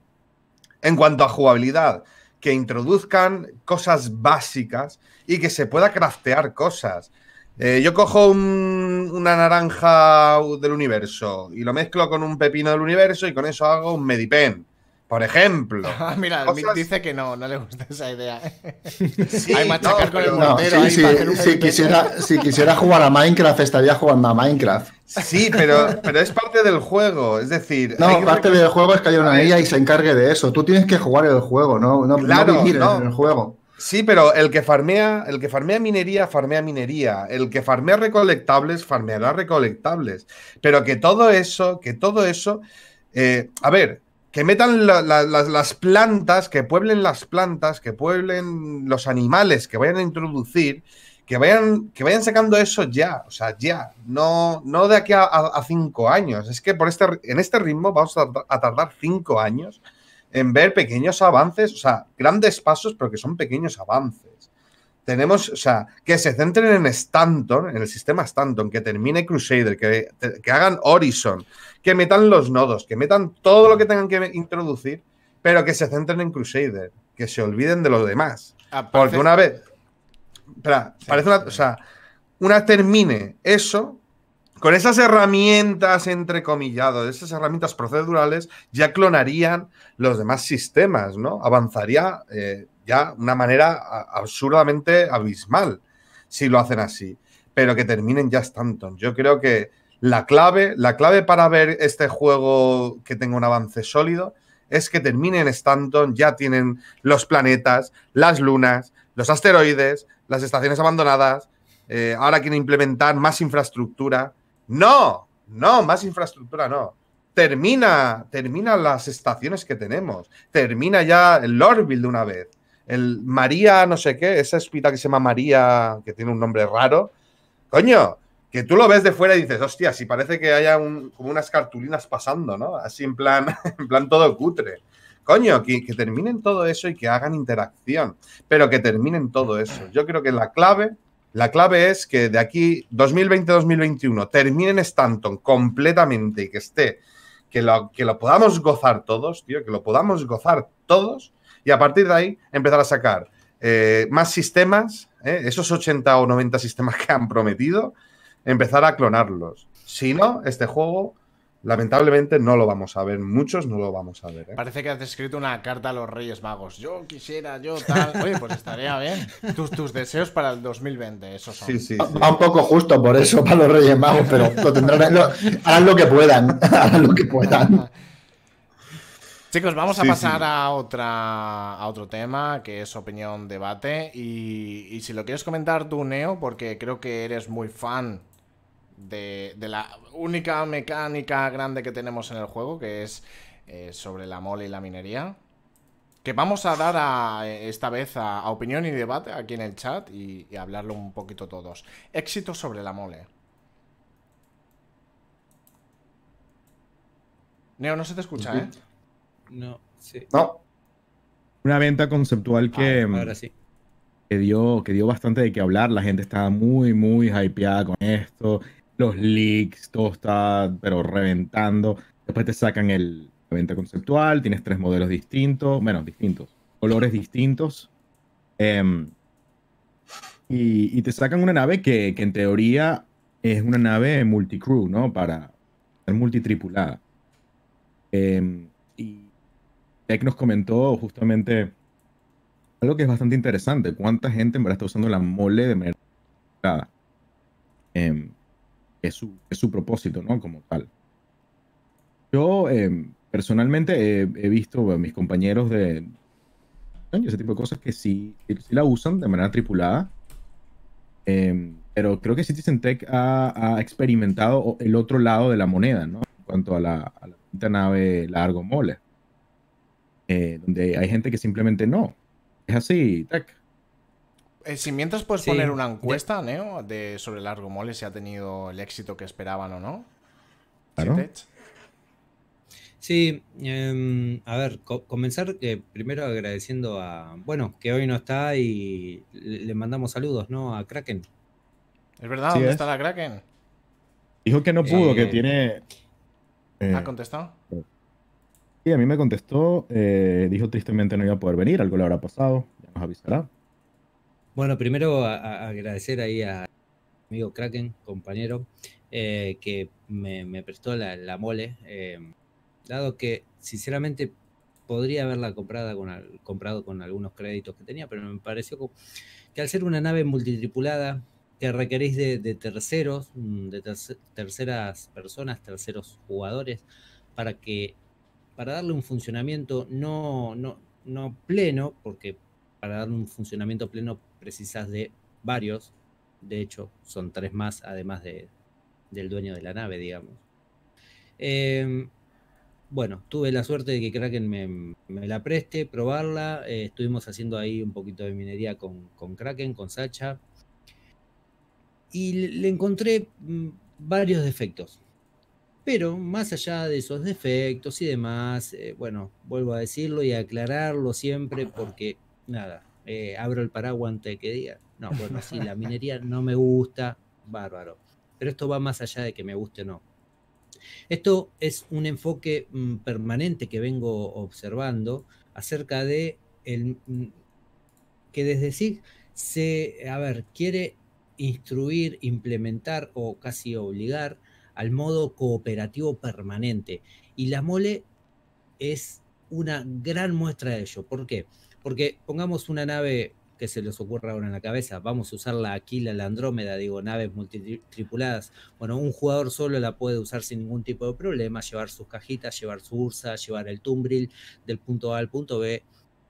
En cuanto a jugabilidad, que introduzcan cosas básicas y que se pueda craftear cosas. Eh, yo cojo una naranja del universo y lo mezclo con un pepino del universo y con eso hago un medipen. Por ejemplo. Ah, mira, dice que no, no le gusta esa idea. ¿eh? hay machacar con el si, quisiera, jugar a Minecraft, estaría jugando a Minecraft. Sí, pero, pero es parte del juego. Es decir. No, parte del juego es que haya una niña y se encargue de eso. Tú tienes que jugar el juego, no, no, claro, no en el juego. Sí, pero el que farmea, el que farmea minería, farmea minería. El que farmea recolectables, farmeará recolectables. Pero que todo eso, que todo eso. Eh, a ver, que metan las, plantas, que pueblen las plantas, que pueblen los animales que vayan a introducir, que vayan, que vayan sacando eso ya, o sea, ya, no, no de aquí a, cinco años. Es que por este, en este ritmo vamos a, a, tardar cinco años en ver pequeños avances, o sea, grandes pasos, pero que son pequeños avances tenemos, o sea, que se centren en Stanton, en el sistema Stanton, que termine Crusader, que, hagan Horizon, que metan los nodos, que metan todo lo que tengan que introducir, pero que se centren en Crusader, que se olviden de los demás. Ah, Porque una vez. Espera, parece una. O sea, una termine eso. Con esas herramientas, entre comillados, esas herramientas procedurales, ya clonarían los demás sistemas, ¿no? Avanzaría eh, ya una manera absurdamente abismal si lo hacen así. Pero que terminen ya Stanton. Yo creo que la clave, la clave para ver este juego que tenga un avance sólido es que terminen Stanton, ya tienen los planetas, las lunas, los asteroides, las estaciones abandonadas, eh, ahora quieren implementar más infraestructura. No, no, más infraestructura no. Termina, termina las estaciones que tenemos, termina ya el Orville de una vez. El María, no sé qué, esa espita que se llama María, que tiene un nombre raro. Coño, que tú lo ves de fuera y dices, hostia, si parece que haya un, como unas cartulinas pasando, ¿no? Así en plan, en plan todo cutre. Coño, que, que terminen todo eso y que hagan interacción, pero que terminen todo eso. Yo creo que la clave la clave es que de aquí 2020-2021 terminen Stanton completamente y que esté, que lo, que lo podamos gozar todos, tío, que lo podamos gozar todos y a partir de ahí empezar a sacar eh, más sistemas, eh, esos 80 o 90 sistemas que han prometido, empezar a clonarlos. Si no, este juego lamentablemente no lo vamos a ver, muchos no lo vamos a ver. ¿eh? Parece que has escrito una carta a los Reyes Magos. Yo quisiera, yo tal. Oye, pues estaría bien. Tus, tus deseos para el 2020, esos son. Sí, sí, sí. Va un poco justo por eso para los Reyes Magos, pero lo lo, harán lo que puedan, harán lo que puedan. Chicos, vamos a pasar a otra a otro tema que es opinión debate y, si lo quieres comentar tú Neo porque creo que eres muy fan de, la única mecánica grande que tenemos en el juego que es eh, sobre la mole y la minería que vamos a dar esta vez a, opinión y debate aquí en el chat y, y hablarlo un poquito todos. Éxito sobre la mole. Neo, no se te escucha, ¿eh? No, sí. No. Una venta conceptual que. Ah, mm, sí. Que dio, que dio bastante de qué hablar. La gente estaba muy, muy hypeada con esto. Los leaks, todo está, pero reventando. Después te sacan el, venta conceptual. Tienes tres modelos distintos. Bueno, distintos. Colores distintos. Em, y, te sacan una nave que, en teoría es una nave multicrew, ¿no? Para ser multitripulada. Em, Tech nos comentó justamente algo que es bastante interesante. ¿Cuánta gente en verdad está usando la mole de manera... Eh, es, su, propósito, ¿no? Como tal. Yo em, personalmente he, visto a mis compañeros de... Ese tipo de cosas que sí, la usan de manera tripulada. Em, pero creo que Citizen Tech ha, experimentado el otro lado de la moneda, ¿no? En cuanto a la nave largo mole. Eh, donde hay gente que simplemente no. Es así, tac. Eh, si mientras puedes poner una encuesta, Neo, de sobre Largo Mole, si ha tenido el éxito que esperaban o no. Claro. Sí, em, a ver, comenzar eh, primero agradeciendo a, bueno, que hoy no está y le mandamos saludos, ¿no? A Kraken. Es verdad, ¿dónde está la Kraken? Dijo que no pudo, que tiene... ¿Ha contestado? Y a mí me contestó, eh, dijo tristemente no iba a poder venir, algo le habrá pasado, ya nos avisará. Bueno, primero agradecer ahí a amigo Kraken, compañero, eh, que me, prestó la, mole, eh, dado que sinceramente podría haberla comprada con comprado con algunos créditos que tenía, pero me pareció que al ser una nave multitripulada que requerís de, de terceros, mm, de terceras personas, terceros jugadores, para que para darle un funcionamiento no, no, no pleno, porque para darle un funcionamiento pleno precisas de varios, de hecho son tres más además de, del dueño de la nave, digamos. Em, bueno, tuve la suerte de que Kraken me, la preste, probarla, eh, estuvimos haciendo ahí un poquito de minería con, Kraken, con Sacha, y le encontré mm, varios defectos. Pero más allá de esos defectos y demás, eh, bueno, vuelvo a decirlo y aclararlo siempre porque, nada, eh, abro el paraguas antes de que diga. No, bueno, sí, la minería no me gusta, bárbaro. Pero esto va más allá de que me guste o no. Esto es un enfoque mm, permanente que vengo observando acerca de el, mm, que desde sí se, a ver, quiere instruir, implementar o casi obligar al modo cooperativo permanente. Y la mole es una gran muestra de ello. ¿Por qué? Porque pongamos una nave que se les ocurra ahora en la cabeza, vamos a usar la Aquila, la Andrómeda, digo, naves multitripuladas. Bueno, un jugador solo la puede usar sin ningún tipo de problema, llevar sus cajitas, llevar su Ursa, llevar el Tumbril del punto A al punto B,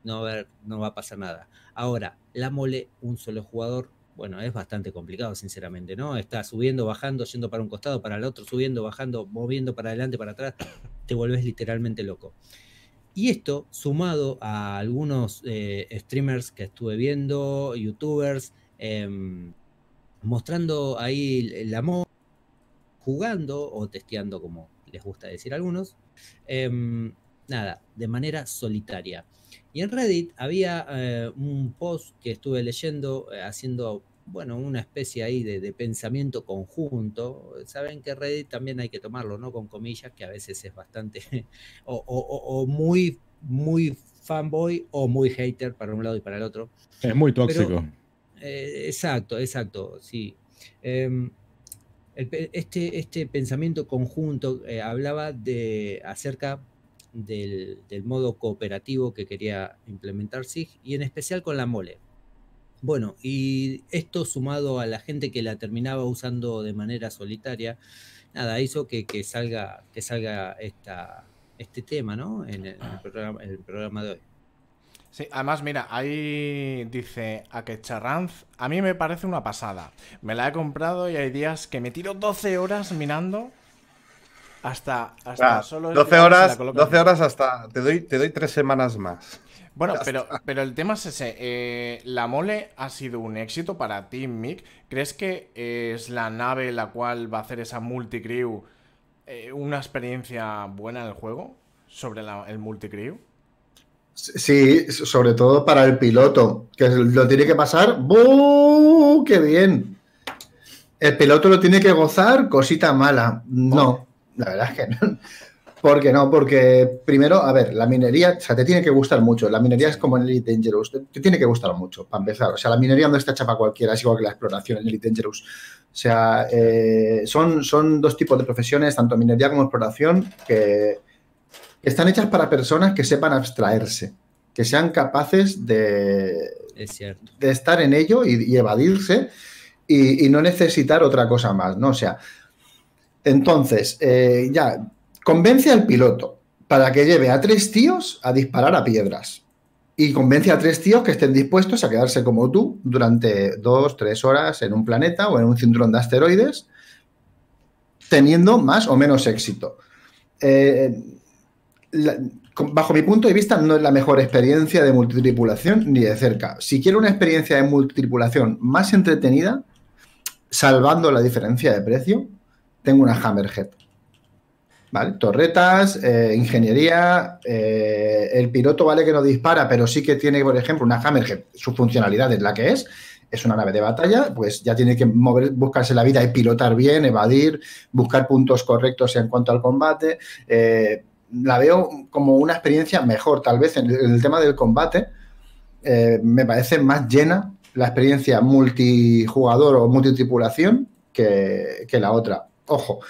no va a, no va a pasar nada. Ahora, la mole, un solo jugador, bueno, es bastante complicado, sinceramente, ¿no? Está subiendo, bajando, yendo para un costado, para el otro, subiendo, bajando, moviendo para adelante, para atrás, te volvés literalmente loco. Y esto, sumado a algunos eh, streamers que estuve viendo, youtubers, em, mostrando ahí el amor, jugando o testeando, como les gusta decir a algunos, em, nada, de manera solitaria. Y en Reddit había eh, un post que estuve leyendo eh, haciendo, bueno, una especie ahí de, pensamiento conjunto. Saben que Reddit también hay que tomarlo, ¿no? Con comillas, que a veces es bastante, o, muy, muy fanboy o muy hater para un lado y para el otro. Es muy tóxico. Eh, exacto, exacto, sí. Em, este, este, pensamiento conjunto hablaba de acerca del, modo cooperativo que quería implementar SIG y en especial con la mole. Bueno, y esto sumado a la gente que la terminaba usando de manera solitaria, nada, hizo que, que salga, que salga esta, este tema, ¿no? En el, programa, de hoy. Sí, además, mira, ahí dice a que Charranz, a mí me parece una pasada. Me la he comprado y hay días que me tiro 12 horas mirando hasta, hasta 12 horas, 12 horas hasta. Te doy, te doy tres semanas más. Bueno, pero, pero el tema es ese. Eh, la mole ha sido un éxito para ti, Mick. ¿Crees que es la nave la cual va a hacer esa multicrew eh, una experiencia buena en el juego? Sobre el multicrew. Sí, sobre todo para el piloto, que lo tiene que pasar. buuu ¡Qué bien! El piloto lo tiene que gozar, cosita mala. No. La verdad es que no. ¿Por no? Porque primero, a ver, la minería, o sea, te tiene que gustar mucho. La minería es como en Elite Dangerous, te, tiene que gustar mucho, para empezar. O sea, la minería no está para cualquiera, es igual que la exploración en Elite Dangerous. O sea, eh, son, son dos tipos de profesiones, tanto minería como exploración, que están hechas para personas que sepan abstraerse, que sean capaces de, de estar en ello y, evadirse y, y, no necesitar otra cosa más, ¿no? O sea, entonces, eh, ya, convence al piloto para que lleve a tres tíos a disparar a piedras. Y convence a tres tíos que estén dispuestos a quedarse como tú durante dos, tres horas en un planeta o en un cinturón de asteroides, teniendo más o menos éxito. Eh, bajo mi punto de vista, no es la mejor experiencia de multitripulación ni de cerca. Si quiero una experiencia de multitripulación más entretenida, salvando la diferencia de precio, tengo una Hammerhead. ¿Vale? Torretas, eh, ingeniería, eh, el piloto vale que no dispara, pero sí que tiene, por ejemplo, una Hammerhead, su funcionalidad es la que es, es una nave de batalla, pues ya tiene que mover, buscarse la vida y pilotar bien, evadir, buscar puntos correctos en cuanto al combate. Eh, la veo como una experiencia mejor, tal vez en el, tema del combate, me parece más llena la experiencia multijugador o multitripulación que la otra ojo,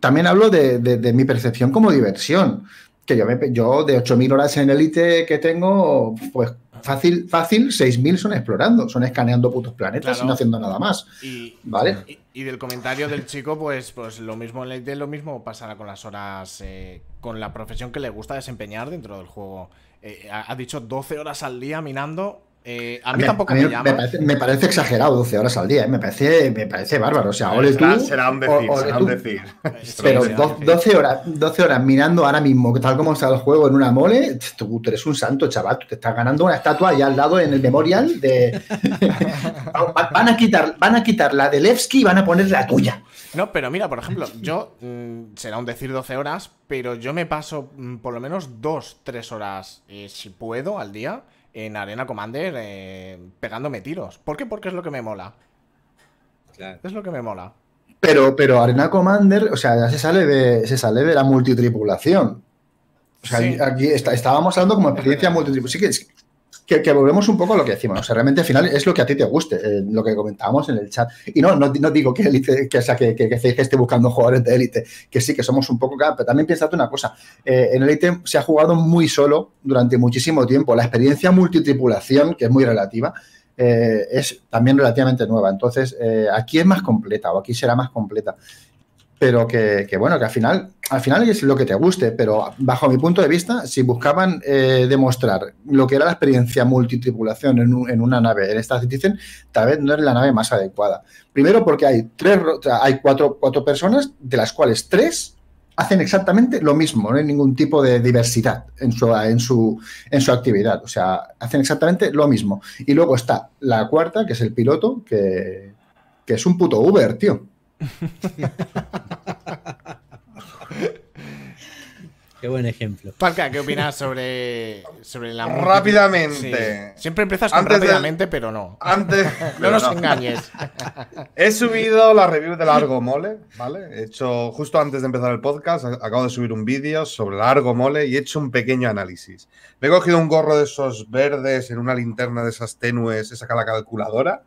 también hablo de, mi percepción como diversión, que yo, me, yo de 8.000 horas en Elite que tengo, pues fácil, fácil, 6.000 son explorando, son escaneando putos planetas y no haciendo nada más. Y, ¿vale? Y, del comentario del chico, pues, pues lo mismo en Elite, lo mismo pasará con las horas, eh, con la profesión que le gusta desempeñar dentro del juego. Eh, ha dicho 12 horas al día minando eh, a mí tampoco me, parece, exagerado 12 horas al día, ¿eh? me, parece, me parece bárbaro. O sea, Será un decir, será un decir. Pero 12 horas, 12 horas mirando ahora mismo, tal como está el juego en una mole, tú, eres un santo, chaval. Tú te estás ganando una estatua allá al lado en el memorial de. van, a quitar, van a quitar la de Levski y van a poner la tuya. No, pero mira, por ejemplo, yo. Mm, será un decir 12 horas, pero yo me paso mm, por lo menos 2, 3 horas, eh, si puedo, al día en Arena Commander eh, pegándome tiros. ¿Por qué? Porque es lo que me mola. Es lo que me mola. Pero, pero Arena Commander, o sea, ya se sale de, se sale de la multitripulación. O sea, aquí está, estábamos hablando como experiencia multitripulación. Sí que que, volvemos un poco a lo que decimos. O sea, realmente al final es lo que a ti te guste, eh, lo que comentábamos en el chat. Y no, no, digo que, elite, que, sea, que, que esté buscando jugadores de élite, que sí, que somos un poco pero también piénsate una cosa. Eh, en élite se ha jugado muy solo durante muchísimo tiempo. La experiencia multitripulación, que es muy relativa, eh, es también relativamente nueva. Entonces, aquí es más completa o aquí será más completa pero que, bueno, que al final, al final es lo que te guste, pero bajo mi punto de vista, si buscaban eh, demostrar lo que era la experiencia multitripulación en, en una nave, en esta Citizen, tal vez no es la nave más adecuada. Primero porque hay, tres, hay cuatro, cuatro personas, de las cuales tres hacen exactamente lo mismo, no hay ningún tipo de diversidad en su, en su, en su actividad, o sea, hacen exactamente lo mismo. Y luego está la cuarta, que es el piloto, que, que es un puto Uber, tío. Qué buen ejemplo. Parca, ¿qué opinas sobre, sobre la Rápidamente. Siempre empiezas con rápidamente, pero no. Antes. no nos engañes. He subido la review de Largo Mole, ¿vale? He hecho, justo antes de empezar el podcast, acabo de subir un vídeo sobre Largo Mole y he hecho un pequeño análisis. Me he cogido un gorro de esos verdes en una linterna de esas tenues, he sacado la calculadora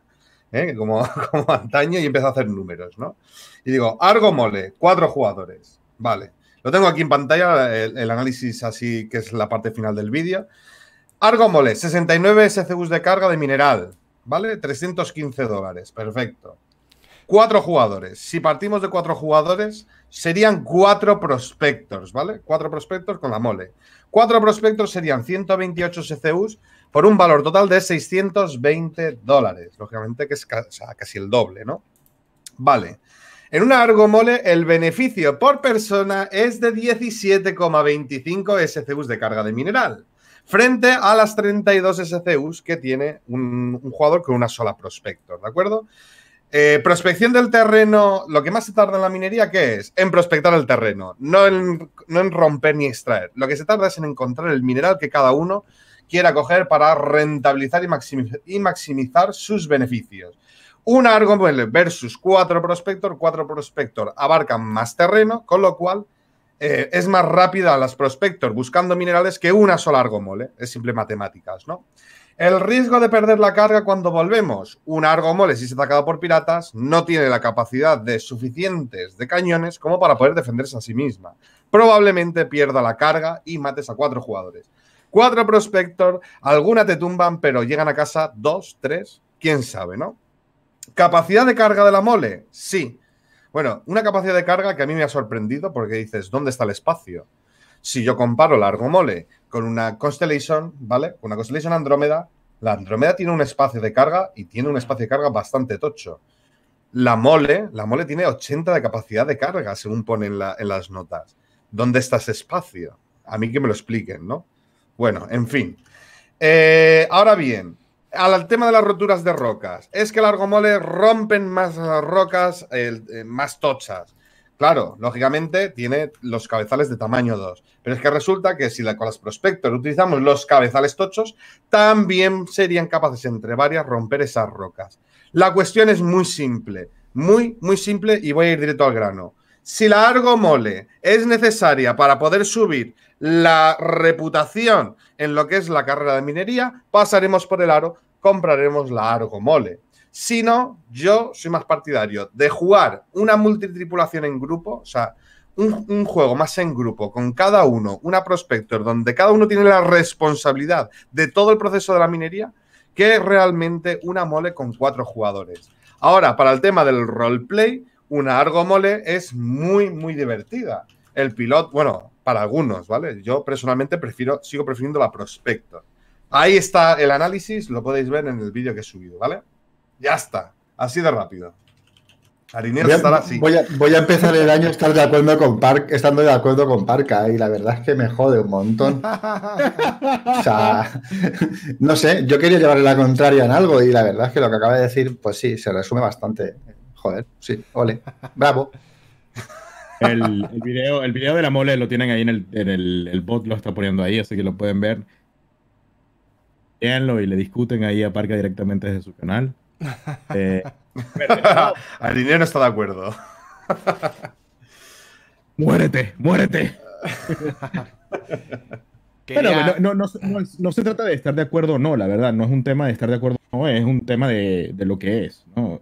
¿eh? como, antaño, y empiezo a hacer números, ¿no? Y digo, Argo Mole, cuatro jugadores. Vale. Lo tengo aquí en pantalla, el, análisis así que es la parte final del vídeo. Argo Mole, 69 SCUs de carga de mineral, ¿vale? 315 dólares, perfecto. Cuatro jugadores. Si partimos de cuatro jugadores, serían cuatro prospectos, ¿vale? Cuatro prospectos con la mole. Cuatro prospectos serían 128 SCUs por un valor total de 620 dólares, lógicamente que es casi el doble, ¿no? Vale. En una Argomole el beneficio por persona es de 17,25 SCUs de carga de mineral, frente a las 32 SCUs que tiene un, jugador con una sola prospector, ¿de acuerdo? Eh, prospección del terreno, lo que más se tarda en la minería, ¿qué es? En prospectar el terreno, no no en romper ni extraer. Lo que se tarda es en encontrar el mineral que cada uno quiera coger para rentabilizar y maximizar, sus beneficios. Un argomole versus cuatro Prospector, Cuatro Prospector abarcan más terreno, con lo cual eh, es más rápida las Prospector buscando minerales que una sola Argomole. Es simple matemáticas, ¿no? El riesgo de perder la carga cuando volvemos. Un Argomole, si es atacado por piratas, no tiene la capacidad de suficientes de cañones como para poder defenderse a sí misma. Probablemente pierda la carga y mates a cuatro jugadores cuatro prospector, alguna te tumban, pero llegan a casa dos, tres, quién sabe, ¿no? ¿Capacidad de carga de la mole? Sí. Bueno, una capacidad de carga que a mí me ha sorprendido porque dices, ¿dónde está el espacio? Si yo comparo la Argomole con una Constellation, ¿vale? Una Constellation Andrómeda, la Andrómeda tiene un espacio de carga y tiene un espacio de carga bastante tocho. La mole, la mole tiene 80 de capacidad de carga, según ponen en, en las notas. ¿Dónde está ese espacio? A mí que me lo expliquen, ¿no? Bueno, en fin. Eh, ahora bien, al tema de las roturas de rocas. Es que el argomole rompen más rocas, eh, más tochas. Claro, lógicamente tiene los cabezales de tamaño 2. Pero es que resulta que si la, con las prospectos utilizamos los cabezales tochos, también serían capaces entre varias romper esas rocas. La cuestión es muy simple, muy, muy simple y voy a ir directo al grano. Si la Argo Mole es necesaria para poder subir la reputación en lo que es la carrera de minería, pasaremos por el aro, compraremos la Argo Mole. Si no, yo soy más partidario de jugar una multitripulación en grupo, o sea, un, juego más en grupo, con cada uno, una prospector, donde cada uno tiene la responsabilidad de todo el proceso de la minería, que realmente una mole con cuatro jugadores. Ahora, para el tema del roleplay, una argomole es muy, muy divertida. El piloto, bueno, para algunos, ¿vale? Yo personalmente prefiero, sigo prefiriendo la prospecto. Ahí está el análisis, lo podéis ver en el vídeo que he subido, ¿vale? Ya está, así de rápido. estará así. Voy a, voy a, empezar el año estar de acuerdo con Park, estando de acuerdo con Parca, y la verdad es que me jode un montón. o sea, no sé, yo quería llevarle la contraria en algo, y la verdad es que lo que acaba de decir, pues sí, se resume bastante. Joder, sí, ole, bravo. El, video, el video de la mole lo tienen ahí en el, bot, lo está poniendo ahí, así que lo pueden ver. Veanlo y le discuten ahí a Parca directamente desde su canal. Eh, no está de acuerdo. muérete, muérete. Bueno, no, se trata de estar de acuerdo o no, la verdad. No es un tema de estar de acuerdo o no, es un tema de, de lo que es. ¿no?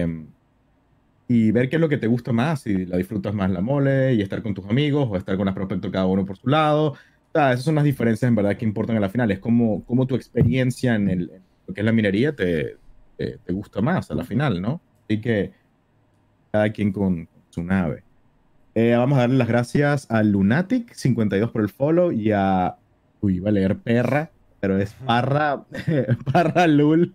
Em, y ver qué es lo que te gusta más, si la disfrutas más la mole y estar con tus amigos o estar con las prospectos cada uno por su lado. esas son las diferencias en verdad que importan a la final. Es como, como tu experiencia en, el, lo que es la minería te, te, gusta más a la final, ¿no? Así que cada quien con su nave. Eh, vamos a darle las gracias a Lunatic52 por el follow y a. Uy, iba a leer perra, pero es parra, parra lul.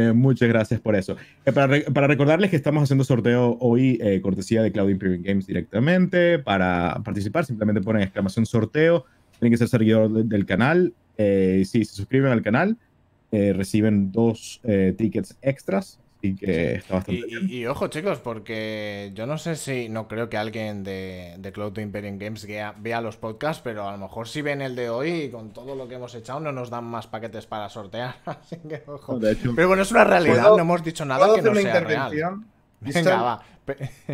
Eh, muchas gracias por eso. Eh, para, recordarles que estamos haciendo sorteo hoy, eh, cortesía de Cloud Improving Games directamente. Para participar, simplemente ponen exclamación sorteo. Tienen que ser seguidor del canal. si se suscriben al canal, reciben dos tickets extras que Y, ojo, chicos, porque yo no sé si, no creo que alguien de, Cloud to Imperium Games vea, los podcasts, pero a lo mejor si ven el de hoy y con todo lo que hemos echado no nos dan más paquetes para sortear. Así que, ojo. pero bueno, es una realidad, no hemos dicho nada que no sea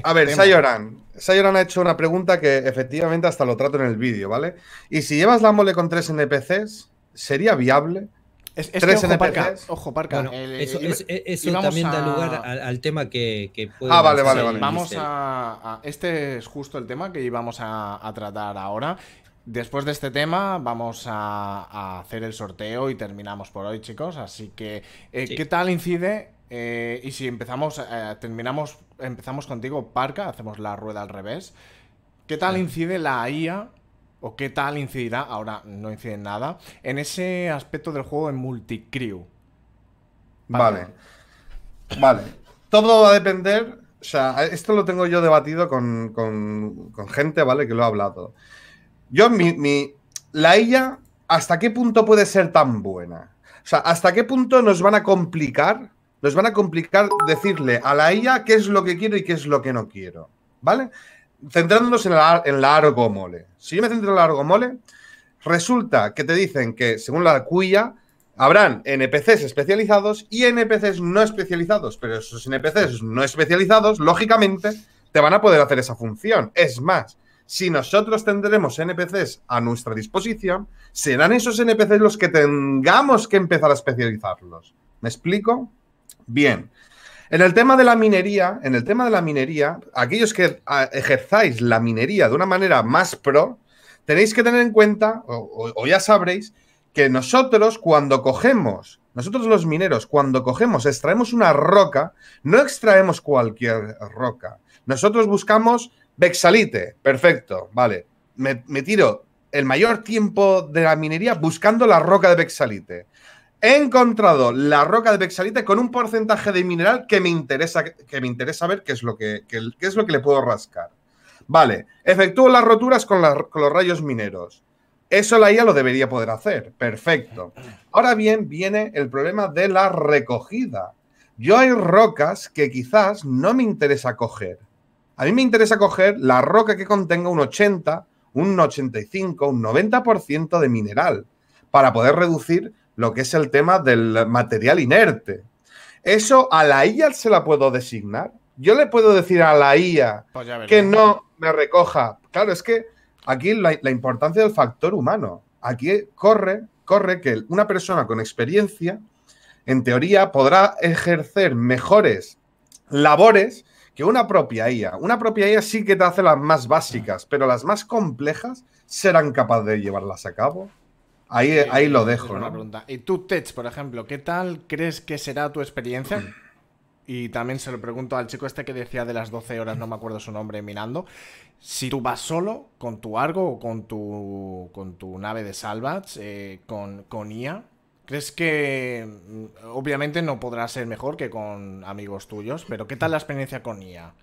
A ver, Sayoran. Sayoran ha hecho una pregunta que efectivamente hasta lo trato en el vídeo, ¿vale? Y si llevas la mole con tres NPCs, ¿sería viable? Es, es parca, ojo, parca. eso, eh, también da lugar al, tema que, Ah, vale, vale, vale. Vamos a, Este es justo el tema que íbamos a, tratar ahora. Después de este tema vamos a, hacer el sorteo y terminamos por hoy, chicos. Así que, eh, ¿qué tal incide? Eh, y si empezamos, terminamos, empezamos contigo, Parca, hacemos la rueda al revés. ¿Qué tal incide la IA o qué tal incidirá, ahora no incide en nada, en ese aspecto del juego en multicrew. Vale. Vale. Todo va a depender. O sea, esto lo tengo yo debatido con, gente, ¿vale? Que lo ha hablado. Yo, mi, mi, La IA, ¿hasta qué punto puede ser tan buena? O sea, ¿hasta qué punto nos van a complicar? Nos van a complicar decirle a la IA qué es lo que quiero y qué es lo que no quiero. ¿Vale? centrándonos en la, en la argomole. Si yo me centro en la argomole, resulta que te dicen que, según la cuya, habrán NPCs especializados y NPCs no especializados. Pero esos NPCs no especializados, lógicamente, te van a poder hacer esa función. Es más, si nosotros tendremos NPCs a nuestra disposición, serán esos NPCs los que tengamos que empezar a especializarlos. ¿Me explico? Bien. En el tema de la minería, en el tema de la minería, aquellos que ah, ejerzáis la minería de una manera más pro, tenéis que tener en cuenta, o, ya sabréis, que nosotros cuando cogemos, nosotros los mineros, cuando cogemos, extraemos una roca, no extraemos cualquier roca. Nosotros buscamos bexalite, perfecto, vale. Me, me tiro el mayor tiempo de la minería buscando la roca de bexalite. He encontrado la roca de Bexalite con un porcentaje de mineral que me interesa, que me interesa ver qué es, lo que, es lo que le puedo rascar. Vale, efectúo las roturas con, con los rayos mineros. Eso la IA lo debería poder hacer. Perfecto. Ahora bien, viene el problema de la recogida. Yo hay rocas que quizás no me interesa coger. A mí me interesa coger la roca que contenga un 80, un 85, un 90% de mineral para poder reducir lo que es el tema del material inerte. Eso a la IA se la puedo designar. Yo le puedo decir a la IA pues que no me recoja. Claro, es que aquí la, importancia del factor humano. Aquí corre, corre que una persona con experiencia, en teoría, podrá ejercer mejores labores que una propia IA. Una propia IA sí que te hace las más básicas, pero las más complejas serán capaces de llevarlas a cabo. Ahí, lo dejo, Y tú, Tech, por ejemplo, ¿qué tal crees que será tu experiencia? Y también se lo pregunto al chico este que decía de las 12 horas, no me acuerdo su nombre, mirando. Si tú vas solo con tu Argo o con tu, con tu nave de Salvage, eh, con, IA, ¿crees que mm, obviamente no podrá ser mejor que con amigos tuyos? Pero ¿qué tal la experiencia con IA?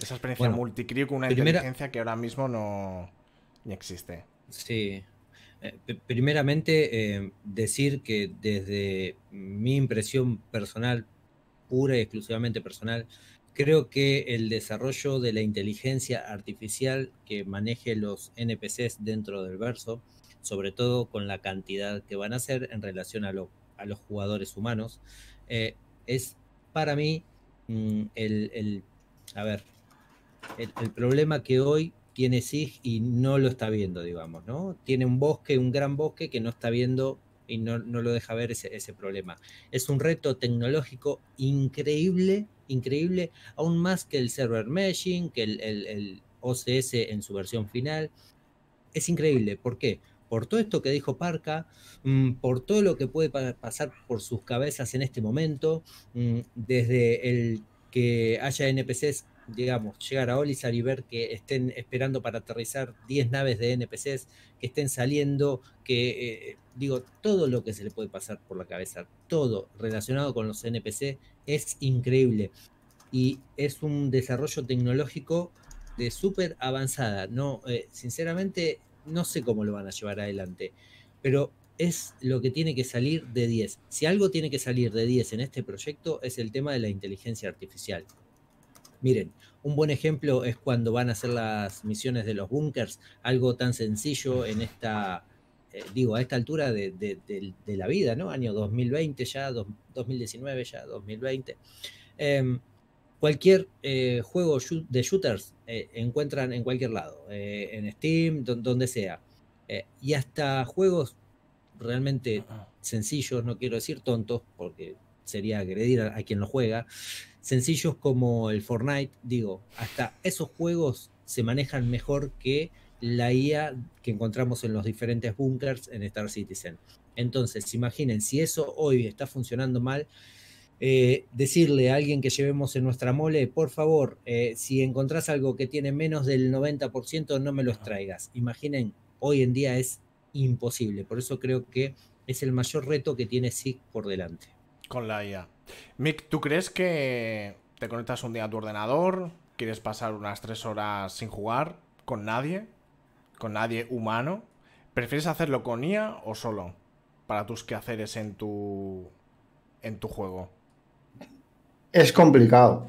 Esa experiencia bueno, con una inteligencia que ahora mismo no ni existe. Sí, eh, primeramente, eh, decir que desde mi impresión personal, pura y exclusivamente personal, creo que el desarrollo de la inteligencia artificial que maneje los NPCs dentro del verso, sobre todo con la cantidad que van a hacer en relación a, los jugadores humanos, eh, es para mí mm, el, el, a ver, el problema que hoy tiene SIG y no lo está viendo, digamos, ¿no? Tiene un bosque, un gran bosque que no está viendo y no, lo deja ver ese, problema. Es un reto tecnológico increíble, increíble, aún más que el server meshing, que el, el OCS en su versión final. Es increíble, ¿por qué? por todo esto que dijo Parca, mm, por todo lo que puede pasar por sus cabezas en este momento, mm, desde el que haya NPCs digamos, llegar a Olizar y ver que estén esperando para aterrizar 10 naves de NPCs, que estén saliendo, que, eh, digo, todo lo que se le puede pasar por la cabeza, todo relacionado con los NPC es increíble. Y es un desarrollo tecnológico de súper avanzada. No, eh, sinceramente, no sé cómo lo van a llevar adelante, pero es lo que tiene que salir de 10. Si algo tiene que salir de 10 en este proyecto es el tema de la inteligencia artificial. Miren, un buen ejemplo es cuando van a hacer las misiones de los bunkers, algo tan sencillo en esta, eh, digo, a esta altura de, la vida, ¿no? Año 2020 ya, 2019 ya, 2020. Em, cualquier eh, juego de shooters eh, encuentran en cualquier lado, en Steam, donde sea. y hasta juegos realmente sencillos, no quiero decir tontos, porque sería agredir a, a quien lo juega, sencillos como el Fortnite, digo, hasta esos juegos se manejan mejor que la IA que encontramos en los diferentes bunkers en Star Citizen. Entonces, imaginen, si eso hoy está funcionando mal, eh, decirle a alguien que llevemos en nuestra mole, por favor, eh, si encontrás algo que tiene menos del 90%, no me los traigas. Imaginen, hoy en día es imposible. Por eso creo que es el mayor reto que tiene SIG por delante. Con la IA. Mick, ¿tú crees que te conectas un día a tu ordenador? ¿Quieres pasar unas tres horas sin jugar? ¿Con nadie? ¿Con nadie humano? ¿Prefieres hacerlo con IA o solo? Para tus quehaceres en tu. en tu juego. Es complicado.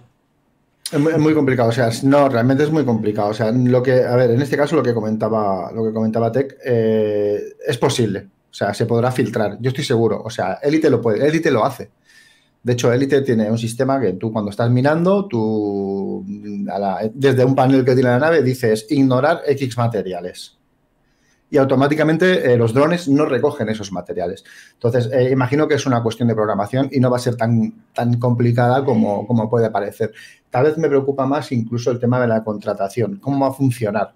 Es muy, complicado, o sea, no, realmente es muy complicado. O sea, lo que, a ver, en este caso lo que comentaba, lo que comentaba Tech, eh, es posible. O sea, se podrá filtrar, yo estoy seguro. O sea, Elite lo puede, Elite lo hace. De hecho, Elite tiene un sistema que tú cuando estás mirando, tú desde un panel que tiene la nave dices ignorar X materiales. Y automáticamente eh, los drones no recogen esos materiales. Entonces, eh, imagino que es una cuestión de programación y no va a ser tan, tan complicada como, como puede parecer. Tal vez me preocupa más incluso el tema de la contratación, cómo va a funcionar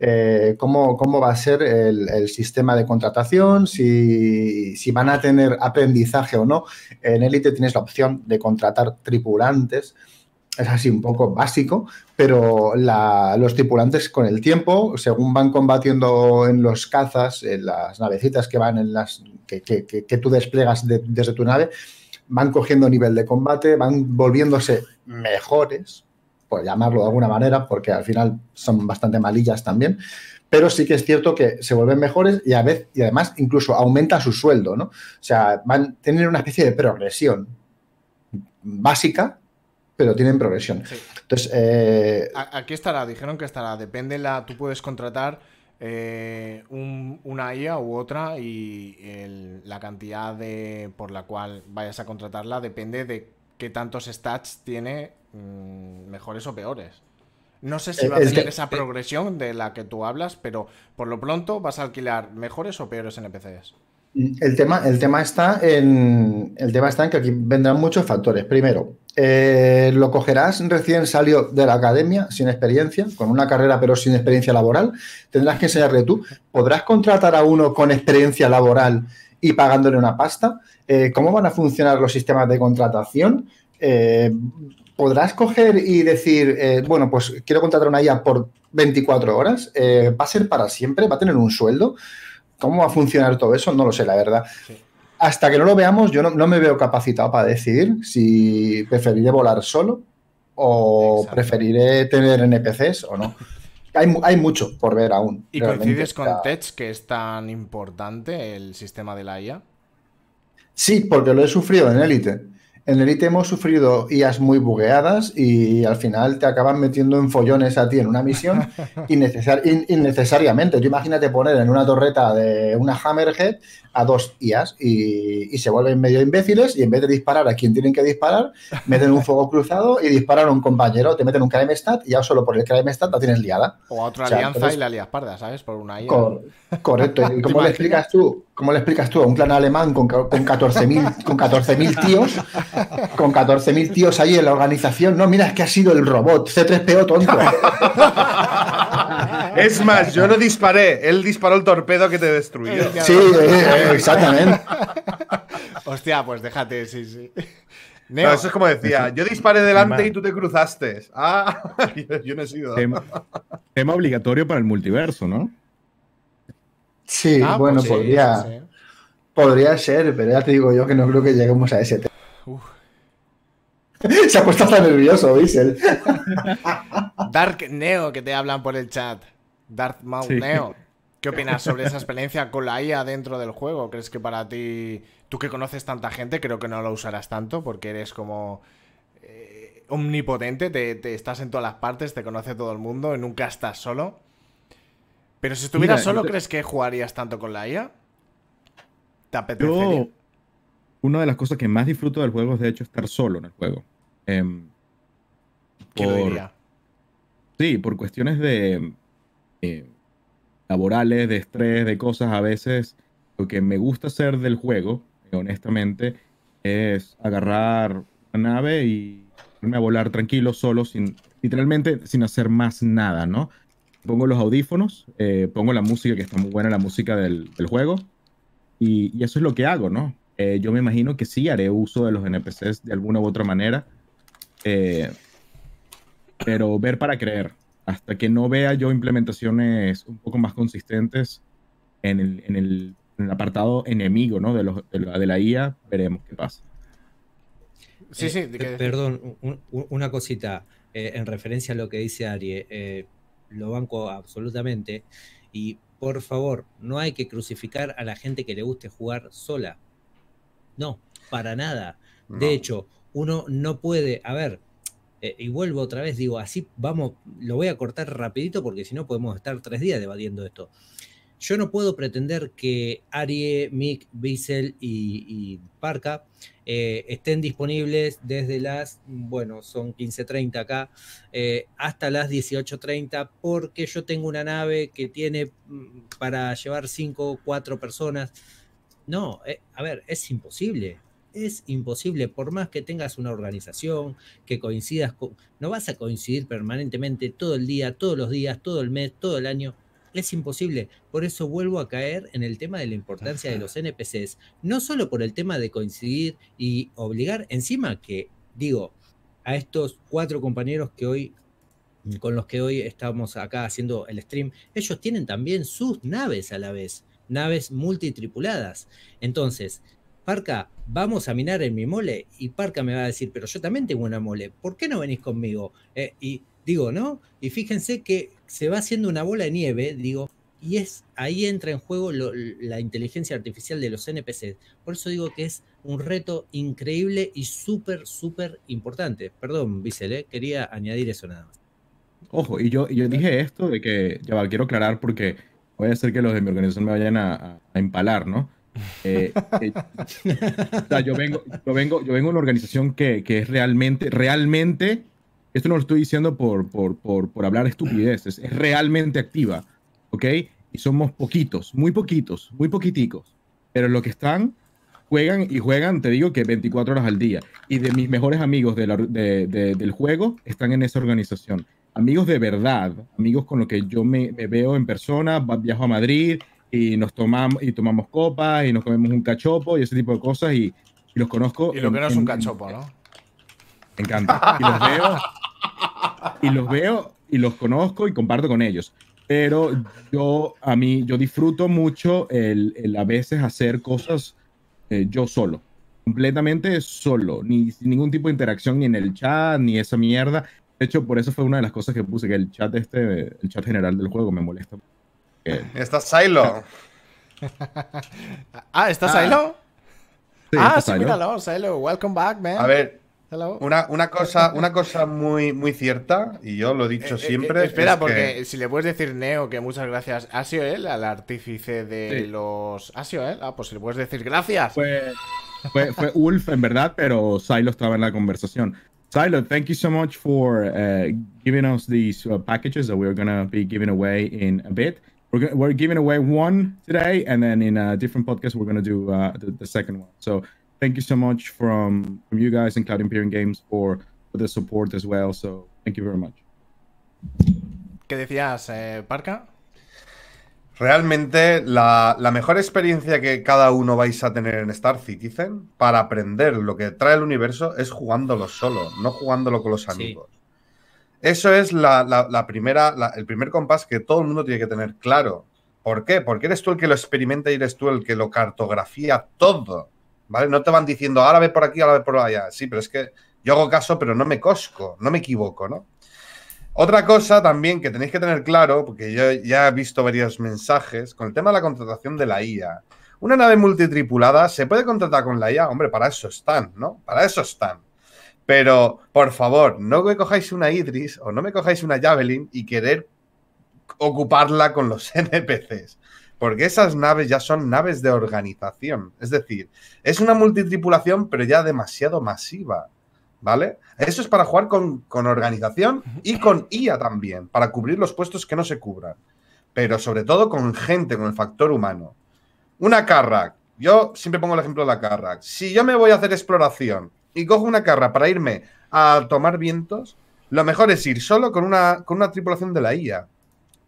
eh, cómo, va a ser el, sistema de contratación, si, van a tener aprendizaje o no. En élite tienes la opción de contratar tripulantes. Es así un poco básico, pero los tripulantes con el tiempo, según van combatiendo en los cazas, en las navecitas que van en las que, tú desplegas desde tu nave, van cogiendo nivel de combate, van volviéndose mejores llamarlo de alguna manera, porque al final son bastante malillas también, pero sí que es cierto que se vuelven mejores y a vez, y además incluso aumenta su sueldo, ¿no? O sea, van a tener una especie de progresión básica, pero tienen progresión. Entonces, eh, aquí estará, dijeron que estará, depende la, tú puedes contratar eh, una IA u otra y la cantidad de por la cual vayas a contratarla depende de qué tantos stats tiene mm, mejores o peores. No sé si eh, va a tener esa eh, progresión de la que tú hablas, pero por lo pronto vas a alquilar mejores o peores NPCs. Mm, el tema, el tema, está, en, el tema que aquí vendrán muchos factores. Primero, eh, lo cogerás recién salido de la academia, sin experiencia, con una carrera pero sin experiencia laboral. Tendrás que enseñarle tú. ¿Podrás contratar a uno con experiencia laboral y pagándole una pasta. Eh, ¿Cómo van a funcionar los sistemas de contratación? Eh, ¿Podrás coger y decir, eh, bueno, pues quiero contratar una IA por 24 horas? ¿Va a ser para siempre? ¿Va a tener un sueldo? ¿Cómo va a funcionar todo eso? No lo sé, la verdad. Hasta que no lo veamos, yo no, me veo capacitado para decidir si preferiré volar solo o preferiré tener NPCs o no. hay, mucho por ver aún. ¿Y coincides con está... que es tan importante el sistema de la IA? Sí, porque lo he sufrido en élite. En el hemos sufrido IAs muy bugueadas y al final te acaban metiendo en follones a ti en una misión innecesariamente. Tú imagínate poner en una torreta de una Hammerhead a dos IAs y, se vuelven medio imbéciles y en vez de disparar a quien tienen que disparar, meten un fuego cruzado y disparan a un compañero, te meten un crime stat y ya solo por el crime stat la tienes liada. O a otra alianza y la lias parda, ¿sabes? Por una IA. correcto. ¿Y cómo le explicas tú? ¿Cómo le explicas tú a un clan alemán con, 14.000 con tíos? Con 14.000 tíos ahí en la organización. No, mira, es que ha sido el robot C3PO tonto. Es más, yo no disparé. Él disparó el torpedo que te destruyó. Sí, eh, eh, exactamente. Hostia, pues déjate, sí, sí. eso es como decía, yo disparé delante y tú te cruzaste. Ah, yo no he sido. tema obligatorio para el multiverso, ¿no? Sí, ah, pues bueno, podría, podría ser, pero ya te digo yo que no creo que lleguemos a ese tema. Se ha puesto nervioso, Diesel. Dark Neo, que te hablan por el chat. Dark Maul Neo. ¿Qué opinas sobre esa experiencia con la IA dentro del juego? ¿Crees que para ti, tú que conoces tanta gente, creo que no lo usarás tanto porque eres como eh, omnipotente, te, estás en todas las partes, te conoce todo el mundo y nunca estás solo? Pero si estuvieras solo, ¿crees que jugarías tanto con la IA? ¿Te apetece. una de las cosas que más disfruto del juego es de hecho estar solo en el juego. Em, ¿Qué Sí, por cuestiones de eh, laborales, de estrés, de cosas, a veces lo que me gusta hacer del juego, honestamente, es agarrar una nave y a volar tranquilo, solo, sin literalmente sin hacer más nada, ¿no? pongo los audífonos, eh, pongo la música que está muy buena, la música del, juego, y, eso es lo que hago, ¿no? Eh, yo me imagino que sí haré uso de los NPCs de alguna u otra manera, eh, pero ver para creer. Hasta que no vea yo implementaciones un poco más consistentes en el, apartado enemigo ¿no? de, de, la, IA, veremos qué pasa. Sí, sí. Perdón, una cosita en referencia a lo que dice Ari. Eh, lo banco absolutamente. Y por favor, no hay que crucificar a la gente que le guste jugar sola. No, para nada. De hecho, uno no puede, a ver, eh, y vuelvo otra vez, digo, así vamos, lo voy a cortar rapidito porque si no podemos estar tres días debatiendo esto. Yo no puedo pretender que Arie, Mick, Bissell y, y Parca eh, estén disponibles desde las, bueno, son 15.30 acá, eh, hasta las 18.30, porque yo tengo una nave que tiene mm, para llevar 5 o 4 personas. No, eh, a ver, es imposible. Es imposible, por más que tengas una organización, que coincidas con... No vas a coincidir permanentemente todo el día, todos los días, todo el mes, todo el año es imposible. Por eso vuelvo a caer en el tema de la importancia de los NPCs, no solo por el tema de coincidir y obligar, encima que, digo, a estos cuatro compañeros que hoy con los que hoy estamos acá haciendo el stream, ellos tienen también sus naves a la vez, naves multitripuladas. Entonces, Parca, vamos a minar en mi mole. Y Parca me va a decir, pero yo también tengo una mole, ¿por qué no venís conmigo? Eh, y digo, ¿no? Y fíjense que se va haciendo una bola de nieve, digo, y es ahí entra en juego la inteligencia artificial de los NPCs. Por eso digo que es un reto increíble y súper, súper importante. Perdón, Vicele, ¿eh? quería añadir eso nada más. Ojo, y yo, yo dije esto de que, ya quiero aclarar porque voy a hacer que los de mi organización me vayan a, empalar, ¿no? Eh, eh, yo vengo, yo vengo, yo vengo de una organización que, que es realmente, realmente esto no lo estoy diciendo por, por, por, por hablar estupideces, es realmente activa, ¿ok? Y somos poquitos, muy poquitos, muy poquiticos. Pero los que están, juegan y juegan, te digo que 24 horas al día. Y de mis mejores amigos del juego están en esa organización. Amigos de verdad, amigos con los que yo me, veo en persona, viajo a Madrid y nos tomamos y tomamos copas y nos comemos un cachopo y ese tipo de cosas y, los conozco. Y lo que no es un cachopo, ¿no? Me encanta. Y los veo y los veo y los conozco y comparto con ellos. Pero yo, a mí, yo disfruto mucho el, a veces hacer cosas eh, yo solo, completamente solo, ni sin ningún tipo de interacción ni en el chat, ni esa mierda. De hecho, por eso fue una de las cosas que puse, que el chat este, el chat general del juego me molesta. estás eh, ¿Está Silo? ah, ¿está ah. Silo? ah, sí, míralo, Silo, welcome back, man. A ver, una, una, cosa, una cosa muy, muy cierta, y yo lo he dicho eh, eh, siempre. Eh, espera, porque si le puedes decir Neo que muchas gracias, ¿ha sido él al artífice de los. ¿Ha sido él? Ah, pues si le puedes decir gracias. Fue, fue, fue Ulf, en verdad, pero Silo estaba en la conversación. Silo, thank you so much for uh, giving us these uh, packages that we're going to be giving away in a bit. We're, we're giving away one today, and then in a different podcast, we're going to do uh, the second one. So thank you so much from Cloud Games for, for the support as well. ¿Qué decías, eh, Parca? Realmente la, mejor experiencia que cada uno vais a tener en Star Citizen para aprender lo que trae el universo es jugándolo solo, no jugándolo con los amigos. Eso es la, primera, el primer compás que todo el mundo tiene que tener claro. ¿Por qué? Porque eres tú el que lo experimenta y eres tú el que lo cartografía todo. ¿vale? No te van diciendo, ahora ve por aquí, ahora ve por allá. Sí, pero es que yo hago caso, pero no me cosco, no me equivoco, ¿no? Otra cosa también que tenéis que tener claro, porque yo ya he visto varios mensajes, con el tema de la contratación de la IA. Una nave multitripulada se puede contratar con la IA, hombre, para eso están, ¿no? Para eso están. Pero, por favor, no me cojáis una Idris o no me cojáis una Javelin y querer ocuparla con los NPCs porque esas naves ya son naves de organización. Es decir, es una multitripulación, pero ya demasiado masiva. ¿Vale? Eso es para jugar con, organización y con IA también, para cubrir los puestos que no se cubran. Pero sobre todo con gente, con el factor humano. Una Carrack. Yo siempre pongo el ejemplo de la Carrack. Si yo me voy a hacer exploración y cojo una Carrack para irme a tomar vientos, lo mejor es ir solo con una, con una tripulación de la IA.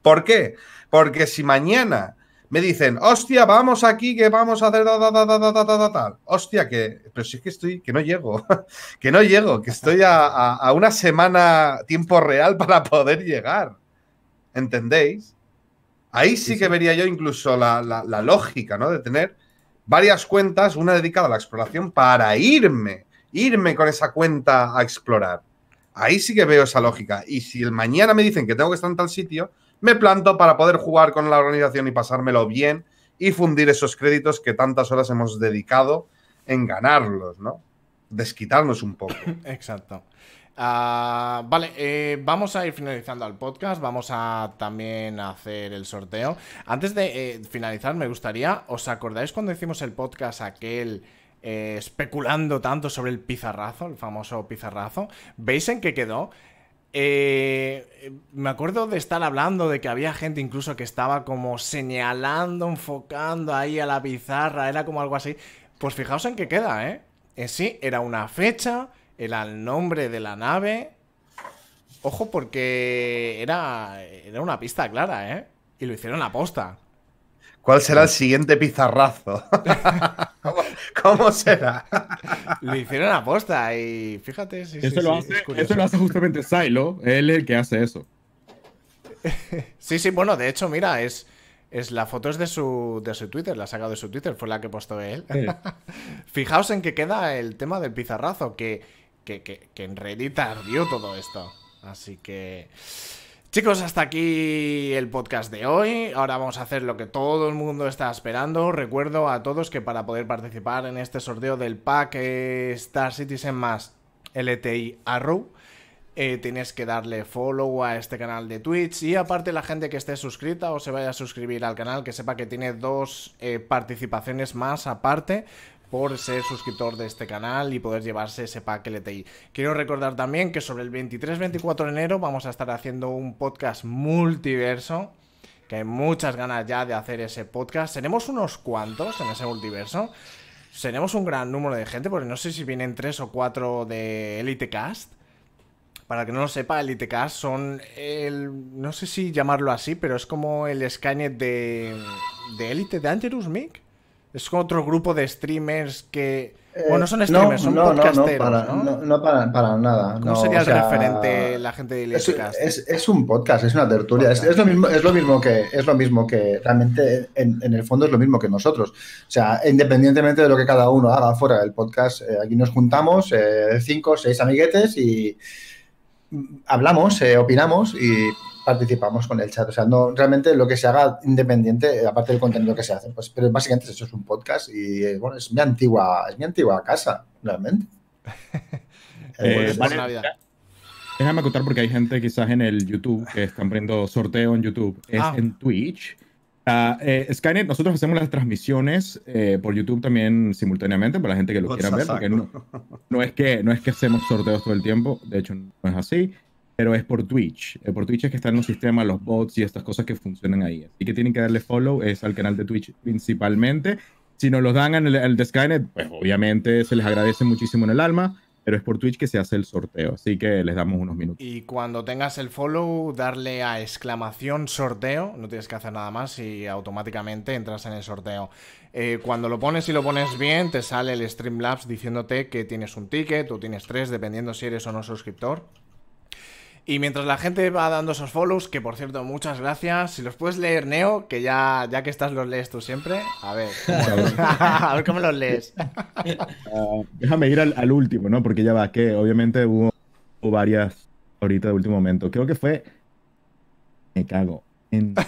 ¿Por qué? Porque si mañana me dicen, hostia, vamos aquí, que vamos a hacer da, Hostia, que, pero si es que estoy, que no llego, que no llego, que estoy a, una semana tiempo real para poder llegar. ¿Entendéis? Ahí sí, que vería yo incluso la, la, lógica, ¿no? De tener varias cuentas, una dedicada a la exploración para irme, irme con esa cuenta a explorar. Ahí sí que veo esa lógica. Y si el mañana me dicen que tengo que estar en tal sitio, me planto para poder jugar con la organización y pasármelo bien y fundir esos créditos que tantas horas hemos dedicado en ganarlos, ¿no? Desquitarnos un poco. Exacto. Ah, vale, eh, vamos a ir finalizando al podcast, vamos a también hacer el sorteo. Antes de eh, finalizar, me gustaría, ¿os acordáis cuando hicimos el podcast aquel eh, especulando tanto sobre el pizarrazo, el famoso pizarrazo? ¿Veis en qué quedó? Eh, me acuerdo de estar hablando de que había gente incluso que estaba como señalando, enfocando ahí a la pizarra, era como algo así. Pues fijaos en qué queda, ¿eh? En sí, era una fecha, era el nombre de la nave. Ojo, porque era, era una pista clara, ¿eh? Y lo hicieron a posta. ¿Cuál será el siguiente pizarrazo? ¿Cómo, será? Lo hicieron aposta y fíjate. eso, lo hace, justamente Silo, él es el que hace eso. Sí, sí, bueno, de hecho, mira, es, es la foto es de su, de su Twitter, la ha sacado de su Twitter, fue la que postó él. Fijaos en que queda el tema del pizarrazo, que, que, que, que en Reddit ardió todo esto. Así que... Chicos, hasta aquí el podcast de hoy. Ahora vamos a hacer lo que todo el mundo está esperando. Recuerdo a todos que para poder participar en este sorteo del pack eh, Star Citizen más LTI Arrow, eh, tienes que darle follow a este canal de Twitch y aparte la gente que esté suscrita o se vaya a suscribir al canal que sepa que tiene dos eh, participaciones más aparte por ser suscriptor de este canal y poder llevarse ese pack LTI. Quiero recordar también que sobre el 23-24 de enero vamos a estar haciendo un podcast multiverso que hay muchas ganas ya de hacer ese podcast. Seremos unos cuantos en ese multiverso. Seremos un gran número de gente, porque no sé si vienen tres o cuatro de EliteCast Para que no lo sepa, EliteCast son el. No sé si llamarlo así, pero es como el Skynet de. de Elite, de Angelus Mick. Es otro grupo de streamers que... Eh, bueno, no son streamers, son no, podcasteros, no, para, ¿no? No, para, para nada. No sería o referente la gente de es, es, es, un podcast, es una tertulia. Es, es, lo mismo, es lo mismo que, es lo mismo que realmente en, en, el fondo es lo mismo que nosotros. O sea, independientemente de lo que cada uno haga fuera del podcast, eh, aquí nos juntamos eh, cinco, seis amiguetes y mm, hablamos, eh, opinamos y participamos con el chat. O sea, no realmente lo que se haga independiente, eh, aparte del contenido que se hace. Pues, pero básicamente eso es un podcast y eh, bueno, es mi antigua, es mi antigua casa, realmente. eh, pues, vale, Déjame contar porque hay gente quizás en el YouTube que están poniendo sorteo en YouTube. Es ah. en Twitch. Ah, eh, Skynet, nosotros hacemos las transmisiones por YouTube también simultáneamente para la gente que lo quiera ver, porque no, no, es que, no es que hacemos sorteos todo el tiempo, de hecho no es así pero es por Twitch. Eh, por Twitch es que están un sistema los bots y estas cosas que funcionan ahí. Así que tienen que darle follow es al canal de Twitch principalmente. Si nos los dan en el, el pues obviamente se les agradece muchísimo en el alma, pero es por Twitch que se hace el sorteo. Así que les damos unos minutos. Y cuando tengas el follow, darle a exclamación sorteo. No tienes que hacer nada más y automáticamente entras en el sorteo. Eh, cuando lo pones y lo pones bien, te sale el Streamlabs diciéndote que tienes un ticket o tienes tres, dependiendo si eres o no suscriptor. Y mientras la gente va dando esos follows, que por cierto, muchas gracias. Si los puedes leer, Neo, que ya, ya que estás los lees tú siempre. A ver, a ver cómo los lees. Ah, déjame ir al, último, ¿no? Porque ya va, que obviamente hubo, varias ahorita de último momento. Creo que fue... Me cago. En...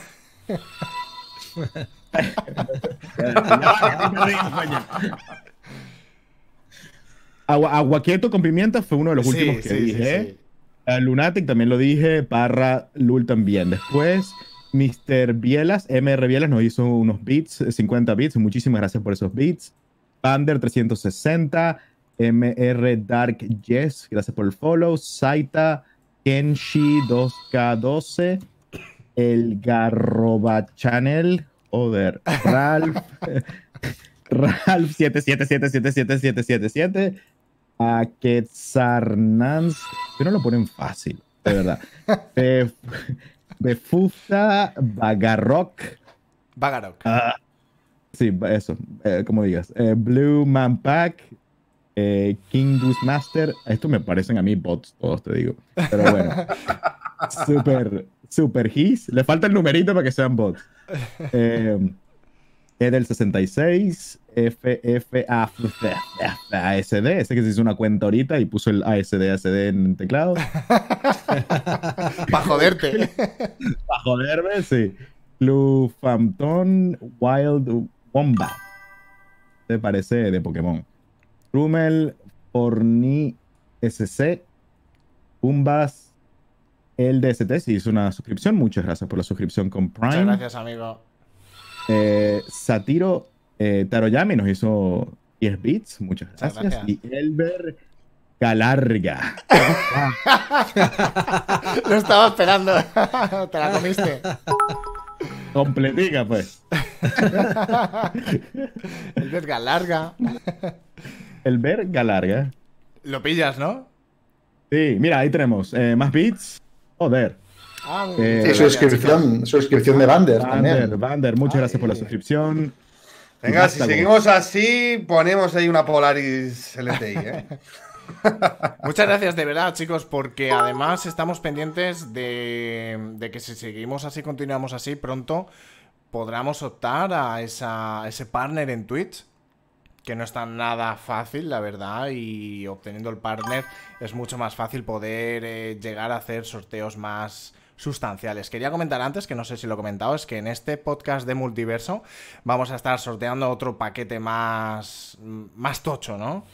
Agua, agua, quieto con pimienta fue uno de los últimos que dije. Sí, Lunatic también lo dije, Parra, Lul también. Después, Mr. Bielas, MR Bielas nos hizo unos beats, 50 eh, beats, muchísimas gracias por esos beats. Pander 360, MR Dark Yes, gracias por el follow. Saita, Kenshi 2K12, el Garroba Channel, Oder, Ralph, Ralph 777777777 a Quetzarnán. Pero no lo ponen fácil, de verdad. Befusa, Bagarok... Bagarok. Ah, sí, eso, eh, como digas. Eh, Blue Man Pack, eh, King Goose Master. Esto me parecen a mí bots, todos te digo. Pero bueno. super, super his. Le falta el numerito para que sean bots. edel 66. ASD. ese que se hizo una cuenta ahorita y puso el ASD en el teclado. Para joderte. Para joderme, sí. Lufampton Wild bomba Te parece de Pokémon. Rumel Forni SC. Umbas LDST. Si hizo una suscripción. Muchas gracias por la suscripción con Prime. Muchas gracias, amigo. Eh, Satiro eh, Taroyami nos hizo 10 bits, muchas gracias. Y Elber Galarga. Lo estaba esperando. Te la comiste. Completica, pues. El verga Elber El Lo pillas, ¿no? Sí, mira, ahí tenemos. Eh, más beats. Joder. Ah, eh, suscripción, suscripción de Bander. Bander, muchas gracias por la suscripción. Venga, si seguimos así, ponemos ahí una Polaris LTI, ¿eh? Muchas gracias de verdad, chicos, porque además estamos pendientes de, que si seguimos así, continuamos así, pronto podremos optar a, ese partner en Twitch, que no está nada fácil, la verdad, y obteniendo el partner es mucho más fácil poder eh, llegar a hacer sorteos más, sustanciales. Quería comentar antes, que no sé si lo he comentado, es que en este podcast de multiverso vamos a estar sorteando otro paquete más, más tocho, ¿no?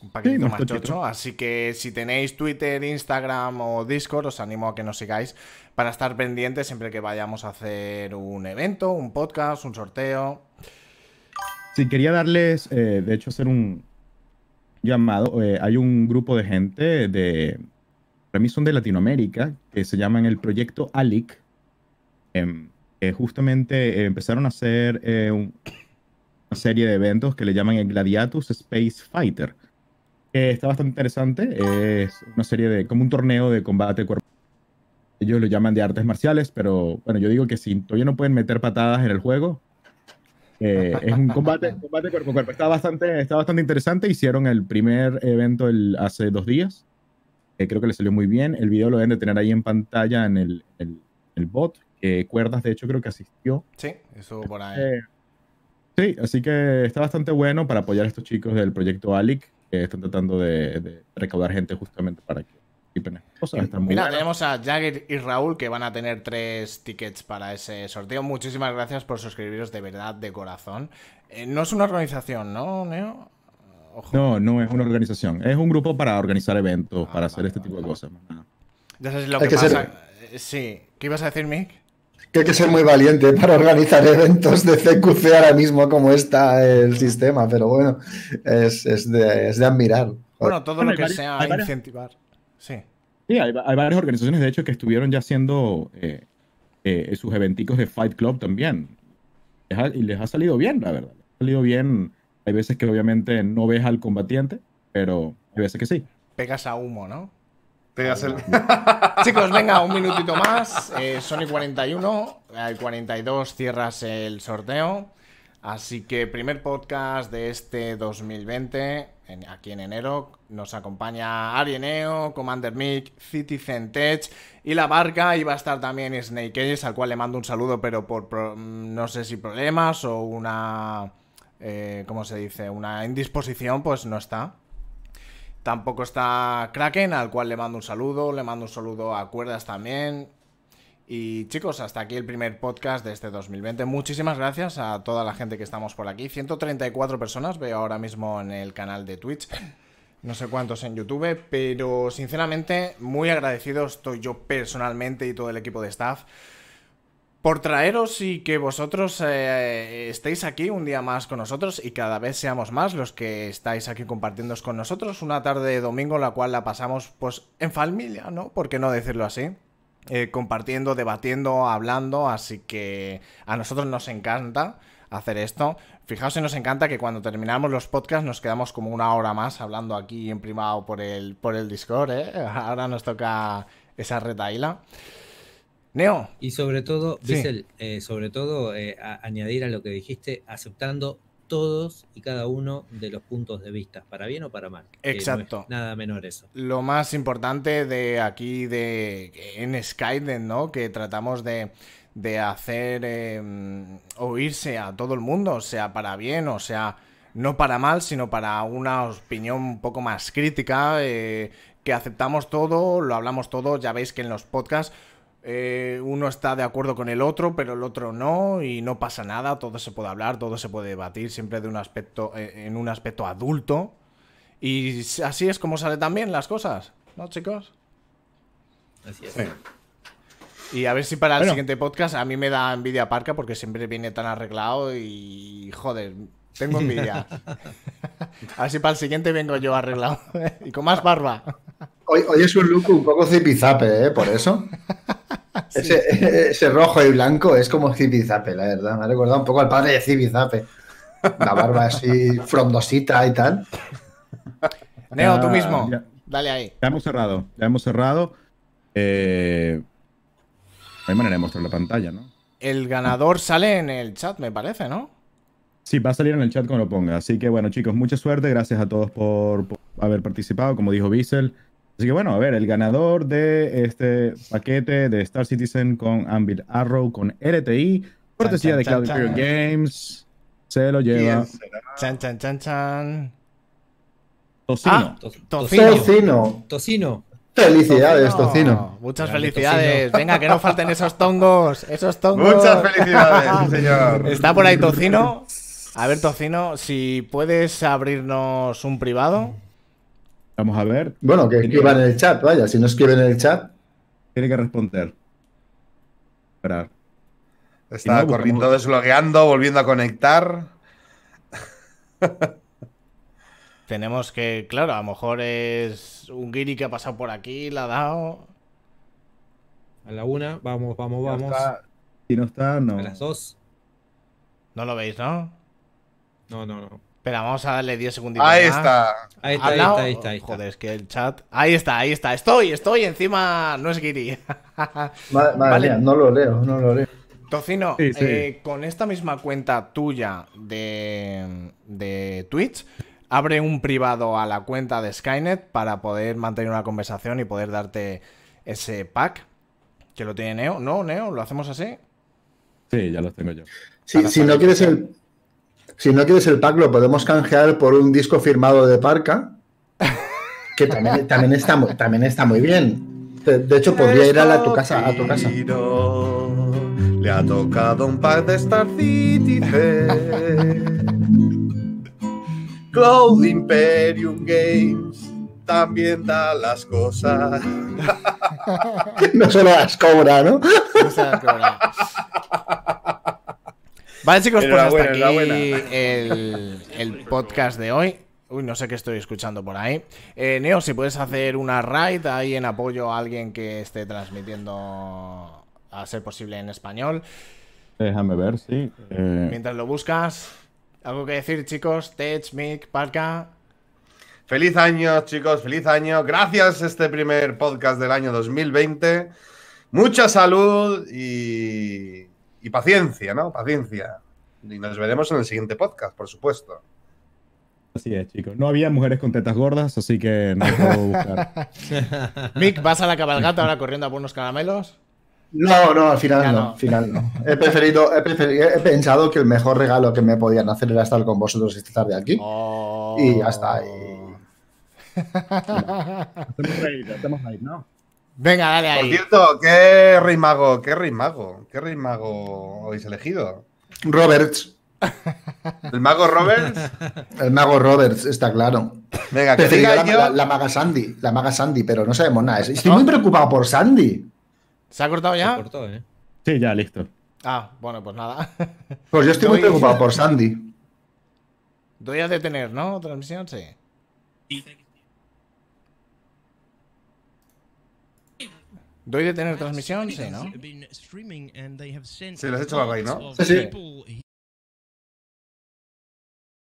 un paquete más Tocho, Así que si tenéis Twitter, Instagram o Discord, os animo a que nos sigáis para estar pendientes siempre que vayamos a hacer un evento, un podcast, un sorteo. Sí, quería darles, eh, de hecho, hacer un llamado. Eh, hay un grupo de gente de para mí son de Latinoamérica, que se llaman el proyecto ALIC, em, justamente eh, empezaron a hacer eh, una serie de eventos que le llaman el Gladiatus Space Fighter. que está bastante interesante, es una serie de, como un torneo de combate cuerpo. Ellos lo llaman de artes marciales, pero bueno, yo digo que si todavía no pueden meter patadas en el juego, eh, es un combate, combate cuerpo a cuerpo. Está bastante, está bastante interesante. Hicieron el primer evento el, hace dos días creo que le salió muy bien. El video lo deben de tener ahí en pantalla en el, bot. Cuerdas, de hecho, creo que asistió. Sí, eso por ahí. Eh, sí, así que está bastante bueno para apoyar a estos chicos del proyecto ALIC, que están tratando de, recaudar gente justamente para que em, Mira, tenemos a Jagger y Raúl que van a tener tres tickets para ese sorteo. Muchísimas gracias por suscribiros de verdad, de corazón. Eh, no es una organización, ¿no, Neo? No, no es una organización. Es un grupo para organizar eventos, ah, para hacer este tipo de cosas. Ya sabes lo que, pasa. Eh, sí. ¿Qué ibas a decir, Mick? Que hay que ser muy valiente para organizar eventos de CQC ahora mismo como está el sistema, pero bueno, es, de, admirar. Bueno, todo lo que sea sea incentivar. Sí. Sí, hay, varias organizaciones, de hecho, que estuvieron ya haciendo eh, eh, sus eventicos de Fight Club también. Y les ha salido bien, la verdad. ha salido bien hay veces que obviamente no ves al combatiente, pero hay veces que sí. Pegas a humo, ¿no? Chicos, venga, un minutito más. Eh, Sony 41, el 42 cierras el sorteo. Así que primer podcast de este 2020, aquí en enero, nos acompaña Arieneo, Commander Mick, Citizen Tech y la barca. Y va a estar también Snake Ages, al cual le mando un saludo, pero por, no sé si problemas o una como eh, ¿cómo se dice? Una indisposición, pues no está. Tampoco está Kraken, al cual le mando un saludo, le mando un saludo a Cuerdas también. Y chicos, hasta aquí el primer podcast de este 2020. Muchísimas gracias a toda la gente que estamos por aquí. 134 personas veo ahora mismo en el canal de Twitch. No sé cuántos en YouTube, pero sinceramente muy agradecido estoy yo personalmente y todo el equipo de staff por traeros y que vosotros eh, eh, estéis aquí un día más con nosotros y cada vez seamos más los que estáis aquí compartiendo con nosotros una tarde de domingo la cual la pasamos pues en familia, ¿no? ¿Por qué no decirlo así? Eh, compartiendo, debatiendo, hablando, así que a nosotros nos encanta hacer esto. Fijaos y nos encanta que cuando terminamos los podcasts nos quedamos como una hora más hablando aquí en privado por el, por el Discord, ¿eh? Ahora nos toca esa retaila. Neo. Y sobre todo, sí. Eh, sobre todo, eh, añadir a lo que dijiste, aceptando todos y cada uno de los puntos de vista, para bien o para mal. Eh, Exacto. nada menor eso. Lo más importante de aquí de en Skyden, ¿no? Que tratamos de, hacer em, oírse a todo el mundo, o sea para bien o sea no para mal, sino para una opinión un poco más crítica, que aceptamos todo, lo hablamos todo, ya veis que en los podcasts eh, uno está de acuerdo con el otro, pero el otro no, y no pasa nada, todo se puede hablar, todo se puede debatir, siempre de un aspecto, eh, en un aspecto adulto. Y así es como salen también las cosas, ¿no, chicos? Así es. Y a ver si para el siguiente podcast a mí me da envidia Parca porque siempre viene tan arreglado y joder, tengo envidia. A ver si para el siguiente vengo yo arreglado y con más barba. Hoy, hoy es un look un poco zipizape, ¿eh? Por eso. ese, rojo y blanco es como Zappe, la verdad. Me ha recordado un poco al padre de Zappe. La barba así frondosita y tal. Neo, tú ah, mismo. Dale ahí. Ya hemos cerrado. Ya hemos cerrado. hay eh, manera de mostrar la pantalla, ¿no? El ganador sale en el chat, me parece, ¿no? Sí, va a salir en el chat cuando lo ponga. Así que bueno, chicos, mucha suerte. Gracias a todos por, haber participado. Como dijo Bissell, Así que bueno, a ver, el ganador de este paquete de Star Citizen con Ambit Arrow con LTI, cortesía de Cloud Duty Games, se lo lleva. Chan, chan, chan, chan. Tocino. Ah, tocino. Tocino. Felicidades, tocino. Muchas felicidades. Venga, que no falten esos tongos. Esos tongos. Muchas felicidades, señor. Está por ahí tocino. A ver, tocino, si puedes abrirnos un privado Vamos a ver. Bueno, que escriban en el chat, vaya. Si no escribe en el chat. Tiene que responder. Esperar. Está corriendo, desbloqueando, volviendo a conectar. Tenemos que, claro, a lo mejor es un guiri que ha pasado por aquí, la ha dado. A la una, vamos, vamos, vamos. si no está, no. A las dos. No lo veis, ¿no? No, no, no. Espera, vamos a darle 10 segunditos. Ahí está. Ahí está, ahí está, ahí está, Joder, es que el chat. Ahí está, ahí está. Estoy, estoy. Encima no es Giri. vale. no lo leo, no lo leo. Tocino, eh, con esta misma cuenta tuya de, de Twitch, abre un privado a la cuenta de Skynet para poder mantener una conversación y poder darte ese pack que lo tiene Neo. No, Neo, lo hacemos así. Sí, ya lo tengo yo. si no quieres el, si no quieres el pack, lo podemos canjear por un disco firmado de Parca, que también, está, también está muy bien. De, hecho, podría ir a, la, tu casa, a tu casa. Le ha tocado un pack de Star City Cloud Imperium Games también da las cosas. no solo las cobra, ¿no? No cobra. Vale, chicos, pues hasta aquí el, podcast de hoy. Uy, no sé qué estoy escuchando por ahí. Eh, Neo, si puedes hacer una raid ahí en apoyo a alguien que esté transmitiendo a ser posible en español. Déjame ver, sí. Eh, Mientras lo buscas, algo que decir, chicos. Tech, Mick, Parka Feliz año, chicos, feliz año. Gracias este primer podcast del año 2020. Mucha salud y y paciencia, ¿no? Paciencia. Y nos veremos en el siguiente podcast, por supuesto. Así es, chicos. No había mujeres con tetas gordas, así que no puedo buscar. Mick, ¿vas a la cabalgata ahora corriendo a por unos caramelos? No, no, al final no, final no. He preferido, he pensado que el mejor regalo que me podían hacer era estar con vosotros esta tarde aquí. Oh. Y hasta está Hacemos ahí, estamos ahí, ¿no? Venga, dale ahí. Por cierto, ¿qué rey mago, qué rey qué rey mago habéis elegido? Roberts. ¿El mago Roberts? El mago Roberts, está claro. Venga, que la, la, maga Sandy, la maga Sandy, pero no sabemos nada. Estoy muy preocupado por Sandy. ¿Se ha cortado ya? Eh. Sí, ya, listo. Ah, bueno, pues nada. Pues yo estoy muy preocupado por Sandy. Doy a detener, ¿no? Transmisión, sí. Doy de tener transmisión, sí, ¿no? Se lo he hecho a ¿no? sí.